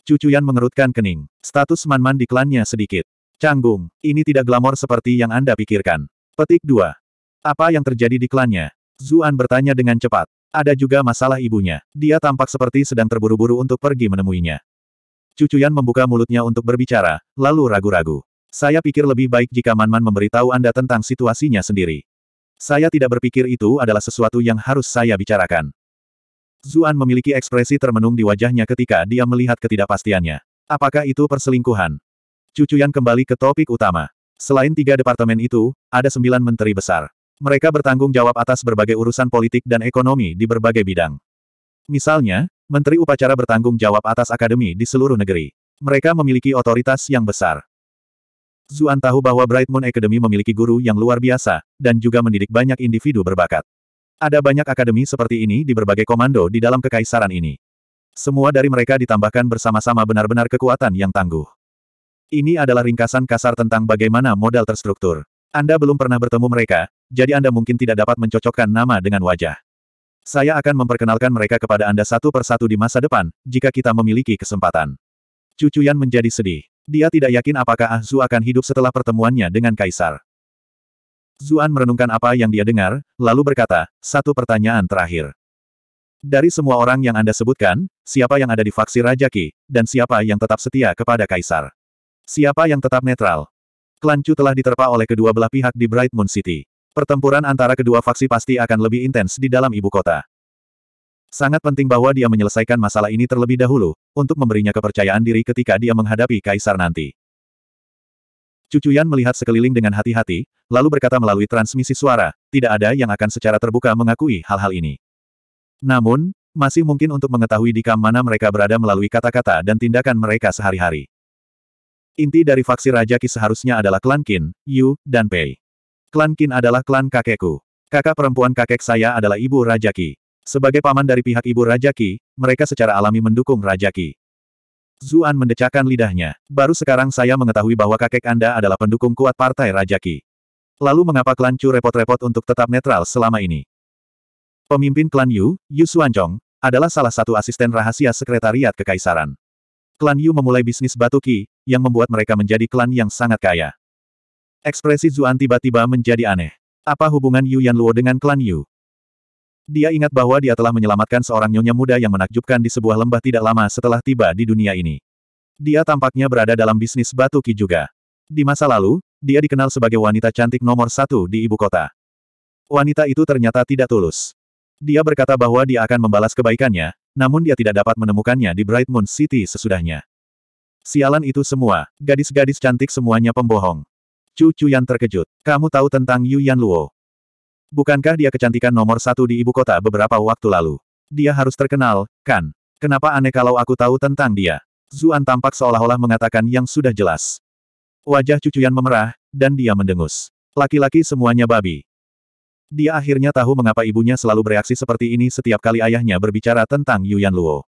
Cucuyan mengerutkan kening. Status Manman di klannya sedikit. Canggung, ini tidak glamor seperti yang Anda pikirkan. Petik 2. Apa yang terjadi di klannya? Zuan bertanya dengan cepat. Ada juga masalah ibunya. Dia tampak seperti sedang terburu-buru untuk pergi menemuinya. Cucuyan membuka mulutnya untuk berbicara, lalu ragu-ragu. Saya pikir lebih baik jika Manman memberitahu Anda tentang situasinya sendiri. Saya tidak berpikir itu adalah sesuatu yang harus saya bicarakan. Zuan memiliki ekspresi termenung di wajahnya ketika dia melihat ketidakpastiannya. Apakah itu perselingkuhan? Cucuyan kembali ke topik utama. Selain tiga departemen itu, ada sembilan menteri besar. Mereka bertanggung jawab atas berbagai urusan politik dan ekonomi di berbagai bidang. Misalnya, Menteri Upacara bertanggung jawab atas akademi di seluruh negeri. Mereka memiliki otoritas yang besar. Zuan tahu bahwa Bright Moon Academy memiliki guru yang luar biasa, dan juga mendidik banyak individu berbakat. Ada banyak akademi seperti ini di berbagai komando di dalam kekaisaran ini. Semua dari mereka ditambahkan bersama-sama benar-benar kekuatan yang tangguh. Ini adalah ringkasan kasar tentang bagaimana modal terstruktur. Anda belum pernah bertemu mereka, jadi Anda mungkin tidak dapat mencocokkan nama dengan wajah. Saya akan memperkenalkan mereka kepada Anda satu persatu di masa depan, jika kita memiliki kesempatan. Cucu Yan menjadi sedih. Dia tidak yakin apakah Ah Zhu akan hidup setelah pertemuannya dengan Kaisar. Zuan merenungkan apa yang dia dengar, lalu berkata, satu pertanyaan terakhir. Dari semua orang yang Anda sebutkan, siapa yang ada di faksi Rajaki, dan siapa yang tetap setia kepada Kaisar? Siapa yang tetap netral? Klan Chu telah diterpa oleh kedua belah pihak di Bright Moon City. Pertempuran antara kedua faksi pasti akan lebih intens di dalam ibu kota. Sangat penting bahwa dia menyelesaikan masalah ini terlebih dahulu, untuk memberinya kepercayaan diri ketika dia menghadapi kaisar nanti. Yan melihat sekeliling dengan hati-hati, lalu berkata melalui transmisi suara, tidak ada yang akan secara terbuka mengakui hal-hal ini. Namun, masih mungkin untuk mengetahui di kam mana mereka berada melalui kata-kata dan tindakan mereka sehari-hari. Inti dari faksi Raja Ki seharusnya adalah klan Qin, Yu, dan Pei. Klan Qin adalah klan kakekku. Kakak perempuan kakek saya adalah ibu Raja Ki. Sebagai paman dari pihak ibu Raja Ki, mereka secara alami mendukung Raja Ki. Zuan mendecakkan lidahnya. Baru sekarang saya mengetahui bahwa kakek Anda adalah pendukung kuat partai Raja Ki. Lalu mengapa klan Chu repot-repot untuk tetap netral selama ini? Pemimpin klan Yu, Yu Xuanzong, adalah salah satu asisten rahasia sekretariat kekaisaran. Klan Yu memulai bisnis batu ki yang membuat mereka menjadi klan yang sangat kaya. Ekspresi Zuan tiba-tiba menjadi aneh. Apa hubungan Yu Luo dengan klan Yu? Dia ingat bahwa dia telah menyelamatkan seorang nyonya muda yang menakjubkan di sebuah lembah tidak lama setelah tiba di dunia ini. Dia tampaknya berada dalam bisnis batu ki juga. Di masa lalu, dia dikenal sebagai wanita cantik nomor satu di ibu kota. Wanita itu ternyata tidak tulus. Dia berkata bahwa dia akan membalas kebaikannya, namun dia tidak dapat menemukannya di Bright Moon City sesudahnya. Sialan itu semua, gadis-gadis cantik semuanya pembohong. Cucu yang terkejut. Kamu tahu tentang Yu Yan Luo? Bukankah dia kecantikan nomor satu di ibu kota beberapa waktu lalu? Dia harus terkenal, kan? Kenapa aneh kalau aku tahu tentang dia? Zuan tampak seolah-olah mengatakan yang sudah jelas. Wajah Cucu cucuyan memerah, dan dia mendengus. Laki-laki semuanya babi. Dia akhirnya tahu mengapa ibunya selalu bereaksi seperti ini setiap kali ayahnya berbicara tentang Yuan Luo.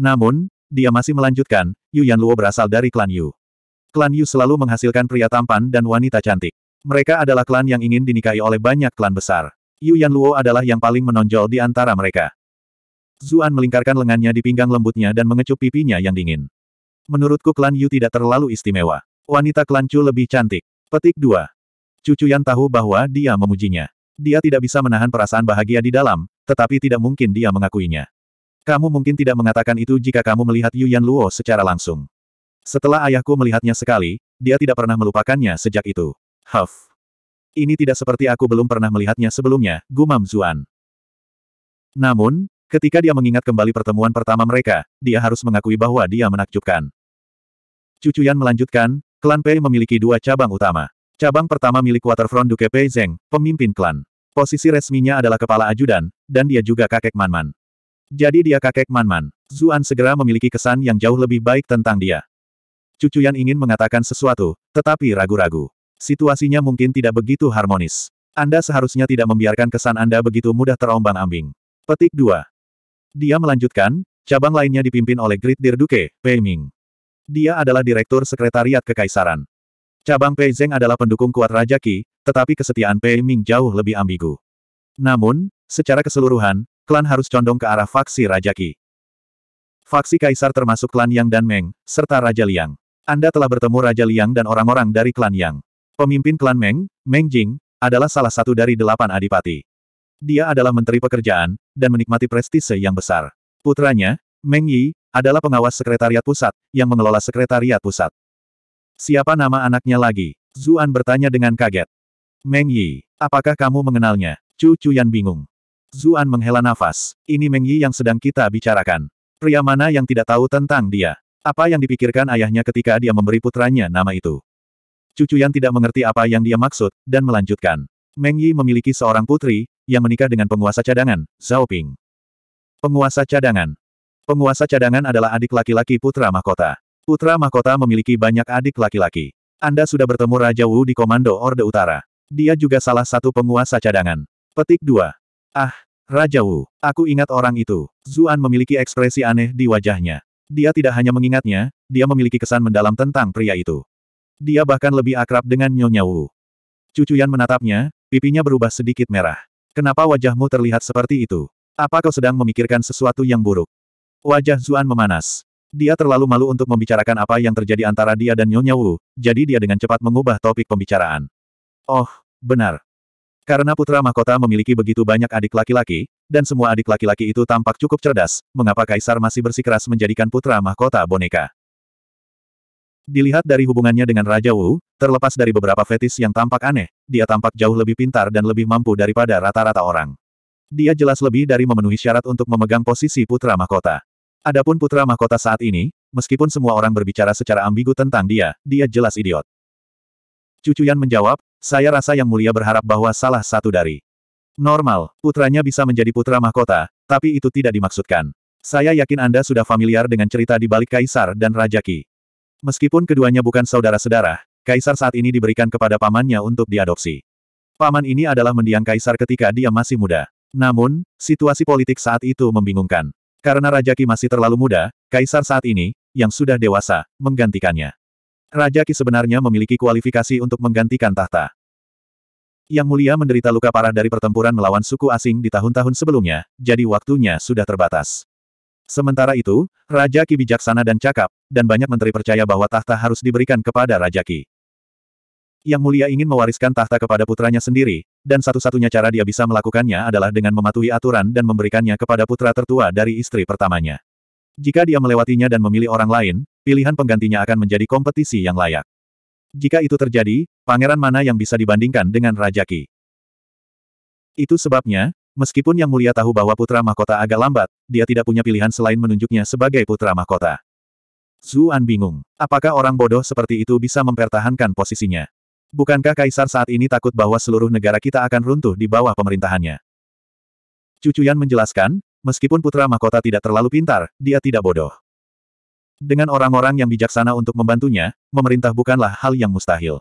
Namun, dia masih melanjutkan, Yu Yan Luo berasal dari klan Yu. Klan Yu selalu menghasilkan pria tampan dan wanita cantik. Mereka adalah klan yang ingin dinikahi oleh banyak klan besar. Yu Yan Luo adalah yang paling menonjol di antara mereka. Zuan melingkarkan lengannya di pinggang lembutnya dan mengecup pipinya yang dingin. Menurutku klan Yu tidak terlalu istimewa. Wanita klan Chu lebih cantik. Petik 2. Cucu Yan tahu bahwa dia memujinya. Dia tidak bisa menahan perasaan bahagia di dalam, tetapi tidak mungkin dia mengakuinya. Kamu mungkin tidak mengatakan itu jika kamu melihat Yuan Luo secara langsung. Setelah ayahku melihatnya sekali, dia tidak pernah melupakannya sejak itu. Huff. Ini tidak seperti aku belum pernah melihatnya sebelumnya, gumam Zuan. Namun, ketika dia mengingat kembali pertemuan pertama mereka, dia harus mengakui bahwa dia menakjubkan. Cucu Yan melanjutkan, klan Pei memiliki dua cabang utama. Cabang pertama milik Waterfront Duke Pei Zeng, pemimpin klan. Posisi resminya adalah kepala ajudan, dan dia juga kakek Manman. -Man. Jadi dia kakek Man-Man. Zuan segera memiliki kesan yang jauh lebih baik tentang dia. Cucu Yan ingin mengatakan sesuatu, tetapi ragu-ragu. Situasinya mungkin tidak begitu harmonis. Anda seharusnya tidak membiarkan kesan Anda begitu mudah terombang-ambing. Petik 2. Dia melanjutkan, cabang lainnya dipimpin oleh Great Dir Duke, Pei Ming. Dia adalah Direktur Sekretariat Kekaisaran. Cabang Pei Zeng adalah pendukung kuat Raja Qi, tetapi kesetiaan Pei Ming jauh lebih ambigu. Namun, secara keseluruhan, klan harus condong ke arah faksi Rajaki. Faksi Kaisar termasuk klan Yang dan Meng, serta Raja Liang. Anda telah bertemu Raja Liang dan orang-orang dari klan Yang. Pemimpin klan Meng, Meng Jing, adalah salah satu dari delapan adipati. Dia adalah menteri pekerjaan, dan menikmati prestise yang besar. Putranya, Meng Yi, adalah pengawas sekretariat pusat, yang mengelola sekretariat pusat. Siapa nama anaknya lagi? Zuan bertanya dengan kaget. Meng Yi, apakah kamu mengenalnya? Cucu Yan bingung. Zuan menghela nafas. Ini Meng Yi yang sedang kita bicarakan. Pria mana yang tidak tahu tentang dia? Apa yang dipikirkan ayahnya ketika dia memberi putranya nama itu? Cucu yang tidak mengerti apa yang dia maksud, dan melanjutkan. Meng Yi memiliki seorang putri, yang menikah dengan penguasa cadangan, Zhao Ping. Penguasa cadangan. Penguasa cadangan adalah adik laki-laki putra mahkota. Putra mahkota memiliki banyak adik laki-laki. Anda sudah bertemu Raja Wu di Komando Orde Utara. Dia juga salah satu penguasa cadangan. Petik 2. Ah, Raja Wu, aku ingat orang itu. Zuan memiliki ekspresi aneh di wajahnya. Dia tidak hanya mengingatnya, dia memiliki kesan mendalam tentang pria itu. Dia bahkan lebih akrab dengan Nyonya Wu. Cucu Yan menatapnya, pipinya berubah sedikit merah. Kenapa wajahmu terlihat seperti itu? Apa kau sedang memikirkan sesuatu yang buruk? Wajah Zuan memanas. Dia terlalu malu untuk membicarakan apa yang terjadi antara dia dan Nyonya Wu, jadi dia dengan cepat mengubah topik pembicaraan. Oh, benar. Karena putra mahkota memiliki begitu banyak adik laki-laki, dan semua adik laki-laki itu tampak cukup cerdas, mengapa kaisar masih bersikeras menjadikan putra mahkota boneka? Dilihat dari hubungannya dengan Raja Wu, terlepas dari beberapa fetis yang tampak aneh, dia tampak jauh lebih pintar dan lebih mampu daripada rata-rata orang. Dia jelas lebih dari memenuhi syarat untuk memegang posisi putra mahkota. Adapun putra mahkota saat ini, meskipun semua orang berbicara secara ambigu tentang dia, dia jelas idiot. Cucuyan menjawab, saya rasa yang mulia berharap bahwa salah satu dari normal, putranya bisa menjadi putra mahkota, tapi itu tidak dimaksudkan. Saya yakin Anda sudah familiar dengan cerita di balik Kaisar dan Rajaki. Meskipun keduanya bukan saudara-saudara, Kaisar saat ini diberikan kepada pamannya untuk diadopsi. Paman ini adalah mendiang Kaisar ketika dia masih muda. Namun, situasi politik saat itu membingungkan. Karena Rajaki masih terlalu muda, Kaisar saat ini, yang sudah dewasa, menggantikannya. Raja Ki sebenarnya memiliki kualifikasi untuk menggantikan tahta. Yang Mulia menderita luka parah dari pertempuran melawan suku asing di tahun-tahun sebelumnya, jadi waktunya sudah terbatas. Sementara itu, Raja Ki bijaksana dan cakap, dan banyak menteri percaya bahwa tahta harus diberikan kepada Raja Ki. Yang Mulia ingin mewariskan tahta kepada putranya sendiri, dan satu-satunya cara dia bisa melakukannya adalah dengan mematuhi aturan dan memberikannya kepada putra tertua dari istri pertamanya. Jika dia melewatinya dan memilih orang lain, pilihan penggantinya akan menjadi kompetisi yang layak. Jika itu terjadi, pangeran mana yang bisa dibandingkan dengan Raja Ki? Itu sebabnya, meskipun Yang Mulia tahu bahwa putra mahkota agak lambat, dia tidak punya pilihan selain menunjuknya sebagai putra mahkota. Zuan bingung. Apakah orang bodoh seperti itu bisa mempertahankan posisinya? Bukankah Kaisar saat ini takut bahwa seluruh negara kita akan runtuh di bawah pemerintahannya? Cucuyan menjelaskan, meskipun putra mahkota tidak terlalu pintar, dia tidak bodoh. Dengan orang-orang yang bijaksana untuk membantunya, memerintah bukanlah hal yang mustahil.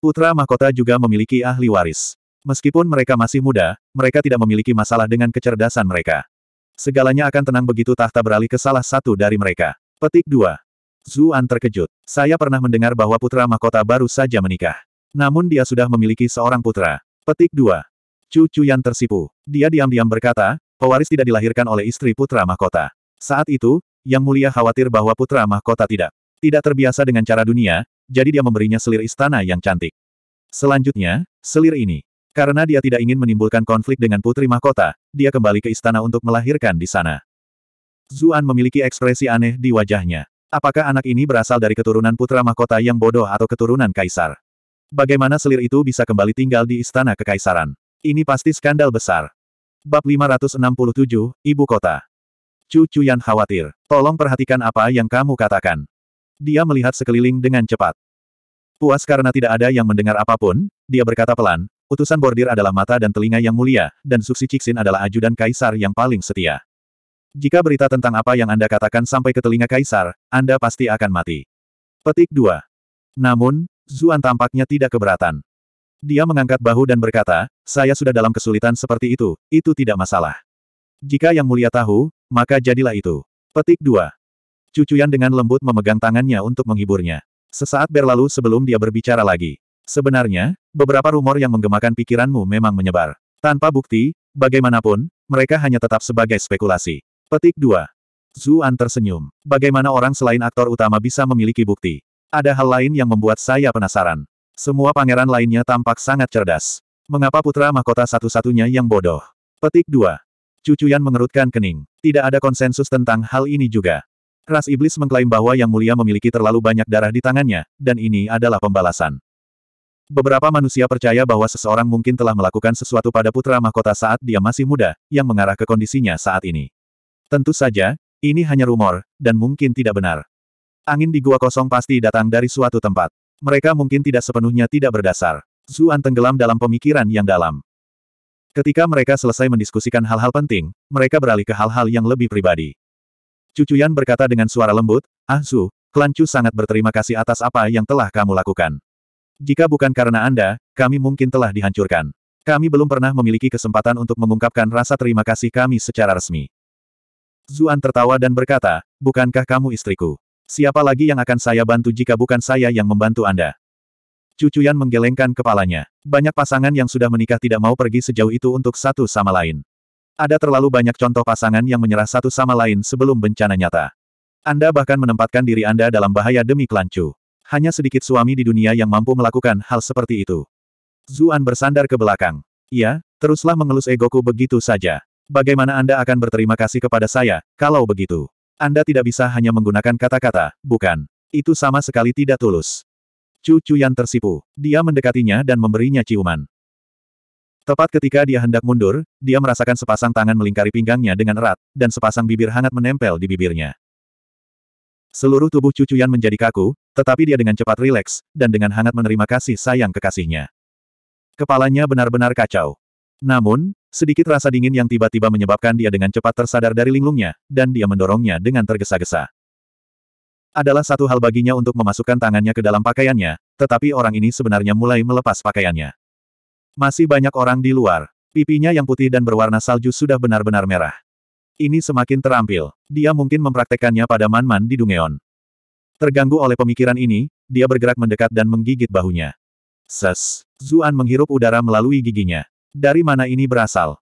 Putra mahkota juga memiliki ahli waris. Meskipun mereka masih muda, mereka tidak memiliki masalah dengan kecerdasan mereka. Segalanya akan tenang begitu tahta beralih ke salah satu dari mereka. Petik 2. Zuan terkejut. Saya pernah mendengar bahwa putra mahkota baru saja menikah. Namun dia sudah memiliki seorang putra. Petik 2. Cucu yang tersipu. Dia diam-diam berkata, pewaris tidak dilahirkan oleh istri putra mahkota. Saat itu, yang Mulia khawatir bahwa putra mahkota tidak tidak terbiasa dengan cara dunia, jadi dia memberinya selir istana yang cantik. Selanjutnya, selir ini. Karena dia tidak ingin menimbulkan konflik dengan putri mahkota, dia kembali ke istana untuk melahirkan di sana. Zuan memiliki ekspresi aneh di wajahnya. Apakah anak ini berasal dari keturunan putra mahkota yang bodoh atau keturunan kaisar? Bagaimana selir itu bisa kembali tinggal di istana kekaisaran? Ini pasti skandal besar. Bab 567, Ibu Kota Chu Chuyan khawatir. Tolong perhatikan apa yang kamu katakan. Dia melihat sekeliling dengan cepat. Puas karena tidak ada yang mendengar apapun, dia berkata pelan, utusan bordir adalah mata dan telinga yang mulia, dan Suksi Cixin adalah ajudan kaisar yang paling setia. Jika berita tentang apa yang Anda katakan sampai ke telinga kaisar, Anda pasti akan mati. Petik 2. Namun, Zuan tampaknya tidak keberatan. Dia mengangkat bahu dan berkata, saya sudah dalam kesulitan seperti itu, itu tidak masalah. Jika Yang Mulia tahu, maka jadilah itu. Petik 2. Cucuyan dengan lembut memegang tangannya untuk menghiburnya. Sesaat berlalu sebelum dia berbicara lagi. Sebenarnya, beberapa rumor yang menggemakan pikiranmu memang menyebar. Tanpa bukti, bagaimanapun, mereka hanya tetap sebagai spekulasi. Petik 2. Zuan tersenyum. Bagaimana orang selain aktor utama bisa memiliki bukti? Ada hal lain yang membuat saya penasaran. Semua pangeran lainnya tampak sangat cerdas. Mengapa putra mahkota satu-satunya yang bodoh? Petik 2. Cucuyan mengerutkan kening. Tidak ada konsensus tentang hal ini juga. Ras Iblis mengklaim bahwa Yang Mulia memiliki terlalu banyak darah di tangannya, dan ini adalah pembalasan. Beberapa manusia percaya bahwa seseorang mungkin telah melakukan sesuatu pada putra mahkota saat dia masih muda, yang mengarah ke kondisinya saat ini. Tentu saja, ini hanya rumor, dan mungkin tidak benar. Angin di gua kosong pasti datang dari suatu tempat. Mereka mungkin tidak sepenuhnya tidak berdasar. Zuan tenggelam dalam pemikiran yang dalam. Ketika mereka selesai mendiskusikan hal-hal penting, mereka beralih ke hal-hal yang lebih pribadi. Cucuyan berkata dengan suara lembut, Ah Su, klan Chu sangat berterima kasih atas apa yang telah kamu lakukan. Jika bukan karena Anda, kami mungkin telah dihancurkan. Kami belum pernah memiliki kesempatan untuk mengungkapkan rasa terima kasih kami secara resmi. Zuan tertawa dan berkata, Bukankah kamu istriku? Siapa lagi yang akan saya bantu jika bukan saya yang membantu Anda? Cucuyan menggelengkan kepalanya. Banyak pasangan yang sudah menikah tidak mau pergi sejauh itu untuk satu sama lain. Ada terlalu banyak contoh pasangan yang menyerah satu sama lain sebelum bencana nyata. Anda bahkan menempatkan diri Anda dalam bahaya demi kelancu. Hanya sedikit suami di dunia yang mampu melakukan hal seperti itu. Zuan bersandar ke belakang. Iya, teruslah mengelus egoku begitu saja. Bagaimana Anda akan berterima kasih kepada saya, kalau begitu? Anda tidak bisa hanya menggunakan kata-kata, bukan? Itu sama sekali tidak tulus. Chu yang tersipu. Dia mendekatinya dan memberinya ciuman. Tepat ketika dia hendak mundur, dia merasakan sepasang tangan melingkari pinggangnya dengan erat, dan sepasang bibir hangat menempel di bibirnya. Seluruh tubuh cucuyan menjadi kaku, tetapi dia dengan cepat rileks, dan dengan hangat menerima kasih sayang kekasihnya. Kepalanya benar-benar kacau. Namun, sedikit rasa dingin yang tiba-tiba menyebabkan dia dengan cepat tersadar dari linglungnya, dan dia mendorongnya dengan tergesa-gesa. Adalah satu hal baginya untuk memasukkan tangannya ke dalam pakaiannya, tetapi orang ini sebenarnya mulai melepas pakaiannya. Masih banyak orang di luar. Pipinya yang putih dan berwarna salju sudah benar-benar merah. Ini semakin terampil. Dia mungkin mempraktekannya pada Man-Man di Dungeon. Terganggu oleh pemikiran ini, dia bergerak mendekat dan menggigit bahunya. Ses. Zuan menghirup udara melalui giginya. Dari mana ini berasal?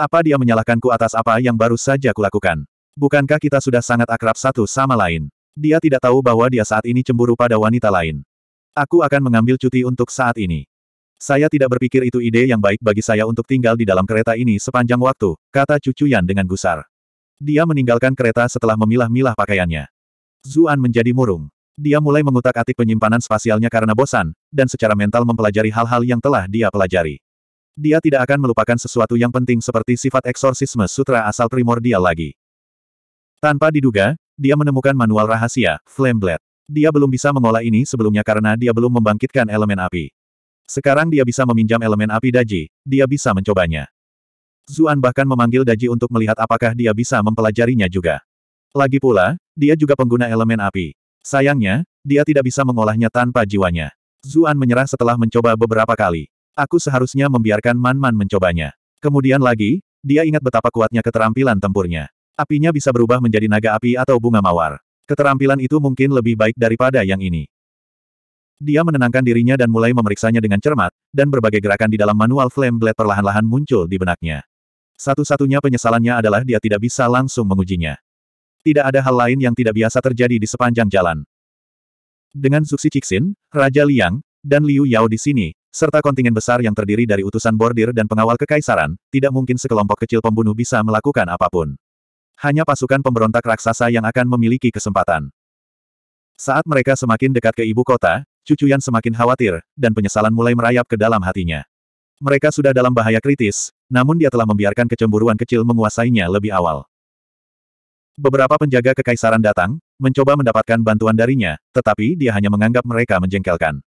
Apa dia menyalahkanku atas apa yang baru saja kulakukan? Bukankah kita sudah sangat akrab satu sama lain? Dia tidak tahu bahwa dia saat ini cemburu pada wanita lain. Aku akan mengambil cuti untuk saat ini. Saya tidak berpikir itu ide yang baik bagi saya untuk tinggal di dalam kereta ini sepanjang waktu, kata Cucu Yan dengan gusar. Dia meninggalkan kereta setelah memilah-milah pakaiannya. Zuan menjadi murung. Dia mulai mengutak-atik penyimpanan spasialnya karena bosan, dan secara mental mempelajari hal-hal yang telah dia pelajari. Dia tidak akan melupakan sesuatu yang penting seperti sifat eksorsisme sutra asal primordial lagi. Tanpa diduga, dia menemukan manual rahasia, Flame Blade. Dia belum bisa mengolah ini sebelumnya karena dia belum membangkitkan elemen api. Sekarang dia bisa meminjam elemen api Daji, dia bisa mencobanya. Zuan bahkan memanggil Daji untuk melihat apakah dia bisa mempelajarinya juga. Lagi pula, dia juga pengguna elemen api. Sayangnya, dia tidak bisa mengolahnya tanpa jiwanya. Zuan menyerah setelah mencoba beberapa kali. Aku seharusnya membiarkan Man Man mencobanya. Kemudian lagi, dia ingat betapa kuatnya keterampilan tempurnya apinya bisa berubah menjadi naga api atau bunga mawar. Keterampilan itu mungkin lebih baik daripada yang ini. Dia menenangkan dirinya dan mulai memeriksanya dengan cermat, dan berbagai gerakan di dalam manual Flame Blade perlahan-lahan muncul di benaknya. Satu-satunya penyesalannya adalah dia tidak bisa langsung mengujinya. Tidak ada hal lain yang tidak biasa terjadi di sepanjang jalan. Dengan Zuxi Cixin, Raja Liang, dan Liu Yao di sini, serta kontingen besar yang terdiri dari utusan bordir dan pengawal kekaisaran, tidak mungkin sekelompok kecil pembunuh bisa melakukan apapun. Hanya pasukan pemberontak raksasa yang akan memiliki kesempatan. Saat mereka semakin dekat ke ibu kota, Cucuyan semakin khawatir, dan penyesalan mulai merayap ke dalam hatinya. Mereka sudah dalam bahaya kritis, namun dia telah membiarkan kecemburuan kecil menguasainya lebih awal. Beberapa penjaga kekaisaran datang, mencoba mendapatkan bantuan darinya, tetapi dia hanya menganggap mereka menjengkelkan.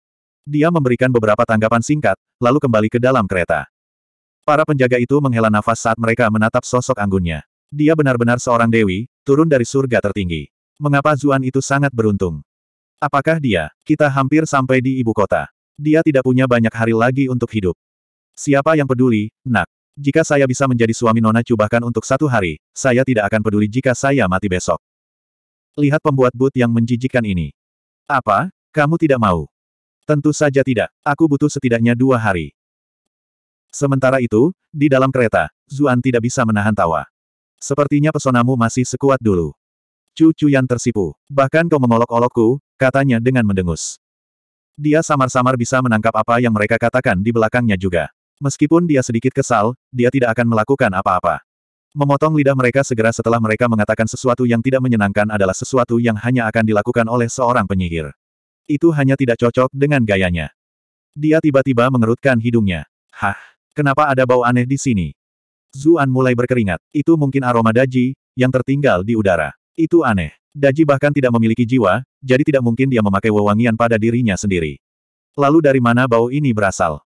Dia memberikan beberapa tanggapan singkat, lalu kembali ke dalam kereta. Para penjaga itu menghela nafas saat mereka menatap sosok anggunnya. Dia benar-benar seorang dewi, turun dari surga tertinggi. Mengapa Zuan itu sangat beruntung? Apakah dia? Kita hampir sampai di ibu kota. Dia tidak punya banyak hari lagi untuk hidup. Siapa yang peduli, nak? Jika saya bisa menjadi suami Nona Cubahkan untuk satu hari, saya tidak akan peduli jika saya mati besok. Lihat pembuat but yang menjijikkan ini. Apa? Kamu tidak mau? Tentu saja tidak. Aku butuh setidaknya dua hari. Sementara itu, di dalam kereta, Zuan tidak bisa menahan tawa. Sepertinya pesonamu masih sekuat dulu. Cu yang tersipu. Bahkan kau mengolok-olokku, katanya dengan mendengus. Dia samar-samar bisa menangkap apa yang mereka katakan di belakangnya juga. Meskipun dia sedikit kesal, dia tidak akan melakukan apa-apa. Memotong lidah mereka segera setelah mereka mengatakan sesuatu yang tidak menyenangkan adalah sesuatu yang hanya akan dilakukan oleh seorang penyihir. Itu hanya tidak cocok dengan gayanya. Dia tiba-tiba mengerutkan hidungnya. Hah, kenapa ada bau aneh di sini? Zuan mulai berkeringat. Itu mungkin aroma daji, yang tertinggal di udara. Itu aneh. Daji bahkan tidak memiliki jiwa, jadi tidak mungkin dia memakai wewangian pada dirinya sendiri. Lalu dari mana bau ini berasal?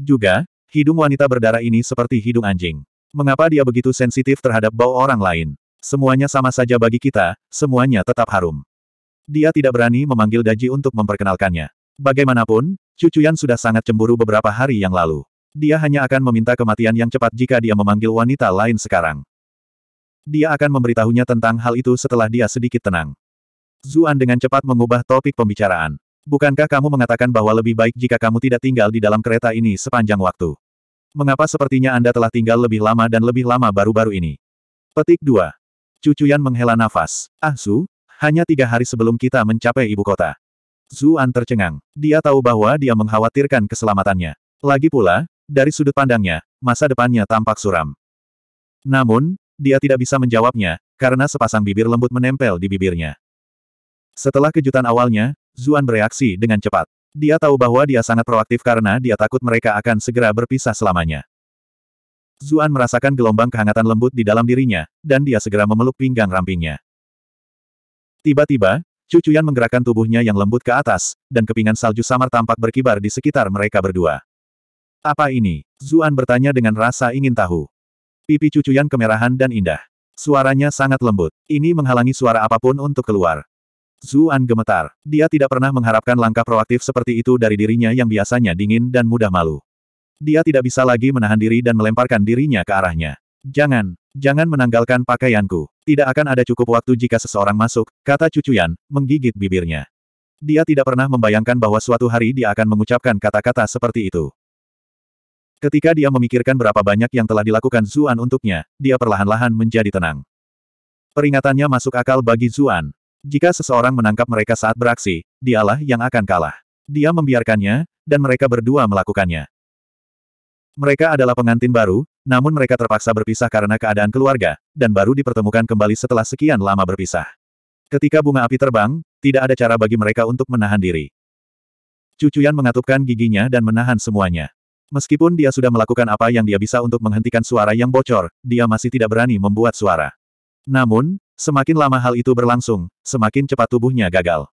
Juga, hidung wanita berdarah ini seperti hidung anjing. Mengapa dia begitu sensitif terhadap bau orang lain? Semuanya sama saja bagi kita, semuanya tetap harum. Dia tidak berani memanggil Daji untuk memperkenalkannya. Bagaimanapun, Cucuyan sudah sangat cemburu beberapa hari yang lalu. Dia hanya akan meminta kematian yang cepat jika dia memanggil wanita lain sekarang. Dia akan memberitahunya tentang hal itu setelah dia sedikit tenang. Zuan dengan cepat mengubah topik pembicaraan. Bukankah kamu mengatakan bahwa lebih baik jika kamu tidak tinggal di dalam kereta ini sepanjang waktu? Mengapa sepertinya Anda telah tinggal lebih lama dan lebih lama baru-baru ini? Petik 2. Cucuyan menghela nafas. Ah Su, hanya tiga hari sebelum kita mencapai ibu kota. Zuan tercengang. Dia tahu bahwa dia mengkhawatirkan keselamatannya. Lagi pula, dari sudut pandangnya, masa depannya tampak suram. Namun, dia tidak bisa menjawabnya, karena sepasang bibir lembut menempel di bibirnya. Setelah kejutan awalnya, Zuan bereaksi dengan cepat. Dia tahu bahwa dia sangat proaktif karena dia takut mereka akan segera berpisah selamanya. Zuan merasakan gelombang kehangatan lembut di dalam dirinya, dan dia segera memeluk pinggang rampingnya. Tiba-tiba, Cucuyan menggerakkan tubuhnya yang lembut ke atas, dan kepingan salju samar tampak berkibar di sekitar mereka berdua. Apa ini? Zuan bertanya dengan rasa ingin tahu. Pipi cucuyan kemerahan dan indah. Suaranya sangat lembut. Ini menghalangi suara apapun untuk keluar. Zuan gemetar. Dia tidak pernah mengharapkan langkah proaktif seperti itu dari dirinya yang biasanya dingin dan mudah malu. Dia tidak bisa lagi menahan diri dan melemparkan dirinya ke arahnya. Jangan, jangan menanggalkan pakaianku. Tidak akan ada cukup waktu jika seseorang masuk, kata cucuyan, menggigit bibirnya. Dia tidak pernah membayangkan bahwa suatu hari dia akan mengucapkan kata-kata seperti itu. Ketika dia memikirkan berapa banyak yang telah dilakukan Zuan untuknya, dia perlahan-lahan menjadi tenang. Peringatannya masuk akal bagi Zuan. Jika seseorang menangkap mereka saat beraksi, dialah yang akan kalah. Dia membiarkannya, dan mereka berdua melakukannya. Mereka adalah pengantin baru, namun mereka terpaksa berpisah karena keadaan keluarga, dan baru dipertemukan kembali setelah sekian lama berpisah. Ketika bunga api terbang, tidak ada cara bagi mereka untuk menahan diri. Cucuyan mengatupkan giginya dan menahan semuanya. Meskipun dia sudah melakukan apa yang dia bisa untuk menghentikan suara yang bocor, dia masih tidak berani membuat suara. Namun, semakin lama hal itu berlangsung, semakin cepat tubuhnya gagal.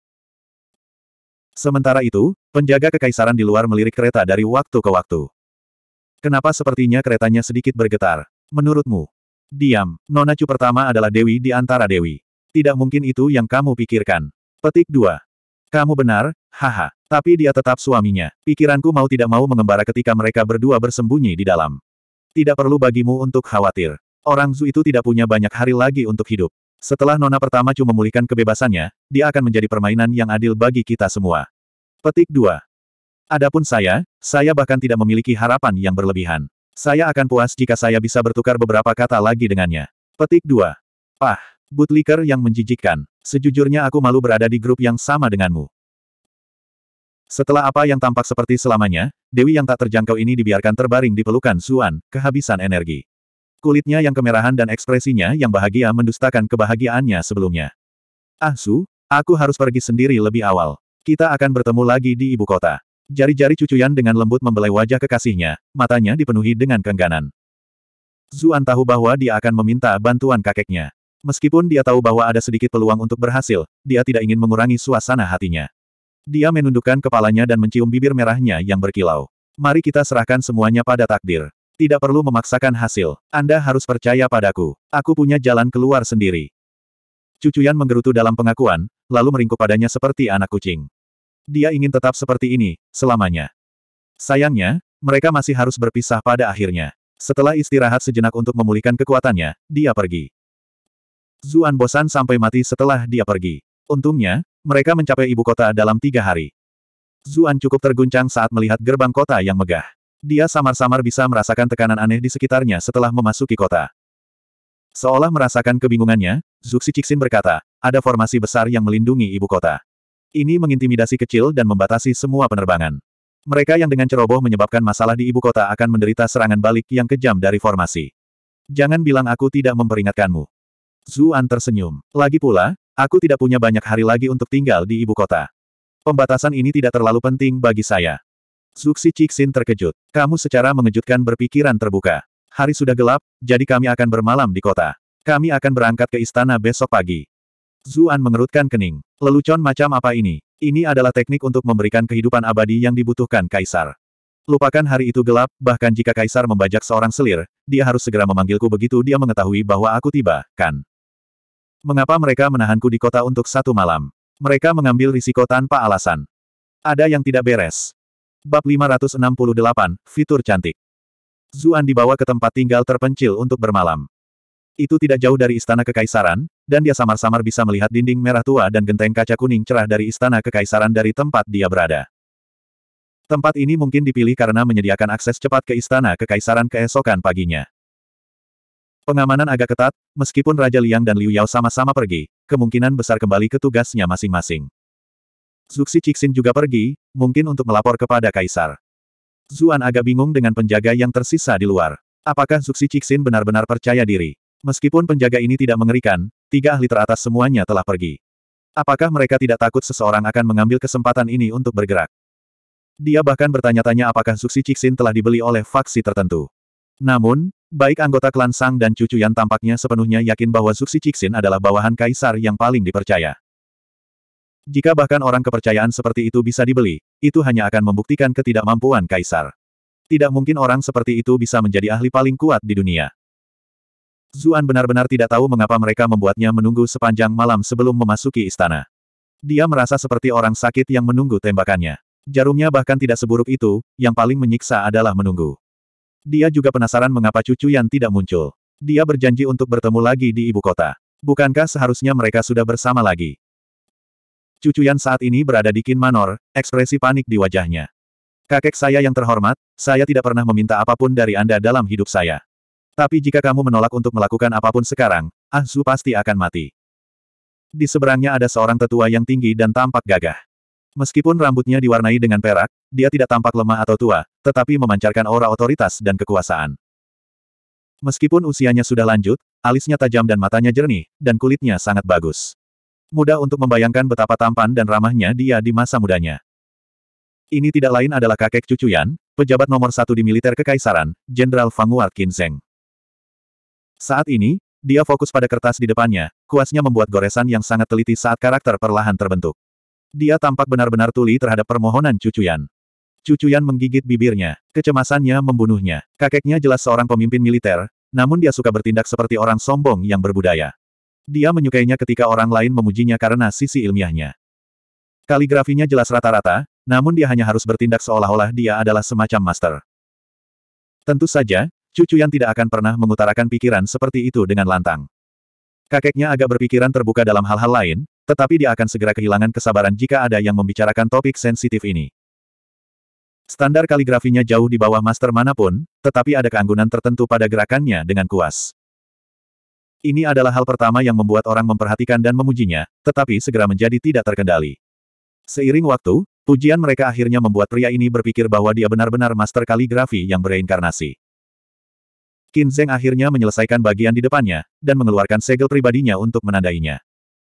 Sementara itu, penjaga kekaisaran di luar melirik kereta dari waktu ke waktu. Kenapa sepertinya keretanya sedikit bergetar? Menurutmu? Diam, Nona Chu pertama adalah Dewi di antara Dewi. Tidak mungkin itu yang kamu pikirkan. Petik 2. Kamu benar, haha. Tapi dia tetap suaminya. Pikiranku mau tidak mau mengembara ketika mereka berdua bersembunyi di dalam. Tidak perlu bagimu untuk khawatir. Orang Zu itu tidak punya banyak hari lagi untuk hidup. Setelah nona pertama cuma memulihkan kebebasannya, dia akan menjadi permainan yang adil bagi kita semua. Petik 2. Adapun saya, saya bahkan tidak memiliki harapan yang berlebihan. Saya akan puas jika saya bisa bertukar beberapa kata lagi dengannya. Petik 2. Pah, bootlicker yang menjijikkan. Sejujurnya aku malu berada di grup yang sama denganmu. Setelah apa yang tampak seperti selamanya, Dewi yang tak terjangkau ini dibiarkan terbaring di pelukan Suan, kehabisan energi. Kulitnya yang kemerahan dan ekspresinya yang bahagia mendustakan kebahagiaannya sebelumnya. Ah Su, aku harus pergi sendiri lebih awal. Kita akan bertemu lagi di ibu kota. Jari-jari cucuyan dengan lembut membelai wajah kekasihnya, matanya dipenuhi dengan kengganan. Zuan tahu bahwa dia akan meminta bantuan kakeknya. Meskipun dia tahu bahwa ada sedikit peluang untuk berhasil, dia tidak ingin mengurangi suasana hatinya. Dia menundukkan kepalanya dan mencium bibir merahnya yang berkilau. Mari kita serahkan semuanya pada takdir. Tidak perlu memaksakan hasil. Anda harus percaya padaku. Aku punya jalan keluar sendiri. Cucuyan menggerutu dalam pengakuan, lalu meringkuk padanya seperti anak kucing. Dia ingin tetap seperti ini, selamanya. Sayangnya, mereka masih harus berpisah pada akhirnya. Setelah istirahat sejenak untuk memulihkan kekuatannya, dia pergi. Zuan bosan sampai mati setelah dia pergi. Untungnya, mereka mencapai ibu kota dalam tiga hari. Zuan cukup terguncang saat melihat gerbang kota yang megah. Dia samar-samar bisa merasakan tekanan aneh di sekitarnya setelah memasuki kota. Seolah merasakan kebingungannya, Zuxi Cixin berkata, ada formasi besar yang melindungi ibu kota. Ini mengintimidasi kecil dan membatasi semua penerbangan. Mereka yang dengan ceroboh menyebabkan masalah di ibu kota akan menderita serangan balik yang kejam dari formasi. Jangan bilang aku tidak memperingatkanmu. Zuan tersenyum. Lagi pula, Aku tidak punya banyak hari lagi untuk tinggal di ibu kota. Pembatasan ini tidak terlalu penting bagi saya. Zuxi Cixin terkejut. Kamu secara mengejutkan berpikiran terbuka. Hari sudah gelap, jadi kami akan bermalam di kota. Kami akan berangkat ke istana besok pagi. Zuan mengerutkan kening. Lelucon macam apa ini? Ini adalah teknik untuk memberikan kehidupan abadi yang dibutuhkan kaisar. Lupakan hari itu gelap, bahkan jika kaisar membajak seorang selir, dia harus segera memanggilku begitu dia mengetahui bahwa aku tiba, kan? Mengapa mereka menahanku di kota untuk satu malam? Mereka mengambil risiko tanpa alasan. Ada yang tidak beres. Bab 568, Fitur Cantik. Zuan dibawa ke tempat tinggal terpencil untuk bermalam. Itu tidak jauh dari istana kekaisaran, dan dia samar-samar bisa melihat dinding merah tua dan genteng kaca kuning cerah dari istana kekaisaran dari tempat dia berada. Tempat ini mungkin dipilih karena menyediakan akses cepat ke istana kekaisaran keesokan paginya. Pengamanan agak ketat, meskipun Raja Liang dan Liu Yao sama-sama pergi, kemungkinan besar kembali ke tugasnya masing-masing. Zuxi Cixin juga pergi, mungkin untuk melapor kepada Kaisar. Zuan agak bingung dengan penjaga yang tersisa di luar. Apakah Zuxi Cixin benar-benar percaya diri? Meskipun penjaga ini tidak mengerikan, tiga ahli teratas semuanya telah pergi. Apakah mereka tidak takut seseorang akan mengambil kesempatan ini untuk bergerak? Dia bahkan bertanya-tanya apakah Zuxi Cixin telah dibeli oleh faksi tertentu. Namun, Baik anggota klan Sang dan cucu yang tampaknya sepenuhnya yakin bahwa Zuxi Cixin adalah bawahan kaisar yang paling dipercaya. Jika bahkan orang kepercayaan seperti itu bisa dibeli, itu hanya akan membuktikan ketidakmampuan kaisar. Tidak mungkin orang seperti itu bisa menjadi ahli paling kuat di dunia. Zuan benar-benar tidak tahu mengapa mereka membuatnya menunggu sepanjang malam sebelum memasuki istana. Dia merasa seperti orang sakit yang menunggu tembakannya. Jarumnya bahkan tidak seburuk itu, yang paling menyiksa adalah menunggu. Dia juga penasaran mengapa cucu yang tidak muncul. Dia berjanji untuk bertemu lagi di ibu kota. Bukankah seharusnya mereka sudah bersama lagi? Cucu Yan saat ini berada di Kin Manor, ekspresi panik di wajahnya. Kakek saya yang terhormat, saya tidak pernah meminta apapun dari Anda dalam hidup saya. Tapi jika kamu menolak untuk melakukan apapun sekarang, Ah Su pasti akan mati. Di seberangnya ada seorang tetua yang tinggi dan tampak gagah. Meskipun rambutnya diwarnai dengan perak, dia tidak tampak lemah atau tua, tetapi memancarkan aura otoritas dan kekuasaan. Meskipun usianya sudah lanjut, alisnya tajam dan matanya jernih, dan kulitnya sangat bagus. Mudah untuk membayangkan betapa tampan dan ramahnya dia di masa mudanya. Ini tidak lain adalah kakek cucu Yan, pejabat nomor satu di militer kekaisaran, Jenderal Fanguar Kinzeng. Saat ini, dia fokus pada kertas di depannya, kuasnya membuat goresan yang sangat teliti saat karakter perlahan terbentuk. Dia tampak benar-benar tuli terhadap permohonan Cucuyan. Cucuyan menggigit bibirnya. Kecemasannya membunuhnya. Kakeknya jelas seorang pemimpin militer, namun dia suka bertindak seperti orang sombong yang berbudaya. Dia menyukainya ketika orang lain memujinya karena sisi ilmiahnya. Kaligrafinya jelas rata-rata, namun dia hanya harus bertindak seolah-olah dia adalah semacam master. Tentu saja, Cucuyan tidak akan pernah mengutarakan pikiran seperti itu dengan lantang. Kakeknya agak berpikiran terbuka dalam hal-hal lain, tetapi dia akan segera kehilangan kesabaran jika ada yang membicarakan topik sensitif ini. Standar kaligrafinya jauh di bawah master manapun, tetapi ada keanggunan tertentu pada gerakannya dengan kuas. Ini adalah hal pertama yang membuat orang memperhatikan dan memujinya, tetapi segera menjadi tidak terkendali. Seiring waktu, pujian mereka akhirnya membuat pria ini berpikir bahwa dia benar-benar master kaligrafi yang bereinkarnasi. Qin Zheng akhirnya menyelesaikan bagian di depannya, dan mengeluarkan segel pribadinya untuk menandainya.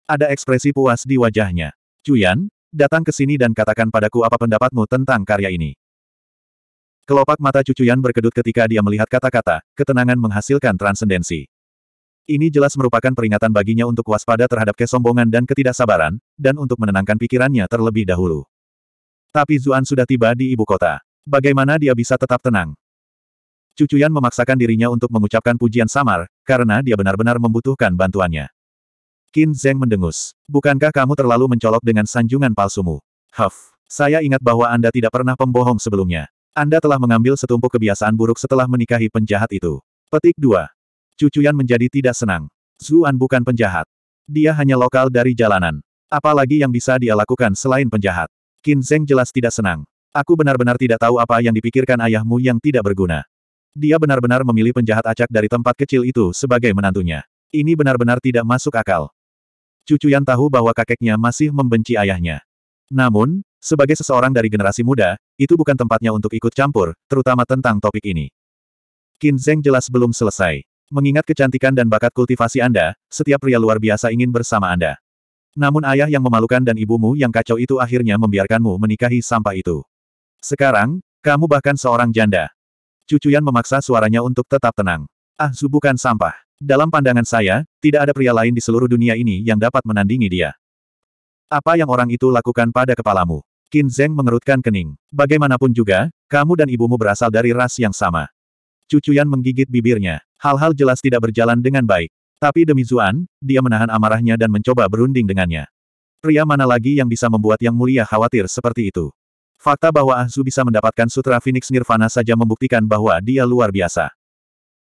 Ada ekspresi puas di wajahnya. Cuyan, datang ke sini dan katakan padaku apa pendapatmu tentang karya ini. Kelopak mata cucuyan berkedut ketika dia melihat kata-kata, ketenangan menghasilkan transendensi. Ini jelas merupakan peringatan baginya untuk waspada terhadap kesombongan dan ketidaksabaran, dan untuk menenangkan pikirannya terlebih dahulu. Tapi Zuan sudah tiba di ibu kota. Bagaimana dia bisa tetap tenang? Cucuyan memaksakan dirinya untuk mengucapkan pujian samar, karena dia benar-benar membutuhkan bantuannya. Qin Zheng mendengus. Bukankah kamu terlalu mencolok dengan sanjungan palsumu? Huff. Saya ingat bahwa Anda tidak pernah pembohong sebelumnya. Anda telah mengambil setumpuk kebiasaan buruk setelah menikahi penjahat itu. Petik 2. Cucuyan menjadi tidak senang. Zuan bukan penjahat. Dia hanya lokal dari jalanan. Apalagi yang bisa dia lakukan selain penjahat. Qin Zheng jelas tidak senang. Aku benar-benar tidak tahu apa yang dipikirkan ayahmu yang tidak berguna. Dia benar-benar memilih penjahat acak dari tempat kecil itu sebagai menantunya. Ini benar-benar tidak masuk akal. Cucu Yan tahu bahwa kakeknya masih membenci ayahnya. Namun, sebagai seseorang dari generasi muda, itu bukan tempatnya untuk ikut campur, terutama tentang topik ini. Qin Zheng jelas belum selesai. Mengingat kecantikan dan bakat kultivasi Anda, setiap pria luar biasa ingin bersama Anda. Namun ayah yang memalukan dan ibumu yang kacau itu akhirnya membiarkanmu menikahi sampah itu. Sekarang, kamu bahkan seorang janda. Cucu Cucuyan memaksa suaranya untuk tetap tenang. Ah Zu bukan sampah. Dalam pandangan saya, tidak ada pria lain di seluruh dunia ini yang dapat menandingi dia. Apa yang orang itu lakukan pada kepalamu? Qin Zheng mengerutkan kening. Bagaimanapun juga, kamu dan ibumu berasal dari ras yang sama. Cucuyan menggigit bibirnya. Hal-hal jelas tidak berjalan dengan baik. Tapi demi Zuan, dia menahan amarahnya dan mencoba berunding dengannya. Pria mana lagi yang bisa membuat yang mulia khawatir seperti itu? Fakta bahwa Ahzu bisa mendapatkan Sutra Phoenix Nirvana saja membuktikan bahwa dia luar biasa.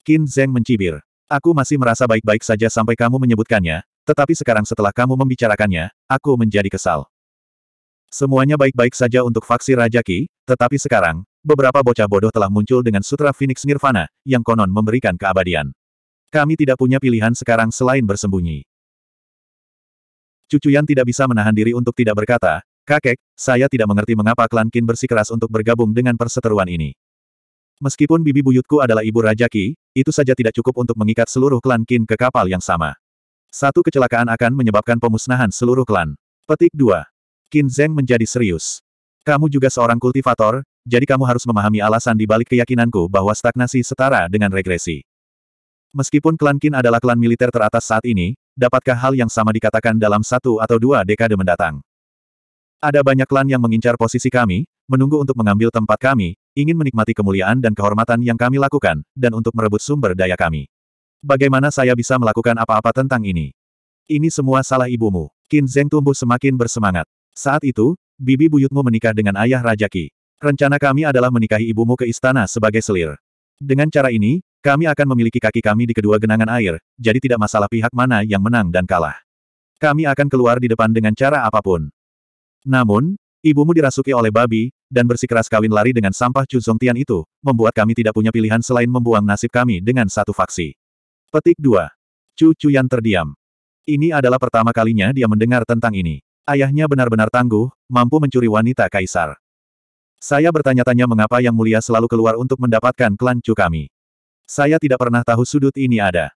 Qin Zheng mencibir. Aku masih merasa baik-baik saja sampai kamu menyebutkannya, tetapi sekarang setelah kamu membicarakannya, aku menjadi kesal. Semuanya baik-baik saja untuk faksi Raja Ki, tetapi sekarang, beberapa bocah bodoh telah muncul dengan Sutra Phoenix Nirvana, yang konon memberikan keabadian. Kami tidak punya pilihan sekarang selain bersembunyi. Cucu yang tidak bisa menahan diri untuk tidak berkata, Kakek, saya tidak mengerti mengapa klan Kin bersikeras untuk bergabung dengan perseteruan ini. Meskipun bibi buyutku adalah ibu Raja Ki, itu saja tidak cukup untuk mengikat seluruh klan Qin ke kapal yang sama. Satu kecelakaan akan menyebabkan pemusnahan seluruh klan. Petik 2. Qin Zeng menjadi serius. Kamu juga seorang kultivator, jadi kamu harus memahami alasan di balik keyakinanku bahwa stagnasi setara dengan regresi. Meskipun klan Qin adalah klan militer teratas saat ini, dapatkah hal yang sama dikatakan dalam satu atau dua dekade mendatang? Ada banyak klan yang mengincar posisi kami, menunggu untuk mengambil tempat kami, ingin menikmati kemuliaan dan kehormatan yang kami lakukan, dan untuk merebut sumber daya kami. Bagaimana saya bisa melakukan apa-apa tentang ini? Ini semua salah ibumu. Qin Zeng tumbuh semakin bersemangat. Saat itu, bibi buyutmu menikah dengan ayah Raja Qi. Rencana kami adalah menikahi ibumu ke istana sebagai selir. Dengan cara ini, kami akan memiliki kaki kami di kedua genangan air, jadi tidak masalah pihak mana yang menang dan kalah. Kami akan keluar di depan dengan cara apapun. Namun, Ibumu dirasuki oleh babi, dan bersikeras kawin lari dengan sampah Chuzong Tian itu, membuat kami tidak punya pilihan selain membuang nasib kami dengan satu faksi. Petik 2. Chu Chuyan terdiam. Ini adalah pertama kalinya dia mendengar tentang ini. Ayahnya benar-benar tangguh, mampu mencuri wanita kaisar. Saya bertanya-tanya mengapa Yang Mulia selalu keluar untuk mendapatkan klan Chu kami. Saya tidak pernah tahu sudut ini ada.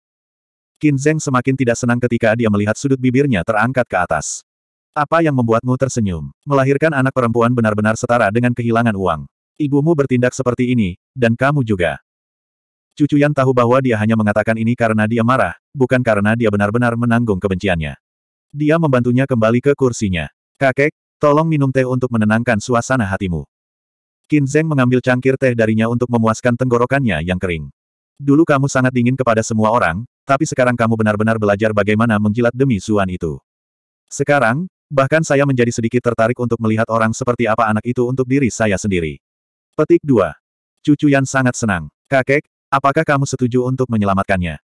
Qin Zeng semakin tidak senang ketika dia melihat sudut bibirnya terangkat ke atas. Apa yang membuatmu tersenyum? Melahirkan anak perempuan benar-benar setara dengan kehilangan uang. Ibumu bertindak seperti ini, dan kamu juga. Cucu yang tahu bahwa dia hanya mengatakan ini karena dia marah, bukan karena dia benar-benar menanggung kebenciannya. Dia membantunya kembali ke kursinya. Kakek, tolong minum teh untuk menenangkan suasana hatimu. Qin Zeng mengambil cangkir teh darinya untuk memuaskan tenggorokannya yang kering. Dulu kamu sangat dingin kepada semua orang, tapi sekarang kamu benar-benar belajar bagaimana menjilat demi Suan itu. Sekarang, Bahkan saya menjadi sedikit tertarik untuk melihat orang seperti apa anak itu untuk diri saya sendiri. Petik 2. Cucu Yan sangat senang. Kakek, apakah kamu setuju untuk menyelamatkannya?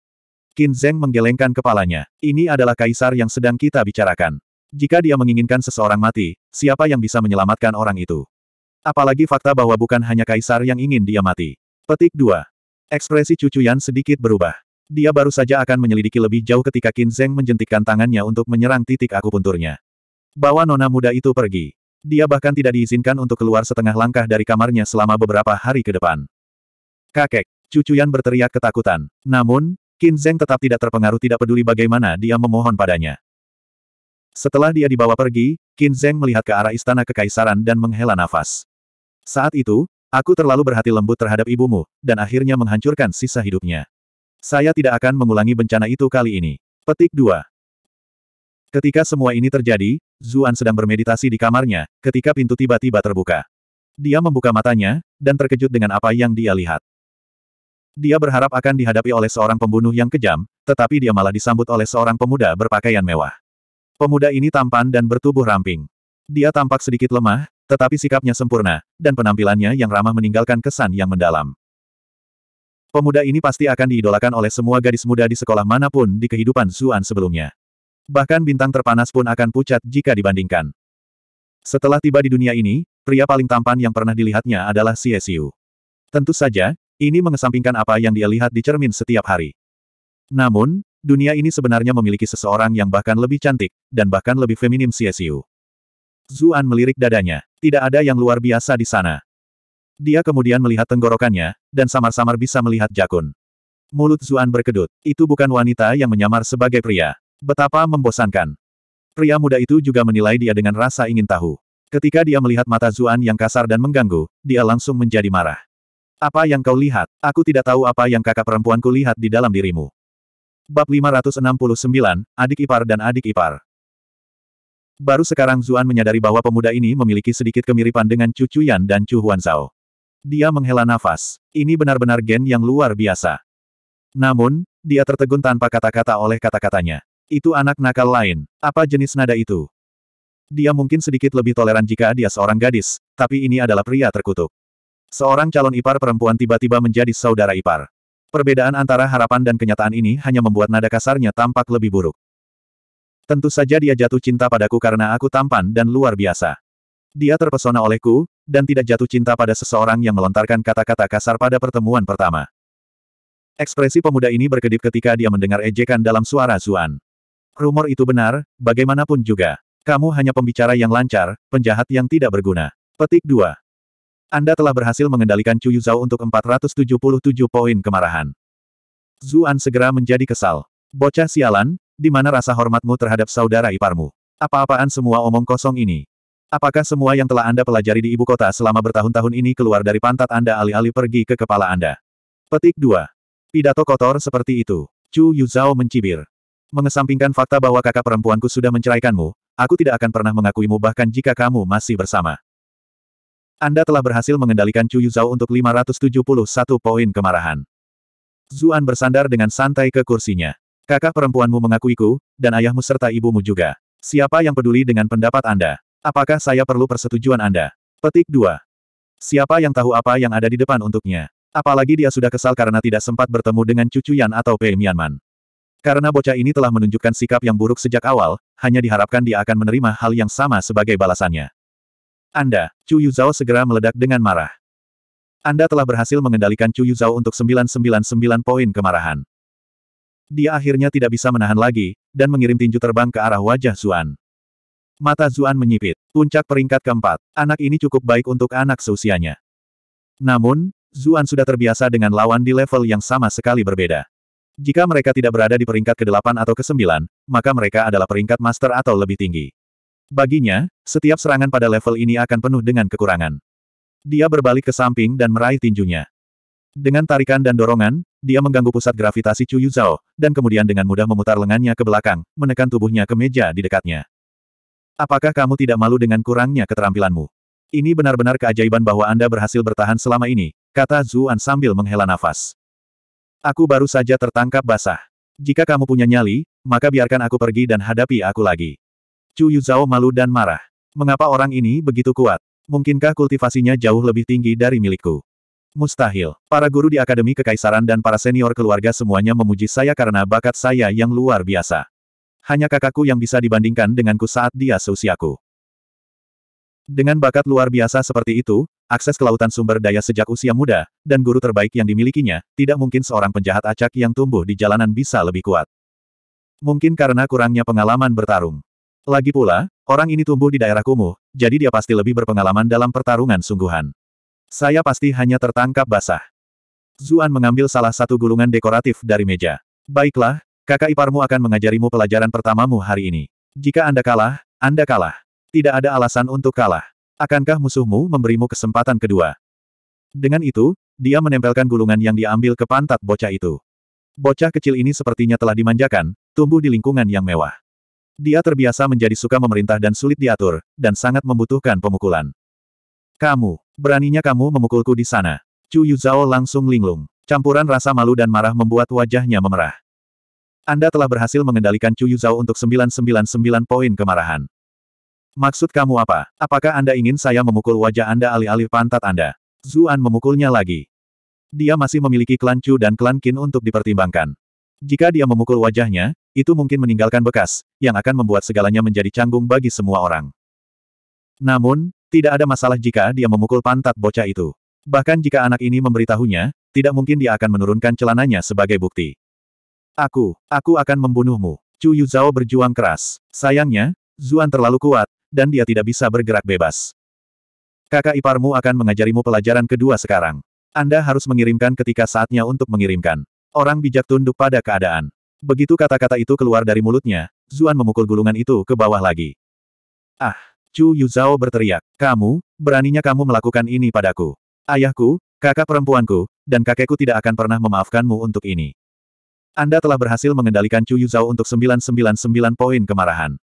Qin Zeng menggelengkan kepalanya. Ini adalah kaisar yang sedang kita bicarakan. Jika dia menginginkan seseorang mati, siapa yang bisa menyelamatkan orang itu? Apalagi fakta bahwa bukan hanya kaisar yang ingin dia mati. Petik 2. Ekspresi cucu Yan sedikit berubah. Dia baru saja akan menyelidiki lebih jauh ketika Qin Zeng menjentikkan tangannya untuk menyerang titik akupunturnya. Bawa nona muda itu pergi. Dia bahkan tidak diizinkan untuk keluar setengah langkah dari kamarnya selama beberapa hari ke depan. Kakek, Cucu Yan berteriak ketakutan. Namun, Qin Zeng tetap tidak terpengaruh tidak peduli bagaimana dia memohon padanya. Setelah dia dibawa pergi, Qin Zeng melihat ke arah istana kekaisaran dan menghela nafas. Saat itu, aku terlalu berhati lembut terhadap ibumu, dan akhirnya menghancurkan sisa hidupnya. Saya tidak akan mengulangi bencana itu kali ini. Petik 2. Ketika semua ini terjadi, Zuan sedang bermeditasi di kamarnya, ketika pintu tiba-tiba terbuka. Dia membuka matanya, dan terkejut dengan apa yang dia lihat. Dia berharap akan dihadapi oleh seorang pembunuh yang kejam, tetapi dia malah disambut oleh seorang pemuda berpakaian mewah. Pemuda ini tampan dan bertubuh ramping. Dia tampak sedikit lemah, tetapi sikapnya sempurna, dan penampilannya yang ramah meninggalkan kesan yang mendalam. Pemuda ini pasti akan diidolakan oleh semua gadis muda di sekolah manapun di kehidupan Zuan sebelumnya. Bahkan bintang terpanas pun akan pucat jika dibandingkan. Setelah tiba di dunia ini, pria paling tampan yang pernah dilihatnya adalah Xiu. Tentu saja, ini mengesampingkan apa yang dia lihat di cermin setiap hari. Namun, dunia ini sebenarnya memiliki seseorang yang bahkan lebih cantik, dan bahkan lebih feminim Xiu. Zuan melirik dadanya. Tidak ada yang luar biasa di sana. Dia kemudian melihat tenggorokannya, dan samar-samar bisa melihat Jakun. Mulut Zuan berkedut. Itu bukan wanita yang menyamar sebagai pria. Betapa membosankan. Pria muda itu juga menilai dia dengan rasa ingin tahu. Ketika dia melihat mata Zuan yang kasar dan mengganggu, dia langsung menjadi marah. Apa yang kau lihat? Aku tidak tahu apa yang kakak perempuanku lihat di dalam dirimu. Bab 569, Adik Ipar dan Adik Ipar. Baru sekarang Zuan menyadari bahwa pemuda ini memiliki sedikit kemiripan dengan Cucu Yan dan Chu Zhao. Dia menghela nafas. Ini benar-benar gen yang luar biasa. Namun, dia tertegun tanpa kata-kata oleh kata-katanya. Itu anak nakal lain. Apa jenis nada itu? Dia mungkin sedikit lebih toleran jika dia seorang gadis, tapi ini adalah pria terkutuk. Seorang calon ipar perempuan tiba-tiba menjadi saudara ipar. Perbedaan antara harapan dan kenyataan ini hanya membuat nada kasarnya tampak lebih buruk. Tentu saja dia jatuh cinta padaku karena aku tampan dan luar biasa. Dia terpesona olehku, dan tidak jatuh cinta pada seseorang yang melontarkan kata-kata kasar pada pertemuan pertama. Ekspresi pemuda ini berkedip ketika dia mendengar ejekan dalam suara Zuan. Rumor itu benar, bagaimanapun juga. Kamu hanya pembicara yang lancar, penjahat yang tidak berguna. Petik 2. Anda telah berhasil mengendalikan Chu Zhao untuk 477 poin kemarahan. Zuan segera menjadi kesal. Bocah sialan, di mana rasa hormatmu terhadap saudara iparmu? Apa-apaan semua omong kosong ini? Apakah semua yang telah Anda pelajari di ibu kota selama bertahun-tahun ini keluar dari pantat Anda alih-alih pergi ke kepala Anda? Petik 2. Pidato kotor seperti itu. Chu Zhao mencibir. Mengesampingkan fakta bahwa kakak perempuanku sudah menceraikanmu, aku tidak akan pernah mengakuimu bahkan jika kamu masih bersama. Anda telah berhasil mengendalikan Chu Yuzhao untuk 571 poin kemarahan. Zuan bersandar dengan santai ke kursinya. Kakak perempuanmu mengakuiku, dan ayahmu serta ibumu juga. Siapa yang peduli dengan pendapat Anda? Apakah saya perlu persetujuan Anda? Petik 2. Siapa yang tahu apa yang ada di depan untuknya? Apalagi dia sudah kesal karena tidak sempat bertemu dengan cucu Yan atau Pei Mianman. Karena bocah ini telah menunjukkan sikap yang buruk sejak awal, hanya diharapkan dia akan menerima hal yang sama sebagai balasannya. Anda, Chu Yuzhao segera meledak dengan marah. Anda telah berhasil mengendalikan Chu Yuzhao untuk 999 poin kemarahan. Dia akhirnya tidak bisa menahan lagi, dan mengirim tinju terbang ke arah wajah Zuan. Mata Zuan menyipit. Puncak peringkat keempat. Anak ini cukup baik untuk anak seusianya. Namun, Zuan sudah terbiasa dengan lawan di level yang sama sekali berbeda. Jika mereka tidak berada di peringkat ke-8 atau ke-9, maka mereka adalah peringkat master atau lebih tinggi. Baginya, setiap serangan pada level ini akan penuh dengan kekurangan. Dia berbalik ke samping dan meraih tinjunya. Dengan tarikan dan dorongan, dia mengganggu pusat gravitasi Chu Yuzhao, dan kemudian dengan mudah memutar lengannya ke belakang, menekan tubuhnya ke meja di dekatnya. Apakah kamu tidak malu dengan kurangnya keterampilanmu? Ini benar-benar keajaiban bahwa Anda berhasil bertahan selama ini, kata Zuan sambil menghela nafas. Aku baru saja tertangkap basah. Jika kamu punya nyali, maka biarkan aku pergi dan hadapi aku lagi. Chu Yuzhao malu dan marah. Mengapa orang ini begitu kuat? Mungkinkah kultivasinya jauh lebih tinggi dari milikku? Mustahil. Para guru di Akademi Kekaisaran dan para senior keluarga semuanya memuji saya karena bakat saya yang luar biasa. Hanya kakakku yang bisa dibandingkan denganku saat dia seusiaku. Dengan bakat luar biasa seperti itu, akses ke lautan sumber daya sejak usia muda, dan guru terbaik yang dimilikinya, tidak mungkin seorang penjahat acak yang tumbuh di jalanan bisa lebih kuat. Mungkin karena kurangnya pengalaman bertarung. Lagi pula, orang ini tumbuh di daerah kumuh, jadi dia pasti lebih berpengalaman dalam pertarungan sungguhan. Saya pasti hanya tertangkap basah. Zuan mengambil salah satu gulungan dekoratif dari meja. Baiklah, kakak iparmu akan mengajarimu pelajaran pertamamu hari ini. Jika Anda kalah, Anda kalah. Tidak ada alasan untuk kalah. Akankah musuhmu memberimu kesempatan kedua? Dengan itu, dia menempelkan gulungan yang diambil ke pantat bocah itu. Bocah kecil ini sepertinya telah dimanjakan, tumbuh di lingkungan yang mewah. Dia terbiasa menjadi suka memerintah dan sulit diatur, dan sangat membutuhkan pemukulan. Kamu, beraninya kamu memukulku di sana. Chu Yuzhao langsung linglung. Campuran rasa malu dan marah membuat wajahnya memerah. Anda telah berhasil mengendalikan Chu Yuzhao untuk 999 poin kemarahan. Maksud kamu apa? Apakah Anda ingin saya memukul wajah Anda alih-alih pantat Anda? Zuan memukulnya lagi. Dia masih memiliki klan Chu dan klan Qin untuk dipertimbangkan. Jika dia memukul wajahnya, itu mungkin meninggalkan bekas, yang akan membuat segalanya menjadi canggung bagi semua orang. Namun, tidak ada masalah jika dia memukul pantat bocah itu. Bahkan jika anak ini memberitahunya, tidak mungkin dia akan menurunkan celananya sebagai bukti. Aku, aku akan membunuhmu. Chu Yuzhao berjuang keras. Sayangnya, Zuan terlalu kuat, dan dia tidak bisa bergerak bebas. Kakak iparmu akan mengajarimu pelajaran kedua sekarang. Anda harus mengirimkan ketika saatnya untuk mengirimkan. Orang bijak tunduk pada keadaan. Begitu kata-kata itu keluar dari mulutnya, Zuan memukul gulungan itu ke bawah lagi. Ah! Chu Zhao berteriak. Kamu, beraninya kamu melakukan ini padaku. Ayahku, kakak perempuanku, dan kakekku tidak akan pernah memaafkanmu untuk ini. Anda telah berhasil mengendalikan Chu Zhao untuk 999 poin kemarahan.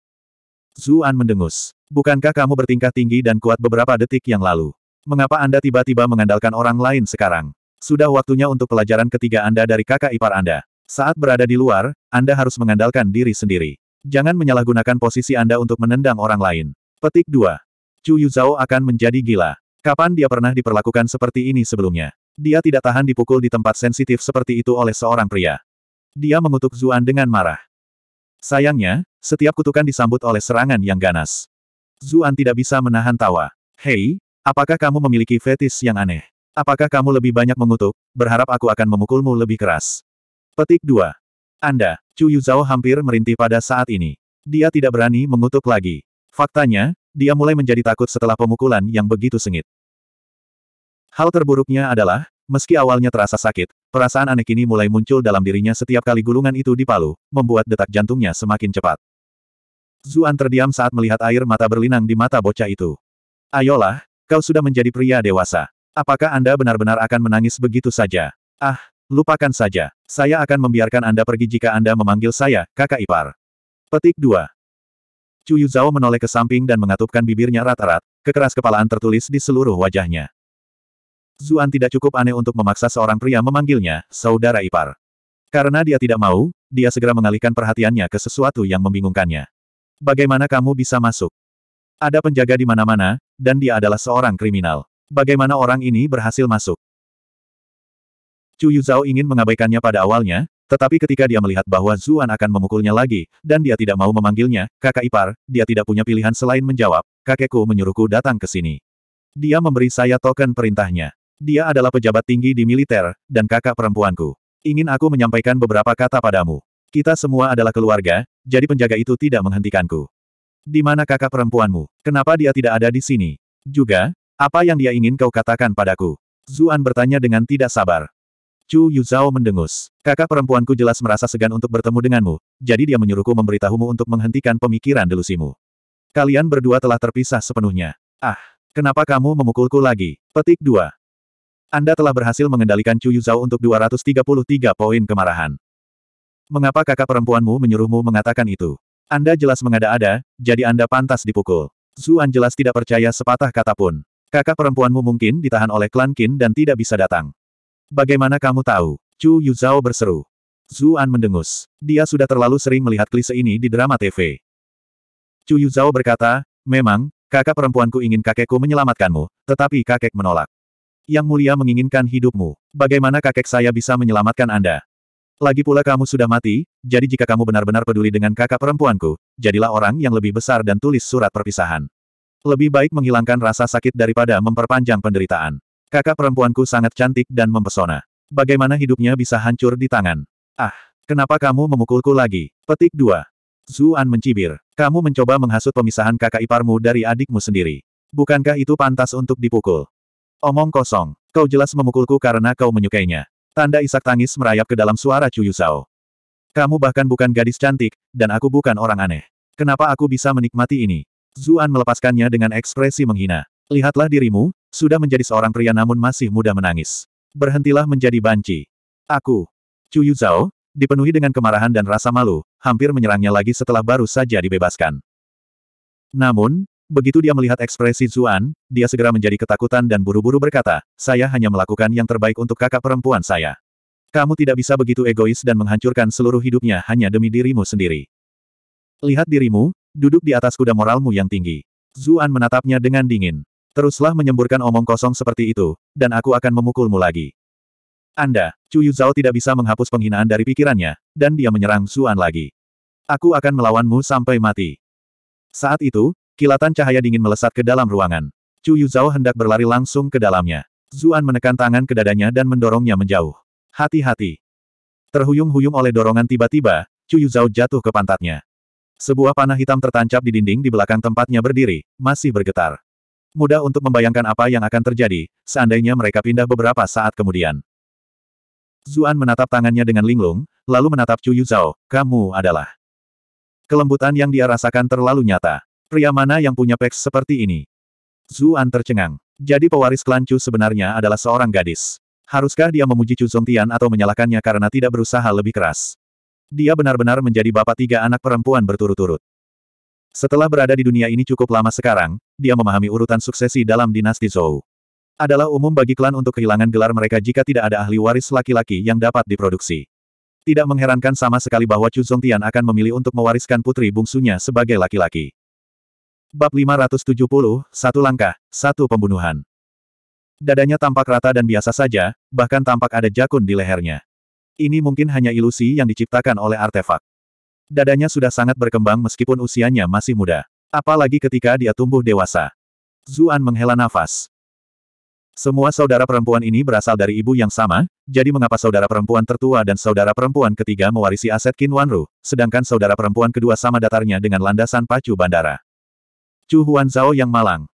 Zuan mendengus. Bukankah kamu bertingkah tinggi dan kuat beberapa detik yang lalu? Mengapa Anda tiba-tiba mengandalkan orang lain sekarang? Sudah waktunya untuk pelajaran ketiga Anda dari kakak ipar Anda. Saat berada di luar, Anda harus mengandalkan diri sendiri. Jangan menyalahgunakan posisi Anda untuk menendang orang lain. Petik 2. Chu Yuzhao akan menjadi gila. Kapan dia pernah diperlakukan seperti ini sebelumnya? Dia tidak tahan dipukul di tempat sensitif seperti itu oleh seorang pria. Dia mengutuk Zuan dengan marah. Sayangnya, setiap kutukan disambut oleh serangan yang ganas. Zuan tidak bisa menahan tawa. Hei, apakah kamu memiliki fetis yang aneh? Apakah kamu lebih banyak mengutuk, berharap aku akan memukulmu lebih keras? Petik 2. Anda, Chu Yuzhao hampir merintih pada saat ini. Dia tidak berani mengutuk lagi. Faktanya, dia mulai menjadi takut setelah pemukulan yang begitu sengit. Hal terburuknya adalah, Meski awalnya terasa sakit, perasaan aneh kini mulai muncul dalam dirinya setiap kali gulungan itu dipalu, membuat detak jantungnya semakin cepat. Zuan terdiam saat melihat air mata berlinang di mata bocah itu. Ayolah, kau sudah menjadi pria dewasa. Apakah Anda benar-benar akan menangis begitu saja? Ah, lupakan saja. Saya akan membiarkan Anda pergi jika Anda memanggil saya, kakak ipar. Petik 2. Chu Yuzhao menoleh ke samping dan mengatupkan bibirnya rata rat kekeras kepalaan tertulis di seluruh wajahnya. Zuan tidak cukup aneh untuk memaksa seorang pria memanggilnya, saudara ipar. Karena dia tidak mau, dia segera mengalihkan perhatiannya ke sesuatu yang membingungkannya. Bagaimana kamu bisa masuk? Ada penjaga di mana-mana, dan dia adalah seorang kriminal. Bagaimana orang ini berhasil masuk? Chu Yuzhao ingin mengabaikannya pada awalnya, tetapi ketika dia melihat bahwa Zuan akan memukulnya lagi, dan dia tidak mau memanggilnya, kakak ipar, dia tidak punya pilihan selain menjawab, kakekku menyuruhku datang ke sini. Dia memberi saya token perintahnya. Dia adalah pejabat tinggi di militer, dan kakak perempuanku. Ingin aku menyampaikan beberapa kata padamu. Kita semua adalah keluarga, jadi penjaga itu tidak menghentikanku. Di mana kakak perempuanmu? Kenapa dia tidak ada di sini? Juga, apa yang dia ingin kau katakan padaku? Zuan bertanya dengan tidak sabar. Chu Yuzhao mendengus. Kakak perempuanku jelas merasa segan untuk bertemu denganmu, jadi dia menyuruhku memberitahumu untuk menghentikan pemikiran delusimu. Kalian berdua telah terpisah sepenuhnya. Ah, kenapa kamu memukulku lagi? Petik 2. Anda telah berhasil mengendalikan Chu Yuzhao untuk 233 poin kemarahan. Mengapa kakak perempuanmu menyuruhmu mengatakan itu? Anda jelas mengada-ada, jadi Anda pantas dipukul. Zuan jelas tidak percaya sepatah kata pun. Kakak perempuanmu mungkin ditahan oleh klan Qin dan tidak bisa datang. Bagaimana kamu tahu? Chu Yuzhao berseru. Zuan mendengus. Dia sudah terlalu sering melihat klise ini di drama TV. Chu Yuzhao berkata, memang, kakak perempuanku ingin kakekku menyelamatkanmu, tetapi kakek menolak. Yang Mulia menginginkan hidupmu. Bagaimana kakek saya bisa menyelamatkan Anda? Lagi pula kamu sudah mati, jadi jika kamu benar-benar peduli dengan kakak perempuanku, jadilah orang yang lebih besar dan tulis surat perpisahan. Lebih baik menghilangkan rasa sakit daripada memperpanjang penderitaan. Kakak perempuanku sangat cantik dan mempesona. Bagaimana hidupnya bisa hancur di tangan? Ah, kenapa kamu memukulku lagi? Petik 2. Zuan mencibir. Kamu mencoba menghasut pemisahan kakak iparmu dari adikmu sendiri. Bukankah itu pantas untuk dipukul? Omong kosong. Kau jelas memukulku karena kau menyukainya. Tanda isak tangis merayap ke dalam suara Chu Yusao. Kamu bahkan bukan gadis cantik, dan aku bukan orang aneh. Kenapa aku bisa menikmati ini? Zuan melepaskannya dengan ekspresi menghina. Lihatlah dirimu, sudah menjadi seorang pria namun masih mudah menangis. Berhentilah menjadi banci. Aku. Chu Yuzhao, dipenuhi dengan kemarahan dan rasa malu, hampir menyerangnya lagi setelah baru saja dibebaskan. Namun, Begitu dia melihat ekspresi Zuan, dia segera menjadi ketakutan dan buru-buru berkata, saya hanya melakukan yang terbaik untuk kakak perempuan saya. Kamu tidak bisa begitu egois dan menghancurkan seluruh hidupnya hanya demi dirimu sendiri. Lihat dirimu, duduk di atas kuda moralmu yang tinggi. Zuan menatapnya dengan dingin. Teruslah menyemburkan omong kosong seperti itu, dan aku akan memukulmu lagi. Anda, Yu Zhao tidak bisa menghapus penghinaan dari pikirannya, dan dia menyerang Zuan lagi. Aku akan melawanmu sampai mati. Saat itu, Kilatan cahaya dingin melesat ke dalam ruangan. Chu Yuzhao hendak berlari langsung ke dalamnya. Zuan menekan tangan ke dadanya dan mendorongnya menjauh. Hati-hati. Terhuyung-huyung oleh dorongan tiba-tiba, Chu Yuzhao jatuh ke pantatnya. Sebuah panah hitam tertancap di dinding di belakang tempatnya berdiri, masih bergetar. Mudah untuk membayangkan apa yang akan terjadi, seandainya mereka pindah beberapa saat kemudian. Zuan menatap tangannya dengan linglung, lalu menatap Chu Yuzhao, kamu adalah. Kelembutan yang dia rasakan terlalu nyata. Pria mana yang punya peks seperti ini? Zuan tercengang. Jadi pewaris klan Chu sebenarnya adalah seorang gadis. Haruskah dia memuji Chu Zongtian atau menyalahkannya karena tidak berusaha lebih keras? Dia benar-benar menjadi bapak tiga anak perempuan berturut-turut. Setelah berada di dunia ini cukup lama sekarang, dia memahami urutan suksesi dalam dinasti Zhou. Adalah umum bagi klan untuk kehilangan gelar mereka jika tidak ada ahli waris laki-laki yang dapat diproduksi. Tidak mengherankan sama sekali bahwa Chu Zongtian akan memilih untuk mewariskan putri bungsunya sebagai laki-laki. Bab 570, satu langkah, satu pembunuhan. Dadanya tampak rata dan biasa saja, bahkan tampak ada jakun di lehernya. Ini mungkin hanya ilusi yang diciptakan oleh artefak. Dadanya sudah sangat berkembang meskipun usianya masih muda. Apalagi ketika dia tumbuh dewasa. Zuan menghela nafas. Semua saudara perempuan ini berasal dari ibu yang sama, jadi mengapa saudara perempuan tertua dan saudara perempuan ketiga mewarisi aset Qin Wanru, sedangkan saudara perempuan kedua sama datarnya dengan landasan pacu bandara. Chu Huan Zhao yang malang.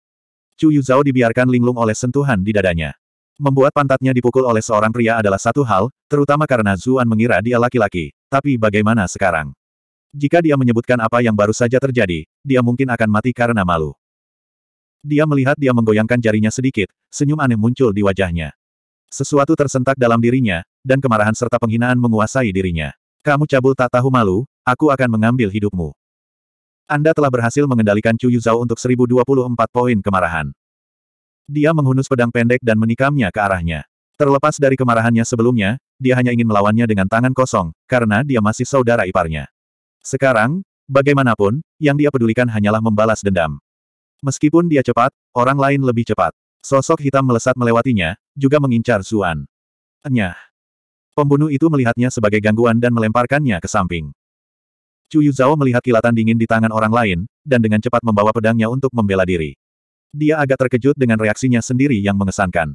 Chu Yu Zhao dibiarkan linglung oleh sentuhan di dadanya. Membuat pantatnya dipukul oleh seorang pria adalah satu hal, terutama karena Zuan mengira dia laki-laki, tapi bagaimana sekarang? Jika dia menyebutkan apa yang baru saja terjadi, dia mungkin akan mati karena malu. Dia melihat dia menggoyangkan jarinya sedikit, senyum aneh muncul di wajahnya. Sesuatu tersentak dalam dirinya, dan kemarahan serta penghinaan menguasai dirinya. Kamu cabul tak tahu malu, aku akan mengambil hidupmu. Anda telah berhasil mengendalikan Chu Yuzhao untuk 1024 poin kemarahan. Dia menghunus pedang pendek dan menikamnya ke arahnya. Terlepas dari kemarahannya sebelumnya, dia hanya ingin melawannya dengan tangan kosong, karena dia masih saudara iparnya. Sekarang, bagaimanapun, yang dia pedulikan hanyalah membalas dendam. Meskipun dia cepat, orang lain lebih cepat. Sosok hitam melesat melewatinya, juga mengincar Zuan. Enyah. Pembunuh itu melihatnya sebagai gangguan dan melemparkannya ke samping. Chu Yuzhao melihat kilatan dingin di tangan orang lain, dan dengan cepat membawa pedangnya untuk membela diri. Dia agak terkejut dengan reaksinya sendiri yang mengesankan.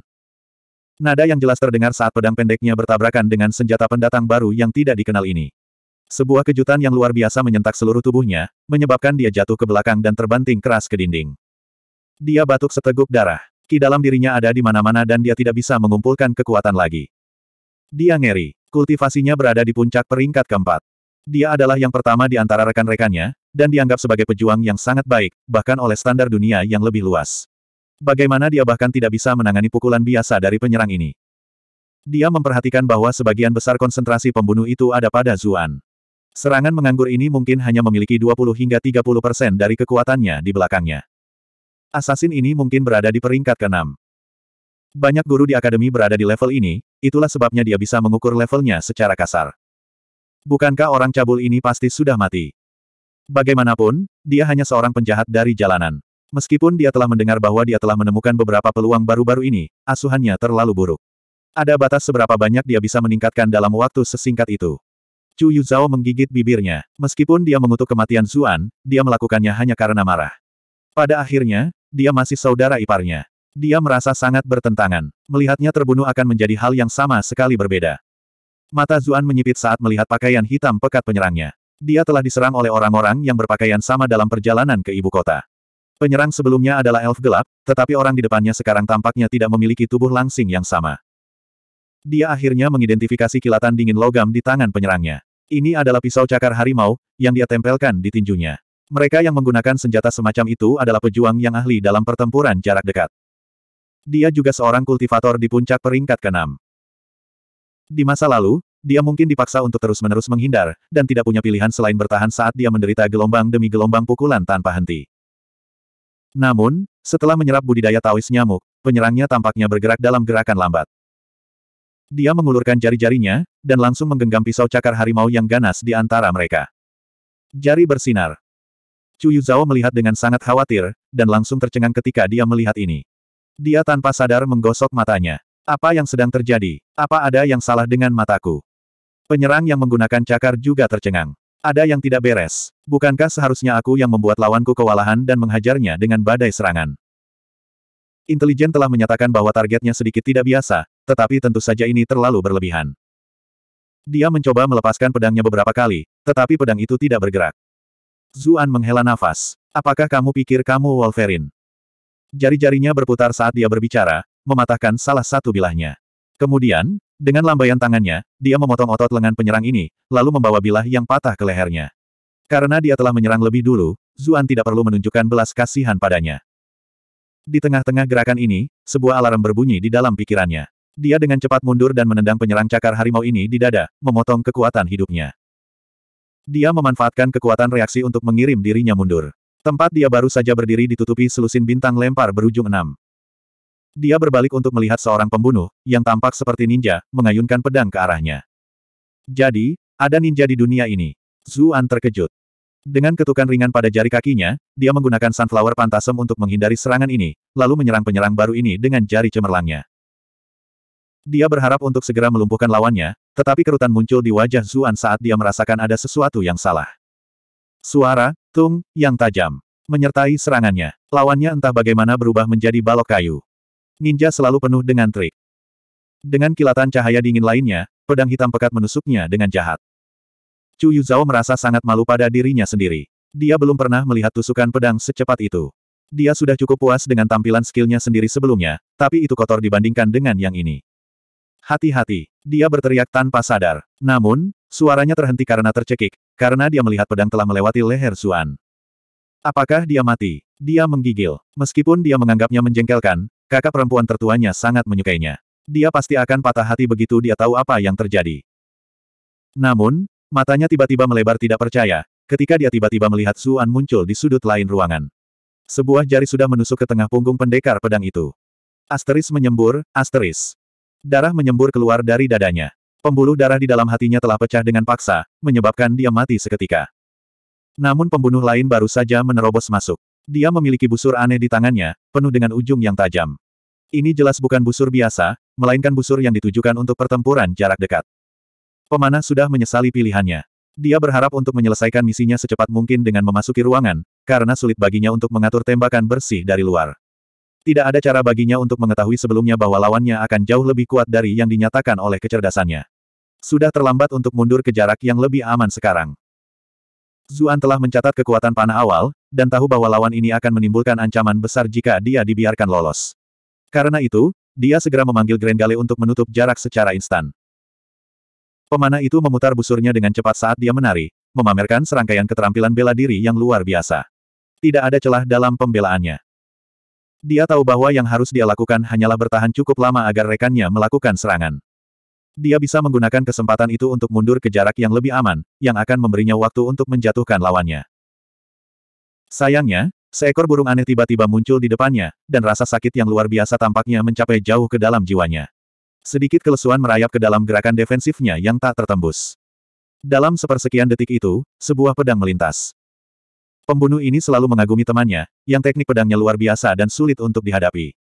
Nada yang jelas terdengar saat pedang pendeknya bertabrakan dengan senjata pendatang baru yang tidak dikenal ini. Sebuah kejutan yang luar biasa menyentak seluruh tubuhnya, menyebabkan dia jatuh ke belakang dan terbanting keras ke dinding. Dia batuk seteguk darah. Ki dalam dirinya ada di mana-mana dan dia tidak bisa mengumpulkan kekuatan lagi. Dia ngeri. Kultivasinya berada di puncak peringkat keempat. Dia adalah yang pertama di antara rekan-rekannya, dan dianggap sebagai pejuang yang sangat baik, bahkan oleh standar dunia yang lebih luas. Bagaimana dia bahkan tidak bisa menangani pukulan biasa dari penyerang ini? Dia memperhatikan bahwa sebagian besar konsentrasi pembunuh itu ada pada Zuan. Serangan menganggur ini mungkin hanya memiliki 20 hingga 30 persen dari kekuatannya di belakangnya. Assassin ini mungkin berada di peringkat keenam. Banyak guru di akademi berada di level ini, itulah sebabnya dia bisa mengukur levelnya secara kasar. Bukankah orang cabul ini pasti sudah mati? Bagaimanapun, dia hanya seorang penjahat dari jalanan. Meskipun dia telah mendengar bahwa dia telah menemukan beberapa peluang baru-baru ini, asuhannya terlalu buruk. Ada batas seberapa banyak dia bisa meningkatkan dalam waktu sesingkat itu. Chu Yuzhao menggigit bibirnya. Meskipun dia mengutuk kematian Zuan, dia melakukannya hanya karena marah. Pada akhirnya, dia masih saudara iparnya. Dia merasa sangat bertentangan. Melihatnya terbunuh akan menjadi hal yang sama sekali berbeda. Mata Zuan menyipit saat melihat pakaian hitam pekat penyerangnya. Dia telah diserang oleh orang-orang yang berpakaian sama dalam perjalanan ke ibu kota. Penyerang sebelumnya adalah elf gelap, tetapi orang di depannya sekarang tampaknya tidak memiliki tubuh langsing yang sama. Dia akhirnya mengidentifikasi kilatan dingin logam di tangan penyerangnya. Ini adalah pisau cakar harimau, yang dia tempelkan di tinjunya. Mereka yang menggunakan senjata semacam itu adalah pejuang yang ahli dalam pertempuran jarak dekat. Dia juga seorang kultivator di puncak peringkat keenam. Di masa lalu, dia mungkin dipaksa untuk terus-menerus menghindar, dan tidak punya pilihan selain bertahan saat dia menderita gelombang demi gelombang pukulan tanpa henti. Namun, setelah menyerap budidaya Taois nyamuk, penyerangnya tampaknya bergerak dalam gerakan lambat. Dia mengulurkan jari-jarinya, dan langsung menggenggam pisau cakar harimau yang ganas di antara mereka. Jari bersinar. Chu Yuzhao melihat dengan sangat khawatir, dan langsung tercengang ketika dia melihat ini. Dia tanpa sadar menggosok matanya. Apa yang sedang terjadi? Apa ada yang salah dengan mataku? Penyerang yang menggunakan cakar juga tercengang. Ada yang tidak beres. Bukankah seharusnya aku yang membuat lawanku kewalahan dan menghajarnya dengan badai serangan? Intelijen telah menyatakan bahwa targetnya sedikit tidak biasa, tetapi tentu saja ini terlalu berlebihan. Dia mencoba melepaskan pedangnya beberapa kali, tetapi pedang itu tidak bergerak. Zuan menghela nafas. Apakah kamu pikir kamu Wolverine? Jari-jarinya berputar saat dia berbicara, mematahkan salah satu bilahnya. Kemudian, dengan lambaian tangannya, dia memotong otot lengan penyerang ini, lalu membawa bilah yang patah ke lehernya. Karena dia telah menyerang lebih dulu, Zuan tidak perlu menunjukkan belas kasihan padanya. Di tengah-tengah gerakan ini, sebuah alarm berbunyi di dalam pikirannya. Dia dengan cepat mundur dan menendang penyerang cakar harimau ini di dada, memotong kekuatan hidupnya. Dia memanfaatkan kekuatan reaksi untuk mengirim dirinya mundur. Tempat dia baru saja berdiri ditutupi selusin bintang lempar berujung enam. Dia berbalik untuk melihat seorang pembunuh, yang tampak seperti ninja, mengayunkan pedang ke arahnya. Jadi, ada ninja di dunia ini. Zuan terkejut. Dengan ketukan ringan pada jari kakinya, dia menggunakan sunflower pantasem untuk menghindari serangan ini, lalu menyerang penyerang baru ini dengan jari cemerlangnya. Dia berharap untuk segera melumpuhkan lawannya, tetapi kerutan muncul di wajah Zuan saat dia merasakan ada sesuatu yang salah. Suara, tung, yang tajam, menyertai serangannya. Lawannya entah bagaimana berubah menjadi balok kayu. Ninja selalu penuh dengan trik. Dengan kilatan cahaya dingin lainnya, pedang hitam pekat menusuknya dengan jahat. Chu Yuzhao merasa sangat malu pada dirinya sendiri. Dia belum pernah melihat tusukan pedang secepat itu. Dia sudah cukup puas dengan tampilan skillnya sendiri sebelumnya, tapi itu kotor dibandingkan dengan yang ini. Hati-hati, dia berteriak tanpa sadar. Namun, suaranya terhenti karena tercekik, karena dia melihat pedang telah melewati leher Suan. Apakah dia mati? Dia menggigil. Meskipun dia menganggapnya menjengkelkan, Kakak perempuan tertuanya sangat menyukainya. Dia pasti akan patah hati begitu dia tahu apa yang terjadi. Namun, matanya tiba-tiba melebar tidak percaya, ketika dia tiba-tiba melihat Suan muncul di sudut lain ruangan. Sebuah jari sudah menusuk ke tengah punggung pendekar pedang itu. Asteris menyembur, asteris. Darah menyembur keluar dari dadanya. Pembuluh darah di dalam hatinya telah pecah dengan paksa, menyebabkan dia mati seketika. Namun pembunuh lain baru saja menerobos masuk. Dia memiliki busur aneh di tangannya, penuh dengan ujung yang tajam. Ini jelas bukan busur biasa, melainkan busur yang ditujukan untuk pertempuran jarak dekat. Pemanah sudah menyesali pilihannya. Dia berharap untuk menyelesaikan misinya secepat mungkin dengan memasuki ruangan, karena sulit baginya untuk mengatur tembakan bersih dari luar. Tidak ada cara baginya untuk mengetahui sebelumnya bahwa lawannya akan jauh lebih kuat dari yang dinyatakan oleh kecerdasannya. Sudah terlambat untuk mundur ke jarak yang lebih aman sekarang. Zuan telah mencatat kekuatan panah awal, dan tahu bahwa lawan ini akan menimbulkan ancaman besar jika dia dibiarkan lolos. Karena itu, dia segera memanggil Grengale untuk menutup jarak secara instan. Pemanah itu memutar busurnya dengan cepat saat dia menari, memamerkan serangkaian keterampilan bela diri yang luar biasa. Tidak ada celah dalam pembelaannya. Dia tahu bahwa yang harus dia lakukan hanyalah bertahan cukup lama agar rekannya melakukan serangan. Dia bisa menggunakan kesempatan itu untuk mundur ke jarak yang lebih aman, yang akan memberinya waktu untuk menjatuhkan lawannya. Sayangnya, seekor burung aneh tiba-tiba muncul di depannya, dan rasa sakit yang luar biasa tampaknya mencapai jauh ke dalam jiwanya. Sedikit kelesuan merayap ke dalam gerakan defensifnya yang tak tertembus. Dalam sepersekian detik itu, sebuah pedang melintas. Pembunuh ini selalu mengagumi temannya, yang teknik pedangnya luar biasa dan sulit untuk dihadapi.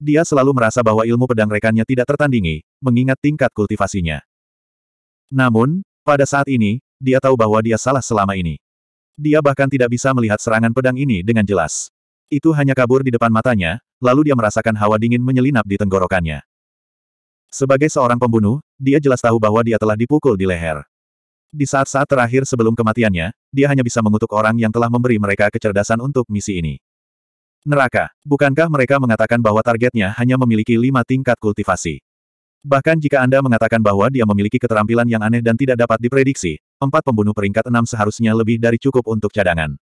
Dia selalu merasa bahwa ilmu pedang rekannya tidak tertandingi, mengingat tingkat kultivasinya. Namun, pada saat ini, dia tahu bahwa dia salah selama ini. Dia bahkan tidak bisa melihat serangan pedang ini dengan jelas. Itu hanya kabur di depan matanya, lalu dia merasakan hawa dingin menyelinap di tenggorokannya. Sebagai seorang pembunuh, dia jelas tahu bahwa dia telah dipukul di leher. Di saat-saat terakhir sebelum kematiannya, dia hanya bisa mengutuk orang yang telah memberi mereka kecerdasan untuk misi ini. Neraka. Bukankah mereka mengatakan bahwa targetnya hanya memiliki lima tingkat kultivasi? Bahkan jika Anda mengatakan bahwa dia memiliki keterampilan yang aneh dan tidak dapat diprediksi, empat pembunuh peringkat enam seharusnya lebih dari cukup untuk cadangan.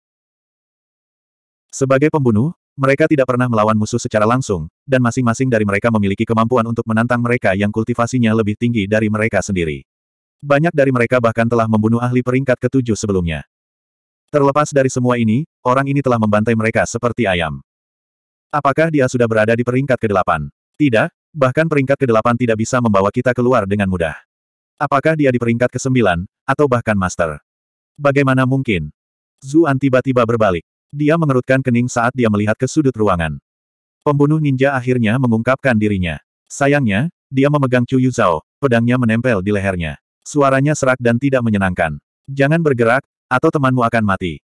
Sebagai pembunuh, mereka tidak pernah melawan musuh secara langsung, dan masing-masing dari mereka memiliki kemampuan untuk menantang mereka yang kultivasinya lebih tinggi dari mereka sendiri. Banyak dari mereka bahkan telah membunuh ahli peringkat ketujuh sebelumnya. Terlepas dari semua ini, orang ini telah membantai mereka seperti ayam. Apakah dia sudah berada di peringkat ke-8? Tidak, bahkan peringkat ke-8 tidak bisa membawa kita keluar dengan mudah. Apakah dia di peringkat ke-9, atau bahkan master? Bagaimana mungkin? Zuan tiba-tiba berbalik. Dia mengerutkan kening saat dia melihat ke sudut ruangan. Pembunuh ninja akhirnya mengungkapkan dirinya. Sayangnya, dia memegang Chu Yuzhao, pedangnya menempel di lehernya. Suaranya serak dan tidak menyenangkan. Jangan bergerak, atau temanmu akan mati.